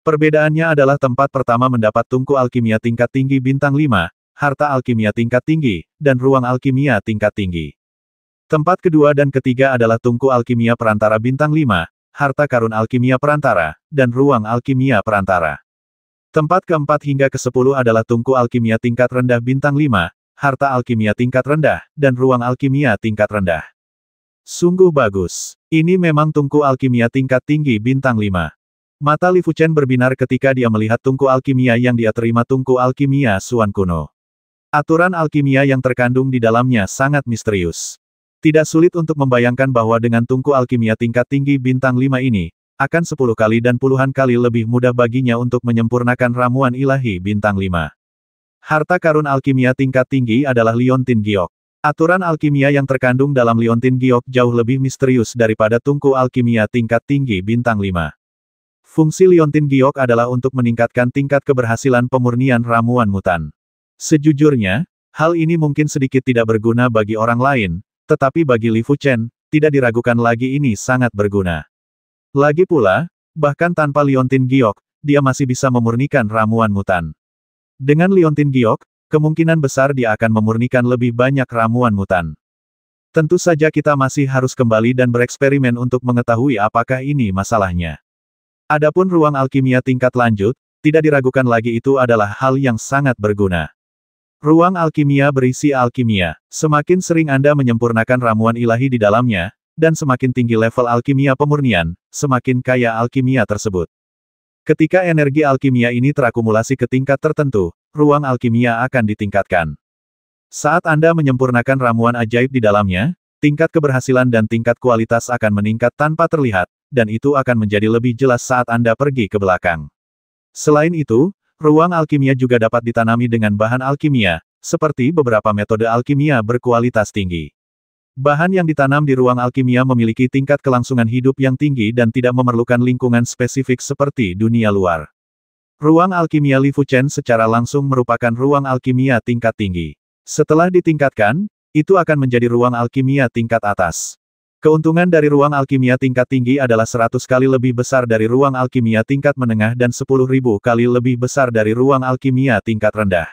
Perbedaannya adalah tempat pertama mendapat tungku alkimia tingkat tinggi bintang 5, harta alkimia tingkat tinggi, dan ruang alkimia tingkat tinggi. Tempat kedua dan ketiga adalah tungku alkimia perantara bintang 5, harta karun alkimia perantara, dan ruang alkimia perantara. Tempat keempat hingga ke sepuluh adalah tungku alkimia tingkat rendah bintang 5, harta alkimia tingkat rendah, dan ruang alkimia tingkat rendah. Sungguh bagus. Ini memang tungku alkimia tingkat tinggi bintang 5. Mata Li Fuchen berbinar ketika dia melihat tungku alkimia yang dia terima tungku alkimia Suan kuno. Aturan alkimia yang terkandung di dalamnya sangat misterius. Tidak sulit untuk membayangkan bahwa dengan tungku alkimia tingkat tinggi bintang 5 ini, akan 10 kali dan puluhan kali lebih mudah baginya untuk menyempurnakan ramuan ilahi bintang 5. Harta karun alkimia tingkat tinggi adalah Liontin Giok. Aturan alkimia yang terkandung dalam liontin giok jauh lebih misterius daripada tungku alkimia tingkat tinggi bintang 5. Fungsi liontin giok adalah untuk meningkatkan tingkat keberhasilan pemurnian ramuan mutan. Sejujurnya, hal ini mungkin sedikit tidak berguna bagi orang lain, tetapi bagi Li Fuchen, tidak diragukan lagi ini sangat berguna. Lagi pula, bahkan tanpa liontin giok, dia masih bisa memurnikan ramuan mutan. Dengan liontin giok, Kemungkinan besar dia akan memurnikan lebih banyak ramuan mutan. Tentu saja kita masih harus kembali dan bereksperimen untuk mengetahui apakah ini masalahnya. Adapun ruang alkimia tingkat lanjut, tidak diragukan lagi itu adalah hal yang sangat berguna. Ruang alkimia berisi alkimia. Semakin sering Anda menyempurnakan ramuan ilahi di dalamnya, dan semakin tinggi level alkimia pemurnian, semakin kaya alkimia tersebut. Ketika energi alkimia ini terakumulasi ke tingkat tertentu, ruang alkimia akan ditingkatkan. Saat Anda menyempurnakan ramuan ajaib di dalamnya, tingkat keberhasilan dan tingkat kualitas akan meningkat tanpa terlihat, dan itu akan menjadi lebih jelas saat Anda pergi ke belakang. Selain itu, ruang alkimia juga dapat ditanami dengan bahan alkimia, seperti beberapa metode alkimia berkualitas tinggi. Bahan yang ditanam di ruang alkimia memiliki tingkat kelangsungan hidup yang tinggi dan tidak memerlukan lingkungan spesifik seperti dunia luar. Ruang alkimia Li Fuchen secara langsung merupakan ruang alkimia tingkat tinggi. Setelah ditingkatkan, itu akan menjadi ruang alkimia tingkat atas. Keuntungan dari ruang alkimia tingkat tinggi adalah 100 kali lebih besar dari ruang alkimia tingkat menengah dan 10.000 kali lebih besar dari ruang alkimia tingkat rendah.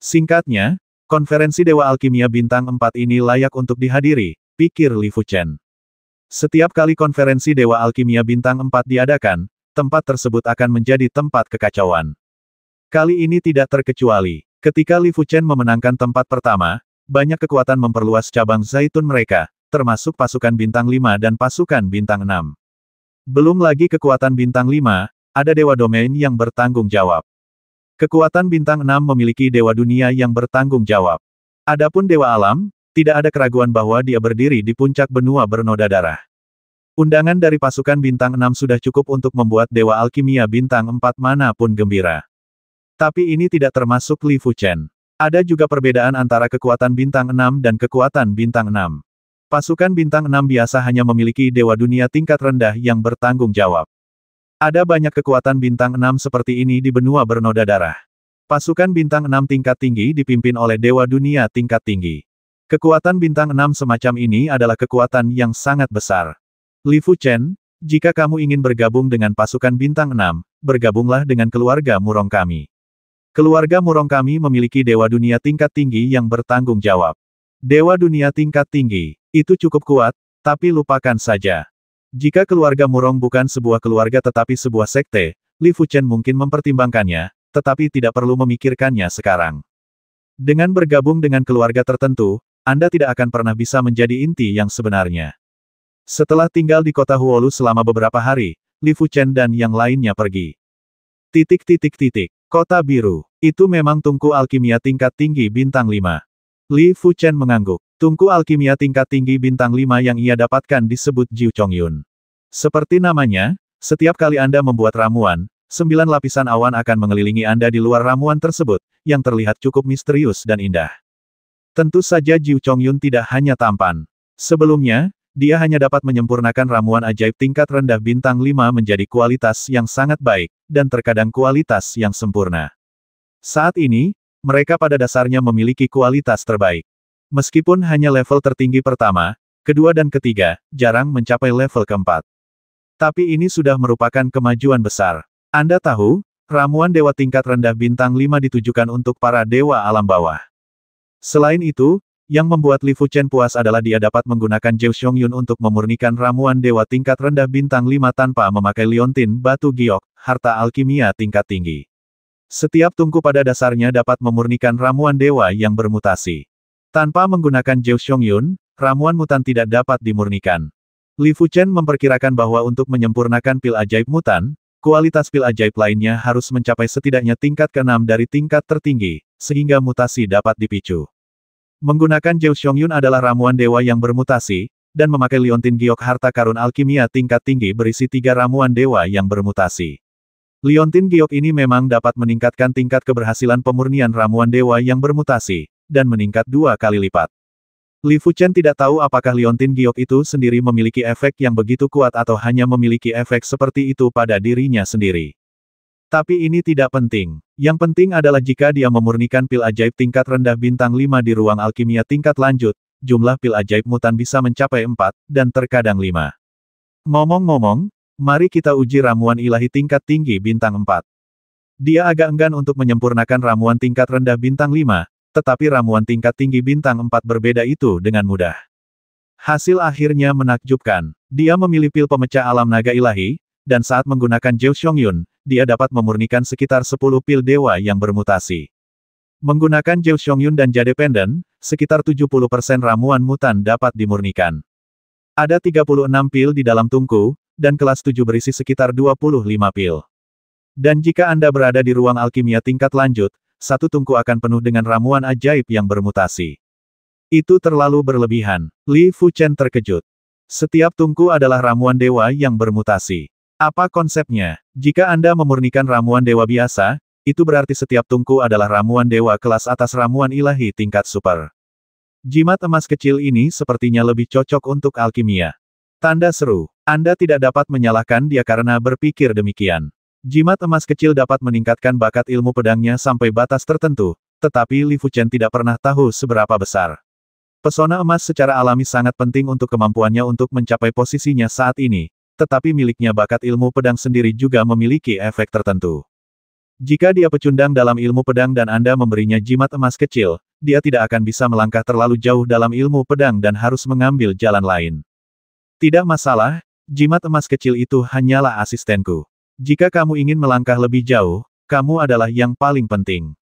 Singkatnya, Konferensi Dewa Alkimia Bintang 4 ini layak untuk dihadiri, pikir Li Fuchen. Setiap kali konferensi Dewa Alkimia Bintang 4 diadakan, tempat tersebut akan menjadi tempat kekacauan. Kali ini tidak terkecuali. Ketika Li Fuchen memenangkan tempat pertama, banyak kekuatan memperluas cabang zaitun mereka, termasuk pasukan bintang 5 dan pasukan bintang 6. Belum lagi kekuatan bintang 5, ada Dewa Domain yang bertanggung jawab. Kekuatan bintang enam memiliki dewa dunia yang bertanggung jawab. Adapun dewa alam, tidak ada keraguan bahwa dia berdiri di puncak benua bernoda darah. Undangan dari pasukan bintang enam sudah cukup untuk membuat dewa alkimia bintang empat manapun gembira. Tapi ini tidak termasuk Li Fu Chen. Ada juga perbedaan antara kekuatan bintang 6 dan kekuatan bintang 6. Pasukan bintang 6 biasa hanya memiliki dewa dunia tingkat rendah yang bertanggung jawab. Ada banyak kekuatan bintang enam seperti ini di benua bernoda darah. Pasukan bintang enam tingkat tinggi dipimpin oleh Dewa Dunia tingkat tinggi. Kekuatan bintang enam semacam ini adalah kekuatan yang sangat besar. Li Fu Chen, jika kamu ingin bergabung dengan pasukan bintang enam, bergabunglah dengan keluarga murong kami. Keluarga murong kami memiliki Dewa Dunia tingkat tinggi yang bertanggung jawab. Dewa Dunia tingkat tinggi, itu cukup kuat, tapi lupakan saja. Jika keluarga Murong bukan sebuah keluarga tetapi sebuah sekte, Li Fuchen mungkin mempertimbangkannya, tetapi tidak perlu memikirkannya sekarang. Dengan bergabung dengan keluarga tertentu, Anda tidak akan pernah bisa menjadi inti yang sebenarnya. Setelah tinggal di kota Huolu selama beberapa hari, Li Fuchen dan yang lainnya pergi. Titik titik titik. Kota Biru. Itu memang tungku alkimia tingkat tinggi bintang 5. Li Fuchen mengangguk. Tungku alkimia tingkat tinggi bintang 5 yang ia dapatkan disebut Jiu Chong Yun. Seperti namanya, setiap kali Anda membuat ramuan, sembilan lapisan awan akan mengelilingi Anda di luar ramuan tersebut, yang terlihat cukup misterius dan indah. Tentu saja Jiu Chong Yun tidak hanya tampan. Sebelumnya, dia hanya dapat menyempurnakan ramuan ajaib tingkat rendah bintang 5 menjadi kualitas yang sangat baik, dan terkadang kualitas yang sempurna. Saat ini, mereka pada dasarnya memiliki kualitas terbaik. Meskipun hanya level tertinggi pertama, kedua dan ketiga, jarang mencapai level keempat. Tapi ini sudah merupakan kemajuan besar. Anda tahu, ramuan dewa tingkat rendah bintang 5 ditujukan untuk para dewa alam bawah. Selain itu, yang membuat Li Fuchen puas adalah dia dapat menggunakan Zhou Xiong untuk memurnikan ramuan dewa tingkat rendah bintang 5 tanpa memakai liontin batu giok, harta alkimia tingkat tinggi. Setiap tungku pada dasarnya dapat memurnikan ramuan dewa yang bermutasi. Tanpa menggunakan Jiu Yun, ramuan mutan tidak dapat dimurnikan. Li Fuchen memperkirakan bahwa untuk menyempurnakan pil ajaib mutan, kualitas pil ajaib lainnya harus mencapai setidaknya tingkat ke-6 dari tingkat tertinggi, sehingga mutasi dapat dipicu. Menggunakan Jiu Yun adalah ramuan dewa yang bermutasi, dan memakai liontin giok harta karun alkimia tingkat tinggi berisi tiga ramuan dewa yang bermutasi. Liontin giok ini memang dapat meningkatkan tingkat keberhasilan pemurnian ramuan dewa yang bermutasi, dan meningkat dua kali lipat. Li Fuchen tidak tahu apakah liontin giok itu sendiri memiliki efek yang begitu kuat atau hanya memiliki efek seperti itu pada dirinya sendiri. Tapi ini tidak penting. Yang penting adalah jika dia memurnikan pil ajaib tingkat rendah bintang 5 di ruang alkimia tingkat lanjut, jumlah pil ajaib mutan bisa mencapai 4, dan terkadang 5. Ngomong-ngomong, mari kita uji ramuan ilahi tingkat tinggi bintang 4. Dia agak enggan untuk menyempurnakan ramuan tingkat rendah bintang 5, tetapi ramuan tingkat tinggi bintang 4 berbeda itu dengan mudah. Hasil akhirnya menakjubkan. Dia memilih pil pemecah alam naga ilahi, dan saat menggunakan Jiu Yun, dia dapat memurnikan sekitar 10 pil dewa yang bermutasi. Menggunakan Jiu Yun dan Jade Pendant, sekitar 70% ramuan mutan dapat dimurnikan. Ada 36 pil di dalam tungku, dan kelas 7 berisi sekitar 25 pil. Dan jika Anda berada di ruang alkimia tingkat lanjut, satu tungku akan penuh dengan ramuan ajaib yang bermutasi. Itu terlalu berlebihan. Li Fuchen terkejut. Setiap tungku adalah ramuan dewa yang bermutasi. Apa konsepnya? Jika Anda memurnikan ramuan dewa biasa, itu berarti setiap tungku adalah ramuan dewa kelas atas ramuan ilahi tingkat super. Jimat emas kecil ini sepertinya lebih cocok untuk alkimia. Tanda seru, Anda tidak dapat menyalahkan dia karena berpikir demikian. Jimat emas kecil dapat meningkatkan bakat ilmu pedangnya sampai batas tertentu, tetapi Li Fuchen tidak pernah tahu seberapa besar. Pesona emas secara alami sangat penting untuk kemampuannya untuk mencapai posisinya saat ini, tetapi miliknya bakat ilmu pedang sendiri juga memiliki efek tertentu. Jika dia pecundang dalam ilmu pedang dan Anda memberinya jimat emas kecil, dia tidak akan bisa melangkah terlalu jauh dalam ilmu pedang dan harus mengambil jalan lain. Tidak masalah, jimat emas kecil itu hanyalah asistenku. Jika kamu ingin melangkah lebih jauh, kamu adalah yang paling penting.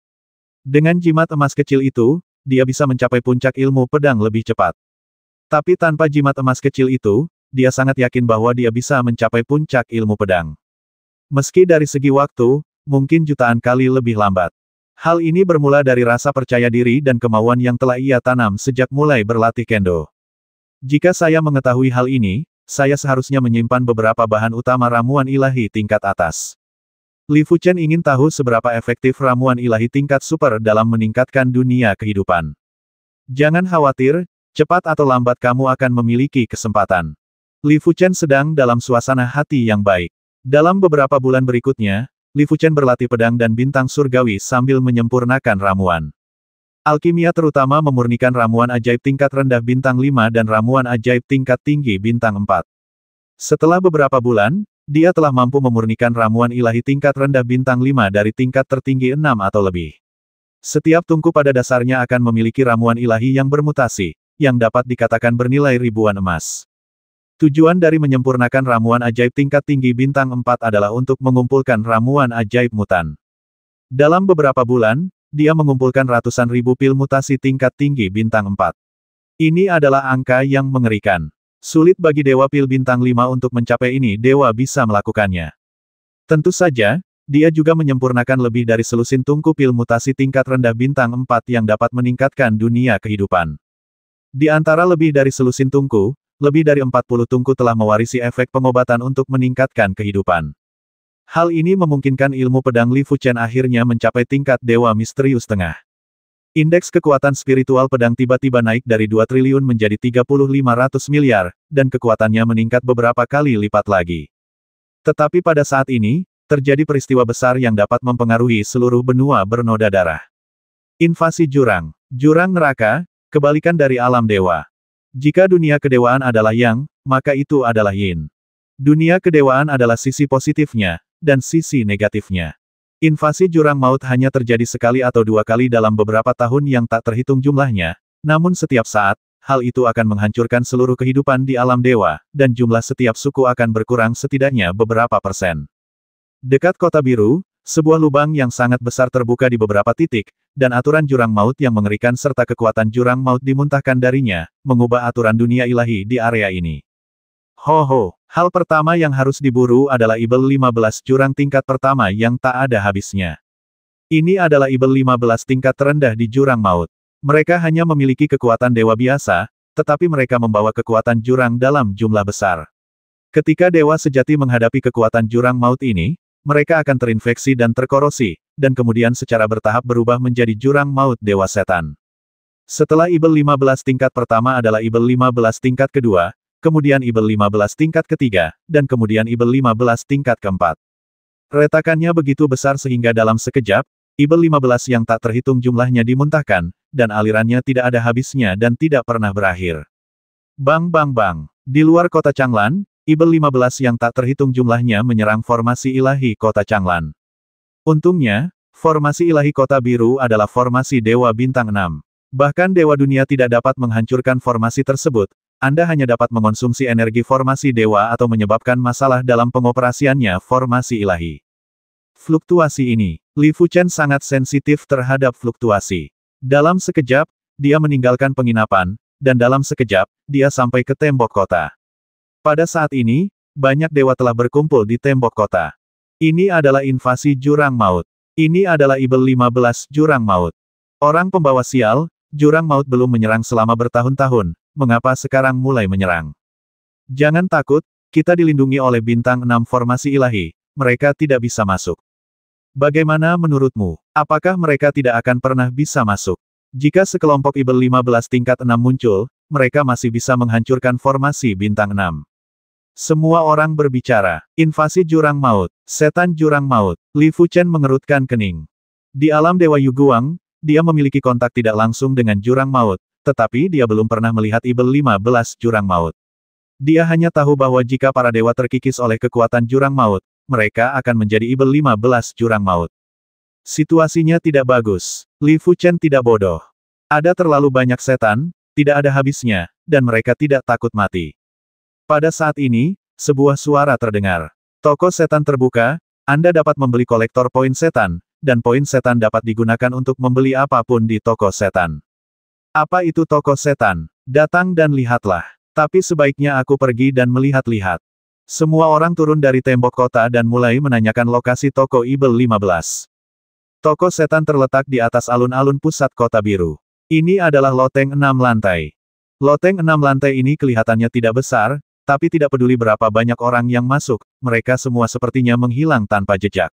Dengan jimat emas kecil itu, dia bisa mencapai puncak ilmu pedang lebih cepat. Tapi tanpa jimat emas kecil itu, dia sangat yakin bahwa dia bisa mencapai puncak ilmu pedang. Meski dari segi waktu, mungkin jutaan kali lebih lambat. Hal ini bermula dari rasa percaya diri dan kemauan yang telah ia tanam sejak mulai berlatih kendo. Jika saya mengetahui hal ini, saya seharusnya menyimpan beberapa bahan utama ramuan ilahi tingkat atas. Li Fuchen ingin tahu seberapa efektif ramuan ilahi tingkat super dalam meningkatkan dunia kehidupan. Jangan khawatir, cepat atau lambat kamu akan memiliki kesempatan. Li Fuchen sedang dalam suasana hati yang baik. Dalam beberapa bulan berikutnya, Li Fuchen berlatih pedang dan bintang surgawi sambil menyempurnakan ramuan. Alkimia terutama memurnikan ramuan ajaib tingkat rendah bintang 5 dan ramuan ajaib tingkat tinggi bintang 4. Setelah beberapa bulan, dia telah mampu memurnikan ramuan ilahi tingkat rendah bintang 5 dari tingkat tertinggi 6 atau lebih. Setiap tungku pada dasarnya akan memiliki ramuan ilahi yang bermutasi, yang dapat dikatakan bernilai ribuan emas. Tujuan dari menyempurnakan ramuan ajaib tingkat tinggi bintang 4 adalah untuk mengumpulkan ramuan ajaib mutan. Dalam beberapa bulan, dia mengumpulkan ratusan ribu pil mutasi tingkat tinggi bintang 4. Ini adalah angka yang mengerikan. Sulit bagi Dewa Pil Bintang 5 untuk mencapai ini Dewa bisa melakukannya. Tentu saja, dia juga menyempurnakan lebih dari selusin tungku pil mutasi tingkat rendah bintang 4 yang dapat meningkatkan dunia kehidupan. Di antara lebih dari selusin tungku, lebih dari 40 tungku telah mewarisi efek pengobatan untuk meningkatkan kehidupan. Hal ini memungkinkan ilmu pedang Li Fuchen akhirnya mencapai tingkat Dewa Misterius Tengah. Indeks kekuatan spiritual pedang tiba-tiba naik dari 2 triliun menjadi 3.500 miliar, dan kekuatannya meningkat beberapa kali lipat lagi. Tetapi pada saat ini, terjadi peristiwa besar yang dapat mempengaruhi seluruh benua bernoda darah. Invasi jurang. Jurang neraka, kebalikan dari alam dewa. Jika dunia kedewaan adalah yang, maka itu adalah yin. Dunia kedewaan adalah sisi positifnya, dan sisi negatifnya. Invasi jurang maut hanya terjadi sekali atau dua kali dalam beberapa tahun yang tak terhitung jumlahnya, namun setiap saat, hal itu akan menghancurkan seluruh kehidupan di alam dewa, dan jumlah setiap suku akan berkurang setidaknya beberapa persen. Dekat kota biru, sebuah lubang yang sangat besar terbuka di beberapa titik, dan aturan jurang maut yang mengerikan serta kekuatan jurang maut dimuntahkan darinya, mengubah aturan dunia ilahi di area ini. Ho ho, hal pertama yang harus diburu adalah Ibel 15 jurang tingkat pertama yang tak ada habisnya. Ini adalah Ibel 15 tingkat terendah di jurang maut. Mereka hanya memiliki kekuatan dewa biasa, tetapi mereka membawa kekuatan jurang dalam jumlah besar. Ketika dewa sejati menghadapi kekuatan jurang maut ini, mereka akan terinfeksi dan terkorosi, dan kemudian secara bertahap berubah menjadi jurang maut dewa setan. Setelah Ibel 15 tingkat pertama adalah Ibel 15 tingkat kedua, kemudian Ibel 15 tingkat ketiga, dan kemudian Ibel 15 tingkat keempat. Retakannya begitu besar sehingga dalam sekejap, Ibel 15 yang tak terhitung jumlahnya dimuntahkan, dan alirannya tidak ada habisnya dan tidak pernah berakhir. Bang bang bang, di luar kota Changlan, Ibel 15 yang tak terhitung jumlahnya menyerang formasi ilahi kota Changlan. Untungnya, formasi ilahi kota biru adalah formasi Dewa Bintang 6. Bahkan Dewa Dunia tidak dapat menghancurkan formasi tersebut, anda hanya dapat mengonsumsi energi formasi dewa atau menyebabkan masalah dalam pengoperasiannya formasi ilahi. Fluktuasi ini, Li Fuchen sangat sensitif terhadap fluktuasi. Dalam sekejap, dia meninggalkan penginapan, dan dalam sekejap, dia sampai ke tembok kota. Pada saat ini, banyak dewa telah berkumpul di tembok kota. Ini adalah invasi jurang maut. Ini adalah Ibel 15 jurang maut. Orang pembawa sial, jurang maut belum menyerang selama bertahun-tahun, mengapa sekarang mulai menyerang? Jangan takut, kita dilindungi oleh bintang enam formasi ilahi, mereka tidak bisa masuk. Bagaimana menurutmu, apakah mereka tidak akan pernah bisa masuk? Jika sekelompok Ibel 15 tingkat 6 muncul, mereka masih bisa menghancurkan formasi bintang 6. Semua orang berbicara, invasi jurang maut, setan jurang maut, Li Fuchen mengerutkan kening. Di alam Dewa Yuguang, dia memiliki kontak tidak langsung dengan jurang maut, tetapi dia belum pernah melihat Ibel 15 Jurang Maut. Dia hanya tahu bahwa jika para dewa terkikis oleh kekuatan Jurang Maut, mereka akan menjadi Ibel 15 Jurang Maut. Situasinya tidak bagus. Li Fuchen tidak bodoh. Ada terlalu banyak setan, tidak ada habisnya, dan mereka tidak takut mati. Pada saat ini, sebuah suara terdengar. Toko setan terbuka, Anda dapat membeli kolektor poin setan, dan poin setan dapat digunakan untuk membeli apapun di toko setan. Apa itu toko setan? Datang dan lihatlah. Tapi sebaiknya aku pergi dan melihat-lihat. Semua orang turun dari tembok kota dan mulai menanyakan lokasi toko Ibel 15. Toko setan terletak di atas alun-alun pusat kota biru. Ini adalah loteng enam lantai. Loteng enam lantai ini kelihatannya tidak besar, tapi tidak peduli berapa banyak orang yang masuk, mereka semua sepertinya menghilang tanpa jejak.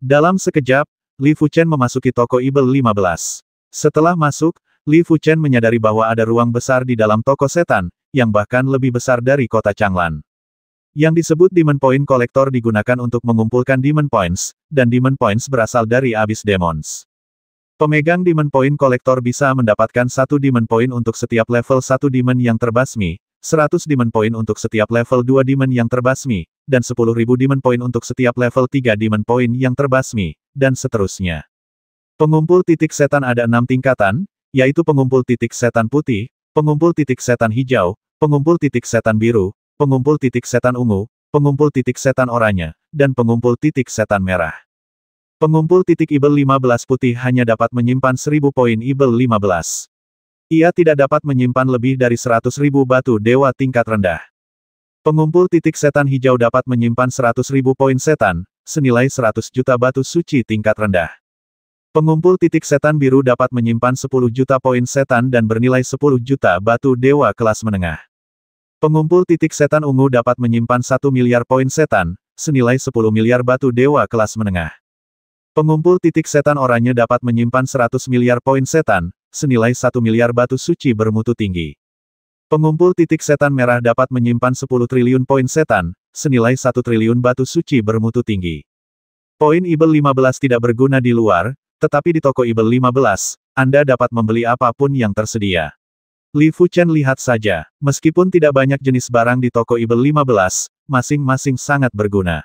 Dalam sekejap, Li Fuchen memasuki toko Ibel 15. Setelah masuk, Li Fuchen menyadari bahwa ada ruang besar di dalam toko setan, yang bahkan lebih besar dari kota Changlan. Yang disebut Demon Point Collector digunakan untuk mengumpulkan Demon Points, dan Demon Points berasal dari Abyss Demons. Pemegang Demon Point Collector bisa mendapatkan satu Demon Point untuk setiap level satu Demon yang terbasmi, 100 Demon Point untuk setiap level 2 Demon yang terbasmi, dan 10.000 Demon Point untuk setiap level 3 Demon Point yang terbasmi, dan seterusnya. Pengumpul titik setan ada enam tingkatan, yaitu pengumpul titik setan putih, pengumpul titik setan hijau, pengumpul titik setan biru, pengumpul titik setan ungu, pengumpul titik setan oranye, dan pengumpul titik setan merah. Pengumpul titik Ibel 15 putih hanya dapat menyimpan 1000 poin Ibel 15. Ia tidak dapat menyimpan lebih dari 100.000 batu dewa tingkat rendah. Pengumpul titik setan hijau dapat menyimpan 100.000 poin setan, senilai 100 juta batu suci tingkat rendah. Pengumpul titik setan biru dapat menyimpan 10 juta poin setan dan bernilai 10 juta batu dewa kelas menengah. Pengumpul titik setan ungu dapat menyimpan 1 miliar poin setan, senilai 10 miliar batu dewa kelas menengah. Pengumpul titik setan oranye dapat menyimpan 100 miliar poin setan, senilai 1 miliar batu suci bermutu tinggi. Pengumpul titik setan merah dapat menyimpan 10 triliun poin setan, senilai 1 triliun batu suci bermutu tinggi. Poin Ibel 15 tidak berguna di luar, tetapi di toko Ibel 15, Anda dapat membeli apapun yang tersedia. Li Chen lihat saja, meskipun tidak banyak jenis barang di toko Ibel 15, masing-masing sangat berguna.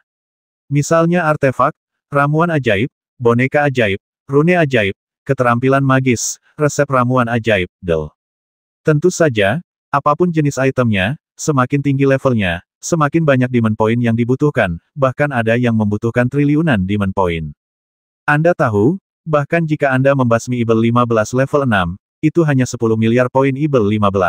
Misalnya artefak, ramuan ajaib, boneka ajaib, rune ajaib, keterampilan magis, resep ramuan ajaib, del. Tentu saja, apapun jenis itemnya, semakin tinggi levelnya, semakin banyak demon point yang dibutuhkan, bahkan ada yang membutuhkan triliunan demon point. Anda tahu, Bahkan jika Anda membasmi Ibel 15 level 6, itu hanya 10 miliar poin Ibel 15.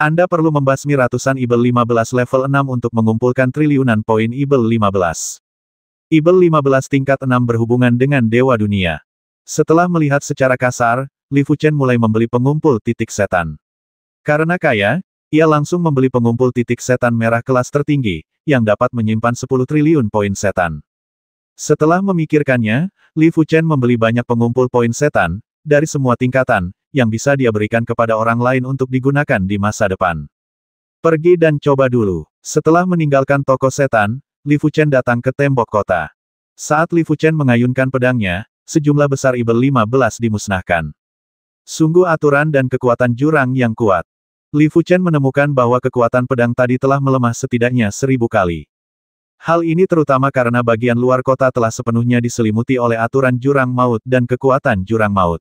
Anda perlu membasmi ratusan Ibel 15 level 6 untuk mengumpulkan triliunan poin Ibel 15. Ibel 15 tingkat 6 berhubungan dengan Dewa Dunia. Setelah melihat secara kasar, Li Fuchen mulai membeli pengumpul titik setan. Karena kaya, ia langsung membeli pengumpul titik setan merah kelas tertinggi, yang dapat menyimpan 10 triliun poin setan. Setelah memikirkannya, Li Fuchen membeli banyak pengumpul poin setan, dari semua tingkatan, yang bisa dia berikan kepada orang lain untuk digunakan di masa depan. Pergi dan coba dulu. Setelah meninggalkan toko setan, Li Fuchen datang ke tembok kota. Saat Li Fuchen mengayunkan pedangnya, sejumlah besar ibel 15 dimusnahkan. Sungguh aturan dan kekuatan jurang yang kuat. Li Fuchen menemukan bahwa kekuatan pedang tadi telah melemah setidaknya seribu kali. Hal ini terutama karena bagian luar kota telah sepenuhnya diselimuti oleh aturan jurang maut dan kekuatan jurang maut.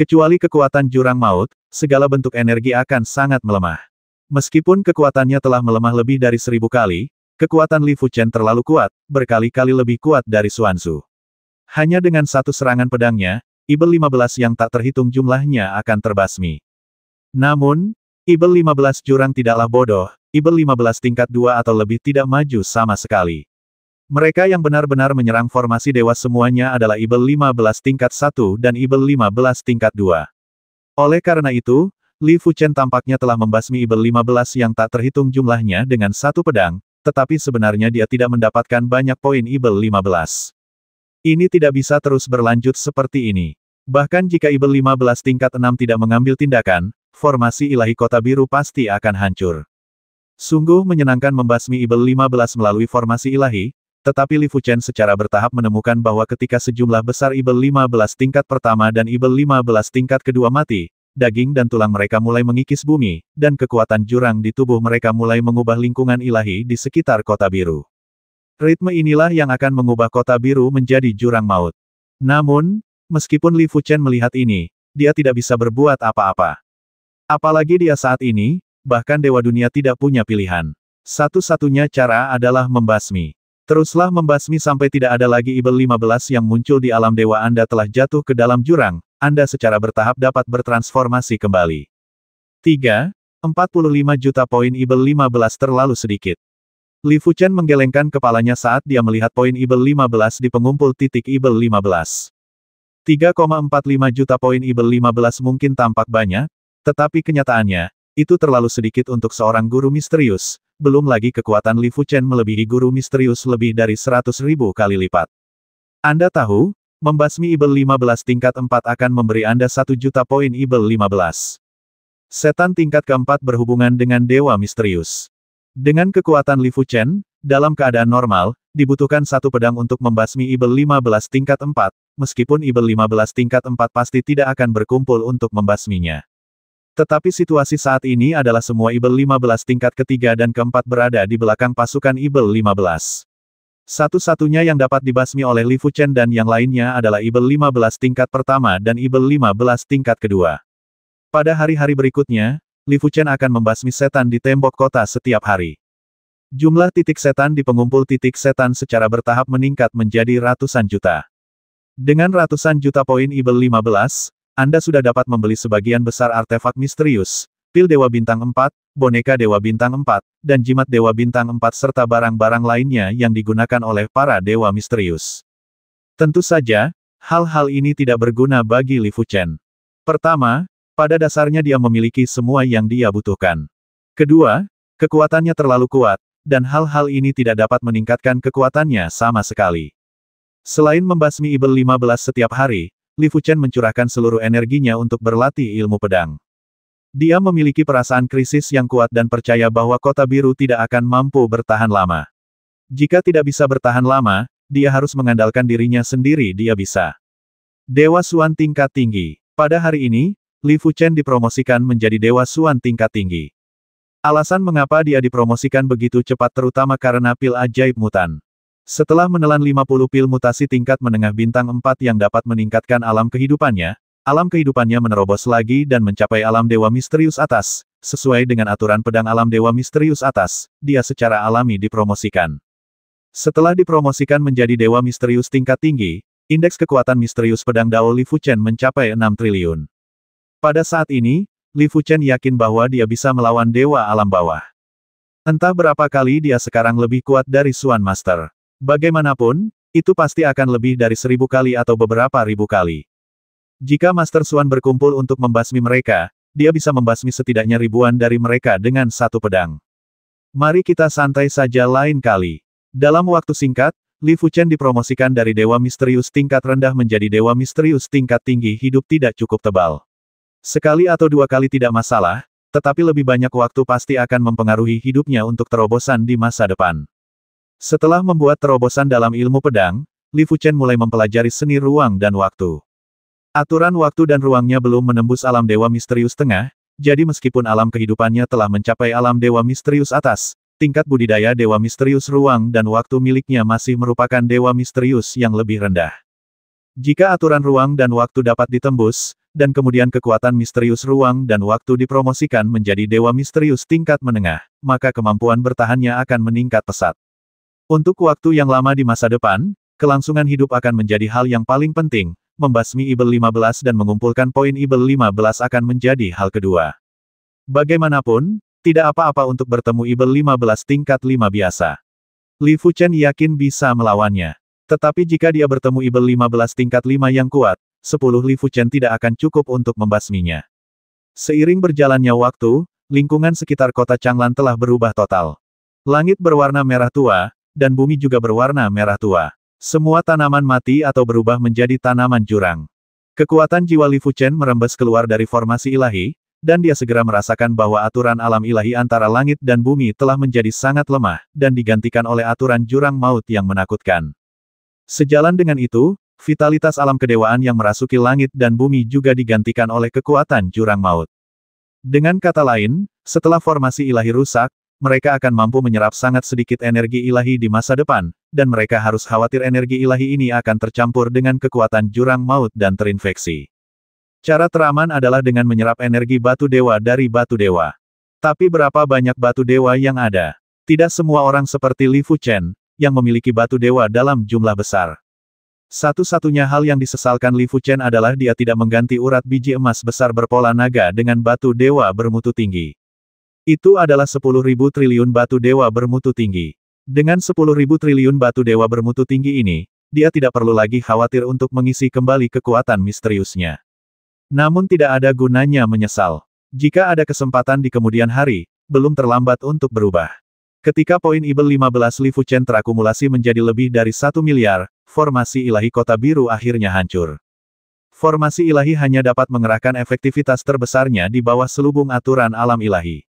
Kecuali kekuatan jurang maut, segala bentuk energi akan sangat melemah. Meskipun kekuatannya telah melemah lebih dari seribu kali, kekuatan Li Fuchen terlalu kuat, berkali-kali lebih kuat dari Suansu. Hanya dengan satu serangan pedangnya, Ibel 15 yang tak terhitung jumlahnya akan terbasmi. Namun, Ibel 15 jurang tidaklah bodoh, Iber 15 tingkat 2 atau lebih tidak maju sama sekali. Mereka yang benar-benar menyerang formasi dewa semuanya adalah Ibel 15 tingkat 1 dan Ibel 15 tingkat 2. Oleh karena itu, Li Fuchen tampaknya telah membasmi Ibel 15 yang tak terhitung jumlahnya dengan satu pedang, tetapi sebenarnya dia tidak mendapatkan banyak poin Ibel 15. Ini tidak bisa terus berlanjut seperti ini. Bahkan jika Ibel 15 tingkat 6 tidak mengambil tindakan, formasi ilahi kota biru pasti akan hancur. Sungguh menyenangkan membasmi Ibel 15 melalui formasi ilahi, tetapi Li Fuchen secara bertahap menemukan bahwa ketika sejumlah besar Ibel 15 tingkat pertama dan Ibel 15 tingkat kedua mati, daging dan tulang mereka mulai mengikis bumi, dan kekuatan jurang di tubuh mereka mulai mengubah lingkungan ilahi di sekitar kota biru. Ritme inilah yang akan mengubah kota biru menjadi jurang maut. Namun, meskipun Li Fuchen melihat ini, dia tidak bisa berbuat apa-apa. Apalagi dia saat ini, bahkan Dewa Dunia tidak punya pilihan. Satu-satunya cara adalah membasmi. Teruslah membasmi sampai tidak ada lagi Ibel 15 yang muncul di alam dewa Anda telah jatuh ke dalam jurang, Anda secara bertahap dapat bertransformasi kembali. 3. 45 juta poin Ibel 15 terlalu sedikit. Li Fuchen menggelengkan kepalanya saat dia melihat poin Ibel 15 di pengumpul titik Ibel 15. 3,45 juta poin Ibel 15 mungkin tampak banyak, tetapi kenyataannya, itu terlalu sedikit untuk seorang guru misterius, belum lagi kekuatan Li Fuchen melebihi guru misterius lebih dari 100 ribu kali lipat. Anda tahu, membasmi Ibel 15 tingkat 4 akan memberi Anda satu juta poin Ibel 15. Setan tingkat keempat berhubungan dengan Dewa Misterius. Dengan kekuatan Li Fuchen, dalam keadaan normal, dibutuhkan satu pedang untuk membasmi Ibel 15 tingkat 4, meskipun Ibel 15 tingkat 4 pasti tidak akan berkumpul untuk membasminya. Tetapi situasi saat ini adalah semua Ibel 15 tingkat ketiga dan keempat berada di belakang pasukan Ibel 15. Satu-satunya yang dapat dibasmi oleh Li Fuchen dan yang lainnya adalah Ibel 15 tingkat pertama dan Ibel 15 tingkat kedua. Pada hari-hari berikutnya, Li Fuchen akan membasmi setan di tembok kota setiap hari. Jumlah titik setan di pengumpul titik setan secara bertahap meningkat menjadi ratusan juta. Dengan ratusan juta poin Ibel 15, anda sudah dapat membeli sebagian besar artefak misterius, pil Dewa Bintang 4, boneka Dewa Bintang 4, dan jimat Dewa Bintang 4 serta barang-barang lainnya yang digunakan oleh para Dewa Misterius. Tentu saja, hal-hal ini tidak berguna bagi Li Fuchen. Pertama, pada dasarnya dia memiliki semua yang dia butuhkan. Kedua, kekuatannya terlalu kuat, dan hal-hal ini tidak dapat meningkatkan kekuatannya sama sekali. Selain membasmi Ibel 15 setiap hari, Li Fuchen mencurahkan seluruh energinya untuk berlatih ilmu pedang. Dia memiliki perasaan krisis yang kuat dan percaya bahwa kota biru tidak akan mampu bertahan lama. Jika tidak bisa bertahan lama, dia harus mengandalkan dirinya sendiri dia bisa. Dewa Suan tingkat tinggi. Pada hari ini, Li Fuchen dipromosikan menjadi Dewa Suan tingkat tinggi. Alasan mengapa dia dipromosikan begitu cepat terutama karena pil ajaib mutan. Setelah menelan 50 pil mutasi tingkat menengah bintang 4 yang dapat meningkatkan alam kehidupannya, alam kehidupannya menerobos lagi dan mencapai alam dewa misterius atas. Sesuai dengan aturan pedang alam dewa misterius atas, dia secara alami dipromosikan. Setelah dipromosikan menjadi dewa misterius tingkat tinggi, indeks kekuatan misterius pedang Dao Li Fuchen mencapai 6 triliun. Pada saat ini, Li Fuchen yakin bahwa dia bisa melawan dewa alam bawah. Entah berapa kali dia sekarang lebih kuat dari Swan Master. Bagaimanapun, itu pasti akan lebih dari seribu kali atau beberapa ribu kali. Jika Master Suan berkumpul untuk membasmi mereka, dia bisa membasmi setidaknya ribuan dari mereka dengan satu pedang. Mari kita santai saja lain kali. Dalam waktu singkat, Li Fuchen dipromosikan dari dewa misterius tingkat rendah menjadi dewa misterius tingkat tinggi hidup tidak cukup tebal. Sekali atau dua kali tidak masalah, tetapi lebih banyak waktu pasti akan mempengaruhi hidupnya untuk terobosan di masa depan. Setelah membuat terobosan dalam ilmu pedang, Li Fuchen mulai mempelajari seni ruang dan waktu. Aturan waktu dan ruangnya belum menembus alam dewa misterius tengah, jadi meskipun alam kehidupannya telah mencapai alam dewa misterius atas, tingkat budidaya dewa misterius ruang dan waktu miliknya masih merupakan dewa misterius yang lebih rendah. Jika aturan ruang dan waktu dapat ditembus, dan kemudian kekuatan misterius ruang dan waktu dipromosikan menjadi dewa misterius tingkat menengah, maka kemampuan bertahannya akan meningkat pesat. Untuk waktu yang lama di masa depan, kelangsungan hidup akan menjadi hal yang paling penting, membasmi Ibel 15 dan mengumpulkan poin Ibel 15 akan menjadi hal kedua. Bagaimanapun, tidak apa-apa untuk bertemu Ibel 15 tingkat 5 biasa. Li Chen yakin bisa melawannya. Tetapi jika dia bertemu Ibel 15 tingkat 5 yang kuat, 10 Li Chen tidak akan cukup untuk membasminya. Seiring berjalannya waktu, lingkungan sekitar kota Changlan telah berubah total. Langit berwarna merah tua, dan bumi juga berwarna merah tua. Semua tanaman mati atau berubah menjadi tanaman jurang. Kekuatan jiwa Li Fuchen merembes keluar dari formasi ilahi, dan dia segera merasakan bahwa aturan alam ilahi antara langit dan bumi telah menjadi sangat lemah, dan digantikan oleh aturan jurang maut yang menakutkan. Sejalan dengan itu, vitalitas alam kedewaan yang merasuki langit dan bumi juga digantikan oleh kekuatan jurang maut. Dengan kata lain, setelah formasi ilahi rusak, mereka akan mampu menyerap sangat sedikit energi ilahi di masa depan, dan mereka harus khawatir energi ilahi ini akan tercampur dengan kekuatan jurang maut dan terinfeksi. Cara teraman adalah dengan menyerap energi batu dewa dari batu dewa. Tapi berapa banyak batu dewa yang ada? Tidak semua orang seperti Li Fu Chen yang memiliki batu dewa dalam jumlah besar. Satu-satunya hal yang disesalkan Li Fu Chen adalah dia tidak mengganti urat biji emas besar berpola naga dengan batu dewa bermutu tinggi. Itu adalah 10.000 triliun batu dewa bermutu tinggi. Dengan 10.000 triliun batu dewa bermutu tinggi ini, dia tidak perlu lagi khawatir untuk mengisi kembali kekuatan misteriusnya. Namun tidak ada gunanya menyesal. Jika ada kesempatan di kemudian hari, belum terlambat untuk berubah. Ketika poin Ibel 15 Li Fuchen terakumulasi menjadi lebih dari satu miliar, formasi ilahi kota biru akhirnya hancur. Formasi ilahi hanya dapat mengerahkan efektivitas terbesarnya di bawah selubung aturan alam ilahi.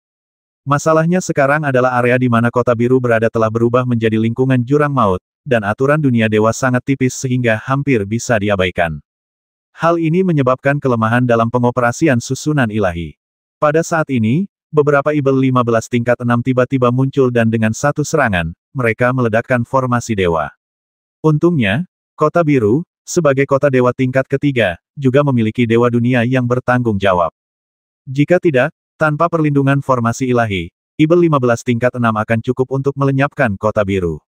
Masalahnya sekarang adalah area di mana kota biru berada telah berubah menjadi lingkungan jurang maut, dan aturan dunia dewa sangat tipis sehingga hampir bisa diabaikan. Hal ini menyebabkan kelemahan dalam pengoperasian susunan ilahi. Pada saat ini, beberapa Ibel 15 tingkat 6 tiba-tiba muncul dan dengan satu serangan, mereka meledakkan formasi dewa. Untungnya, kota biru, sebagai kota dewa tingkat ketiga, juga memiliki dewa dunia yang bertanggung jawab. Jika tidak, tanpa perlindungan formasi ilahi, Ibel 15 tingkat 6 akan cukup untuk melenyapkan kota biru.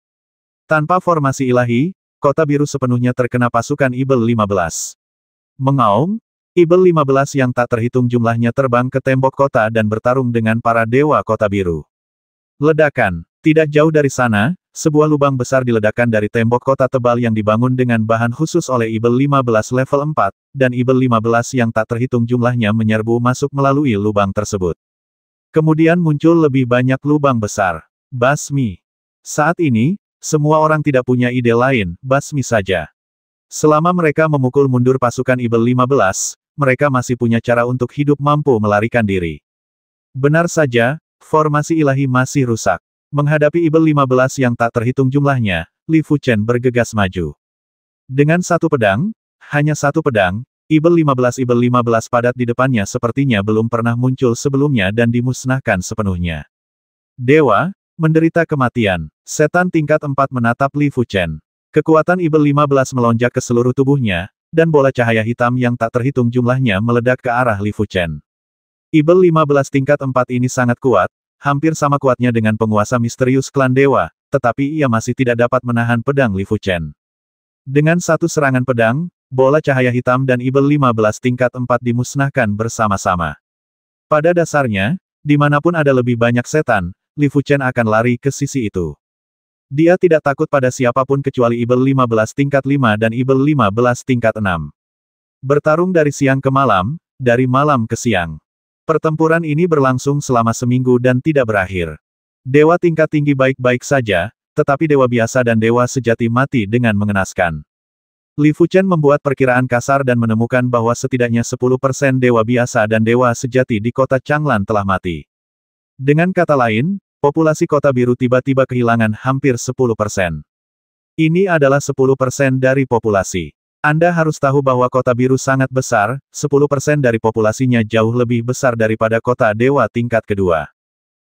Tanpa formasi ilahi, kota biru sepenuhnya terkena pasukan Ibel 15. Mengaum, Ibel 15 yang tak terhitung jumlahnya terbang ke tembok kota dan bertarung dengan para dewa kota biru. Ledakan. Tidak jauh dari sana, sebuah lubang besar diledakkan dari tembok kota tebal yang dibangun dengan bahan khusus oleh Ibel 15 level 4, dan Ibel 15 yang tak terhitung jumlahnya menyerbu masuk melalui lubang tersebut. Kemudian muncul lebih banyak lubang besar. Basmi. Saat ini, semua orang tidak punya ide lain, basmi saja. Selama mereka memukul mundur pasukan Ibel 15, mereka masih punya cara untuk hidup mampu melarikan diri. Benar saja, Formasi ilahi masih rusak. Menghadapi Ibel 15 yang tak terhitung jumlahnya, Li Fuchen bergegas maju. Dengan satu pedang, hanya satu pedang, Ibel 15 Ibel 15 padat di depannya sepertinya belum pernah muncul sebelumnya dan dimusnahkan sepenuhnya. Dewa, menderita kematian. Setan tingkat 4 menatap Li Fuchen. Kekuatan Ibel 15 melonjak ke seluruh tubuhnya, dan bola cahaya hitam yang tak terhitung jumlahnya meledak ke arah Li Fuchen. Ibel 15 tingkat 4 ini sangat kuat, hampir sama kuatnya dengan penguasa misterius klan dewa, tetapi ia masih tidak dapat menahan pedang Li Fuchen. Dengan satu serangan pedang, bola cahaya hitam dan Ibel 15 tingkat 4 dimusnahkan bersama-sama. Pada dasarnya, dimanapun ada lebih banyak setan, Li Fuchen akan lari ke sisi itu. Dia tidak takut pada siapapun kecuali Ibel 15 tingkat 5 dan Ibel 15 tingkat 6. Bertarung dari siang ke malam, dari malam ke siang. Pertempuran ini berlangsung selama seminggu dan tidak berakhir. Dewa tingkat tinggi baik-baik saja, tetapi dewa biasa dan dewa sejati mati dengan mengenaskan. Li Fuchen membuat perkiraan kasar dan menemukan bahwa setidaknya 10% dewa biasa dan dewa sejati di kota Changlan telah mati. Dengan kata lain, populasi kota biru tiba-tiba kehilangan hampir 10%. Ini adalah 10% dari populasi. Anda harus tahu bahwa kota biru sangat besar, 10% dari populasinya jauh lebih besar daripada kota dewa tingkat kedua.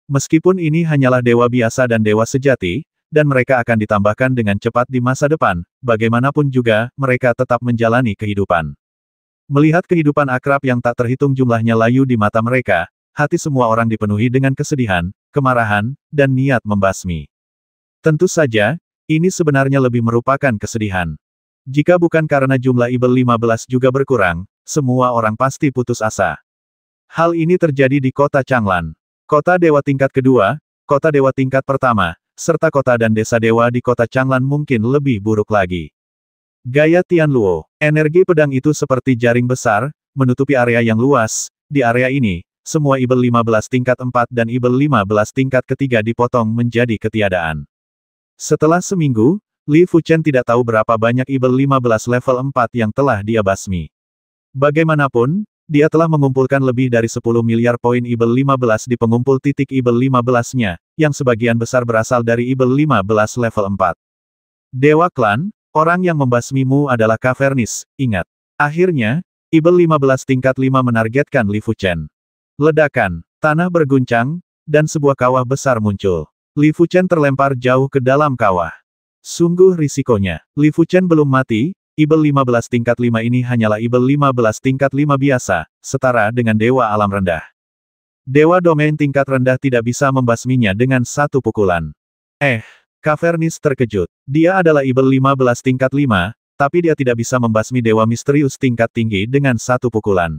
Meskipun ini hanyalah dewa biasa dan dewa sejati, dan mereka akan ditambahkan dengan cepat di masa depan, bagaimanapun juga, mereka tetap menjalani kehidupan. Melihat kehidupan akrab yang tak terhitung jumlahnya layu di mata mereka, hati semua orang dipenuhi dengan kesedihan, kemarahan, dan niat membasmi. Tentu saja, ini sebenarnya lebih merupakan kesedihan. Jika bukan karena jumlah Ibel 15 juga berkurang, semua orang pasti putus asa. Hal ini terjadi di kota Changlan. Kota dewa tingkat kedua, kota dewa tingkat pertama, serta kota dan desa dewa di kota Changlan mungkin lebih buruk lagi. Gaya Tian Luo, energi pedang itu seperti jaring besar, menutupi area yang luas, di area ini, semua Ibel 15 tingkat 4 dan Ibel 15 tingkat ketiga dipotong menjadi ketiadaan. Setelah seminggu, Li Fuchen tidak tahu berapa banyak Ibel 15 level 4 yang telah dia basmi. Bagaimanapun, dia telah mengumpulkan lebih dari 10 miliar poin Ibel 15 di pengumpul titik Ibel 15-nya, yang sebagian besar berasal dari Ibel 15 level 4. Dewa Klan, orang yang membasmimu adalah Kavernis. ingat. Akhirnya, Ibel 15 tingkat 5 menargetkan Li Fuchen. Ledakan, tanah berguncang, dan sebuah kawah besar muncul. Li Fuchen terlempar jauh ke dalam kawah. Sungguh risikonya. Li Fuchen belum mati, Ibel 15 tingkat 5 ini hanyalah Ibel 15 tingkat 5 biasa, setara dengan Dewa Alam Rendah. Dewa Domain tingkat rendah tidak bisa membasminya dengan satu pukulan. Eh, Kavernis terkejut. Dia adalah Ibel 15 tingkat 5, tapi dia tidak bisa membasmi Dewa Misterius tingkat tinggi dengan satu pukulan.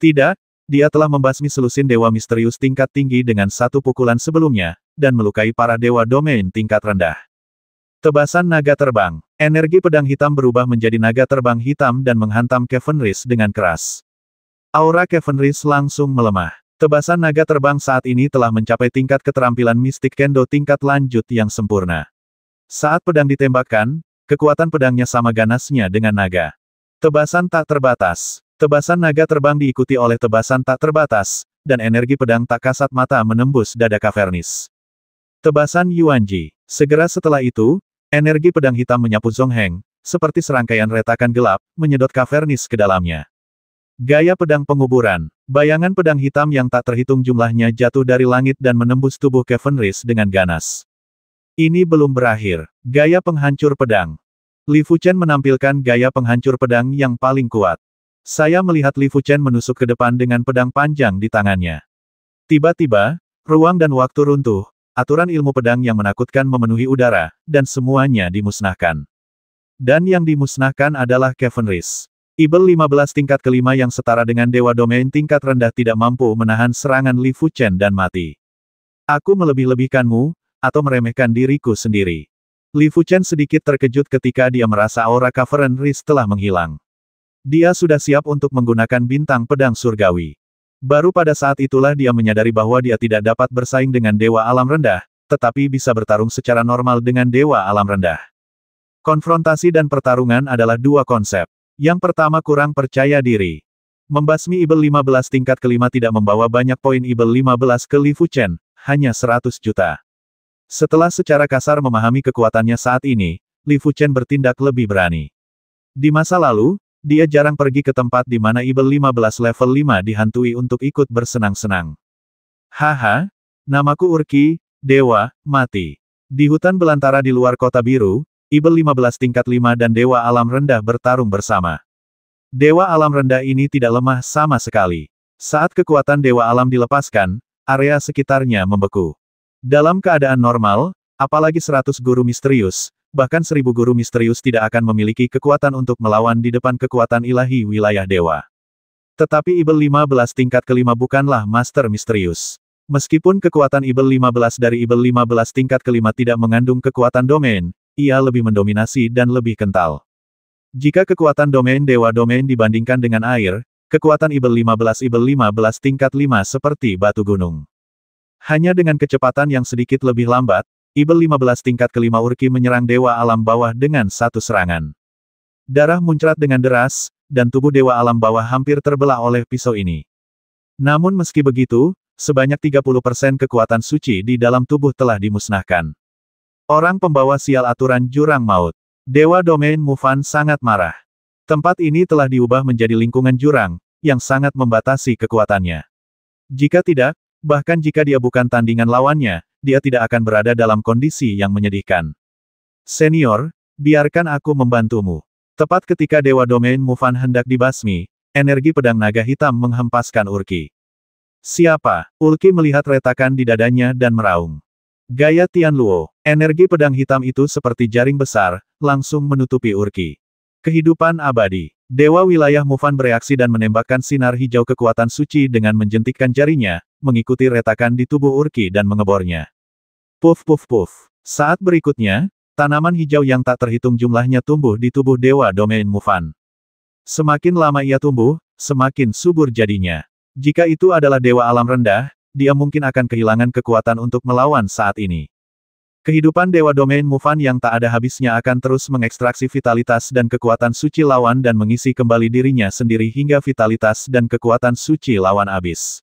Tidak, dia telah membasmi selusin Dewa Misterius tingkat tinggi dengan satu pukulan sebelumnya, dan melukai para Dewa Domain tingkat rendah. Tebasan naga terbang. Energi pedang hitam berubah menjadi naga terbang hitam dan menghantam Kevin Reese dengan keras. Aura Kevin Reese langsung melemah. Tebasan naga terbang saat ini telah mencapai tingkat keterampilan mistik kendo tingkat lanjut yang sempurna. Saat pedang ditembakkan, kekuatan pedangnya sama ganasnya dengan naga. Tebasan tak terbatas. Tebasan naga terbang diikuti oleh tebasan tak terbatas, dan energi pedang tak kasat mata menembus dada Kavernis. Tebasan Yuanji. Segera setelah itu, Energi pedang hitam menyapu Zhong Heng, seperti serangkaian retakan gelap, menyedot kavernis ke dalamnya. Gaya pedang penguburan, bayangan pedang hitam yang tak terhitung jumlahnya jatuh dari langit dan menembus tubuh Kevin dengan ganas. Ini belum berakhir. Gaya penghancur pedang. Li Fuchen menampilkan gaya penghancur pedang yang paling kuat. Saya melihat Li Fuchen menusuk ke depan dengan pedang panjang di tangannya. Tiba-tiba, ruang dan waktu runtuh, Aturan ilmu pedang yang menakutkan memenuhi udara, dan semuanya dimusnahkan. Dan yang dimusnahkan adalah Kevin Reese. Ibel 15 tingkat kelima yang setara dengan Dewa Domain tingkat rendah tidak mampu menahan serangan Li Fu Chen dan mati. Aku melebih-lebihkanmu, atau meremehkan diriku sendiri. Li Fu Chen sedikit terkejut ketika dia merasa aura Kevin Reese telah menghilang. Dia sudah siap untuk menggunakan bintang pedang surgawi. Baru pada saat itulah dia menyadari bahwa dia tidak dapat bersaing dengan dewa alam rendah, tetapi bisa bertarung secara normal dengan dewa alam rendah. Konfrontasi dan pertarungan adalah dua konsep. Yang pertama kurang percaya diri. Membasmi Ibel 15 tingkat kelima tidak membawa banyak poin Ibel 15 ke Li Fuchen, hanya 100 juta. Setelah secara kasar memahami kekuatannya saat ini, Li Fuchen bertindak lebih berani. Di masa lalu, dia jarang pergi ke tempat di mana Ibel 15 level 5 dihantui untuk ikut bersenang-senang. Haha, namaku Urki, Dewa, Mati. Di hutan belantara di luar kota biru, Ibel 15 tingkat 5 dan Dewa Alam Rendah bertarung bersama. Dewa Alam Rendah ini tidak lemah sama sekali. Saat kekuatan Dewa Alam dilepaskan, area sekitarnya membeku. Dalam keadaan normal, apalagi 100 guru misterius, bahkan seribu guru misterius tidak akan memiliki kekuatan untuk melawan di depan kekuatan ilahi wilayah dewa. Tetapi Ibel 15 tingkat kelima bukanlah master misterius. Meskipun kekuatan Ibel 15 dari Ibel 15 tingkat kelima tidak mengandung kekuatan domain, ia lebih mendominasi dan lebih kental. Jika kekuatan domain dewa domain dibandingkan dengan air, kekuatan Ibel 15 Ibel 15 tingkat 5 seperti batu gunung. Hanya dengan kecepatan yang sedikit lebih lambat, Ibel 15 tingkat kelima Urki menyerang Dewa Alam Bawah dengan satu serangan. Darah muncrat dengan deras, dan tubuh Dewa Alam Bawah hampir terbelah oleh pisau ini. Namun meski begitu, sebanyak 30% kekuatan suci di dalam tubuh telah dimusnahkan. Orang pembawa sial aturan jurang maut. Dewa Domain Mufan sangat marah. Tempat ini telah diubah menjadi lingkungan jurang, yang sangat membatasi kekuatannya. Jika tidak, bahkan jika dia bukan tandingan lawannya, dia tidak akan berada dalam kondisi yang menyedihkan. Senior, biarkan aku membantumu. Tepat ketika Dewa Domain Mufan hendak dibasmi, energi pedang naga hitam menghempaskan Urki. Siapa? Ulki melihat retakan di dadanya dan meraung. Gaya Tianluo, energi pedang hitam itu seperti jaring besar, langsung menutupi Urki. Kehidupan abadi. Dewa wilayah Mufan bereaksi dan menembakkan sinar hijau kekuatan suci dengan menjentikkan jarinya, mengikuti retakan di tubuh Urki dan mengebornya. Puf puf puf. Saat berikutnya, tanaman hijau yang tak terhitung jumlahnya tumbuh di tubuh Dewa Domain Mufan. Semakin lama ia tumbuh, semakin subur jadinya. Jika itu adalah Dewa Alam Rendah, dia mungkin akan kehilangan kekuatan untuk melawan saat ini. Kehidupan Dewa Domain Mufan yang tak ada habisnya akan terus mengekstraksi vitalitas dan kekuatan suci lawan dan mengisi kembali dirinya sendiri hingga vitalitas dan kekuatan suci lawan habis.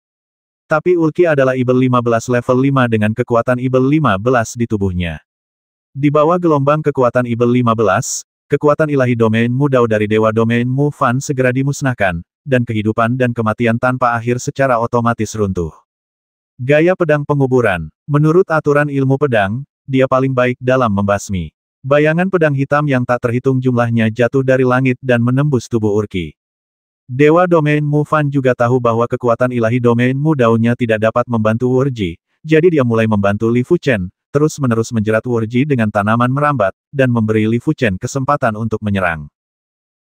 Tapi Ulki adalah Ibel 15 level 5 dengan kekuatan Ibel 15 di tubuhnya. Di bawah gelombang kekuatan Ibel 15, kekuatan ilahi domain mudau dari Dewa Domain Mufan segera dimusnahkan, dan kehidupan dan kematian tanpa akhir secara otomatis runtuh. Gaya pedang penguburan. Menurut aturan ilmu pedang, dia paling baik dalam membasmi. Bayangan pedang hitam yang tak terhitung jumlahnya jatuh dari langit dan menembus tubuh Urki. Dewa domain Mu Fan juga tahu bahwa kekuatan ilahi domain Mu daunnya tidak dapat membantu Wurji, jadi dia mulai membantu Li Fuchen, terus-menerus menjerat Wurji dengan tanaman merambat, dan memberi Li Fuchen kesempatan untuk menyerang.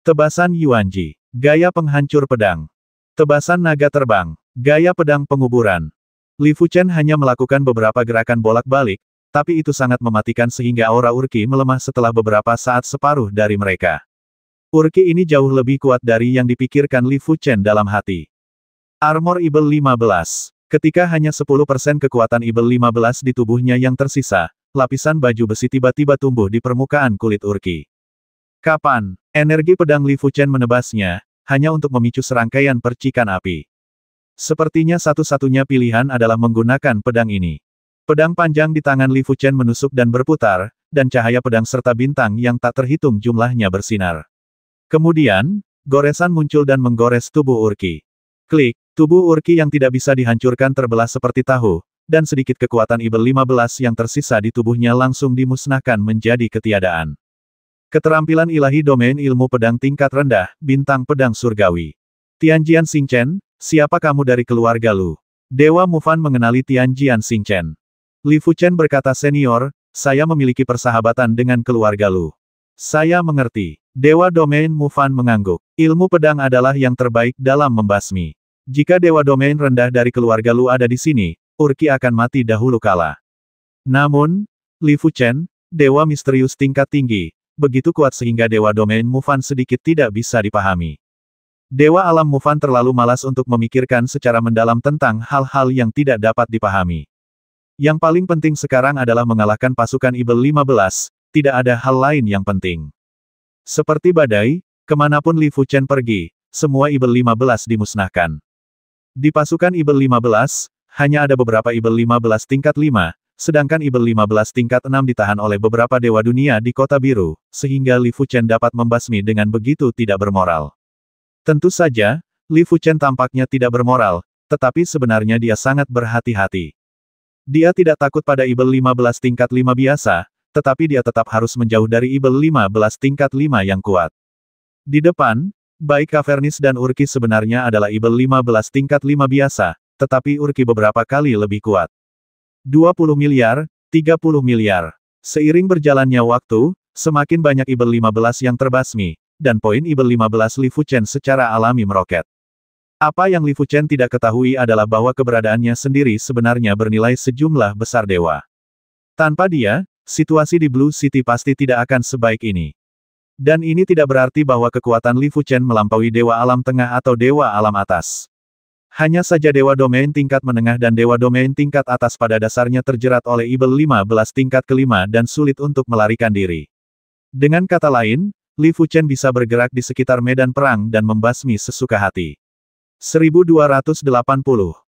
Tebasan Yuanji, gaya penghancur pedang. Tebasan naga terbang, gaya pedang penguburan. Li Fuchen hanya melakukan beberapa gerakan bolak-balik, tapi itu sangat mematikan sehingga aura Urki melemah setelah beberapa saat separuh dari mereka. Urki ini jauh lebih kuat dari yang dipikirkan Li Fuchen dalam hati. Armor Ibel 15. Ketika hanya 10% kekuatan Ibel 15 di tubuhnya yang tersisa, lapisan baju besi tiba-tiba tumbuh di permukaan kulit Urki. Kapan? Energi pedang Li Fuchen menebasnya, hanya untuk memicu serangkaian percikan api. Sepertinya satu-satunya pilihan adalah menggunakan pedang ini. Pedang panjang di tangan Li Fuchen menusuk dan berputar, dan cahaya pedang serta bintang yang tak terhitung jumlahnya bersinar. Kemudian, goresan muncul dan menggores tubuh Urki. Klik, tubuh Urki yang tidak bisa dihancurkan terbelah seperti tahu, dan sedikit kekuatan Ibel 15 yang tersisa di tubuhnya langsung dimusnahkan menjadi ketiadaan. Keterampilan ilahi domain ilmu pedang tingkat rendah, bintang pedang surgawi. Tianjian Xingchen, siapa kamu dari keluarga Lu? Dewa Mufan mengenali Tianjian Xingchen. Li Fuchen berkata senior, saya memiliki persahabatan dengan keluarga Lu. Saya mengerti. Dewa Domain Mufan mengangguk. Ilmu pedang adalah yang terbaik dalam membasmi. Jika Dewa Domain rendah dari keluarga Lu ada di sini, Urki akan mati dahulu kala. Namun, Li Fuchen, Dewa Misterius tingkat tinggi, begitu kuat sehingga Dewa Domain Mufan sedikit tidak bisa dipahami. Dewa Alam Mufan terlalu malas untuk memikirkan secara mendalam tentang hal-hal yang tidak dapat dipahami. Yang paling penting sekarang adalah mengalahkan pasukan Ibel 15, tidak ada hal lain yang penting. Seperti badai, kemanapun Li Fuchen pergi, semua Ibel 15 dimusnahkan. Di pasukan Ibel 15, hanya ada beberapa Ibel 15 tingkat 5, sedangkan Ibel 15 tingkat 6 ditahan oleh beberapa dewa dunia di Kota Biru, sehingga Li Fuchen dapat membasmi dengan begitu tidak bermoral. Tentu saja, Li Fuchen tampaknya tidak bermoral, tetapi sebenarnya dia sangat berhati-hati. Dia tidak takut pada Ibel 15 tingkat 5 biasa, tetapi dia tetap harus menjauh dari Ibel 15 tingkat 5 yang kuat. Di depan, baik Kavernis dan Urki sebenarnya adalah Ibel 15 tingkat 5 biasa, tetapi Urki beberapa kali lebih kuat. 20 miliar, 30 miliar. Seiring berjalannya waktu, semakin banyak Ibel 15 yang terbasmi, dan poin Ibel 15 Li Fuchen secara alami meroket. Apa yang Li Fuchen tidak ketahui adalah bahwa keberadaannya sendiri sebenarnya bernilai sejumlah besar dewa. Tanpa dia, situasi di Blue City pasti tidak akan sebaik ini. Dan ini tidak berarti bahwa kekuatan Li Fuchen melampaui dewa alam tengah atau dewa alam atas. Hanya saja dewa domain tingkat menengah dan dewa domain tingkat atas pada dasarnya terjerat oleh Ibel 15 tingkat kelima dan sulit untuk melarikan diri. Dengan kata lain, Li Fuchen bisa bergerak di sekitar medan perang dan membasmi sesuka hati. 1280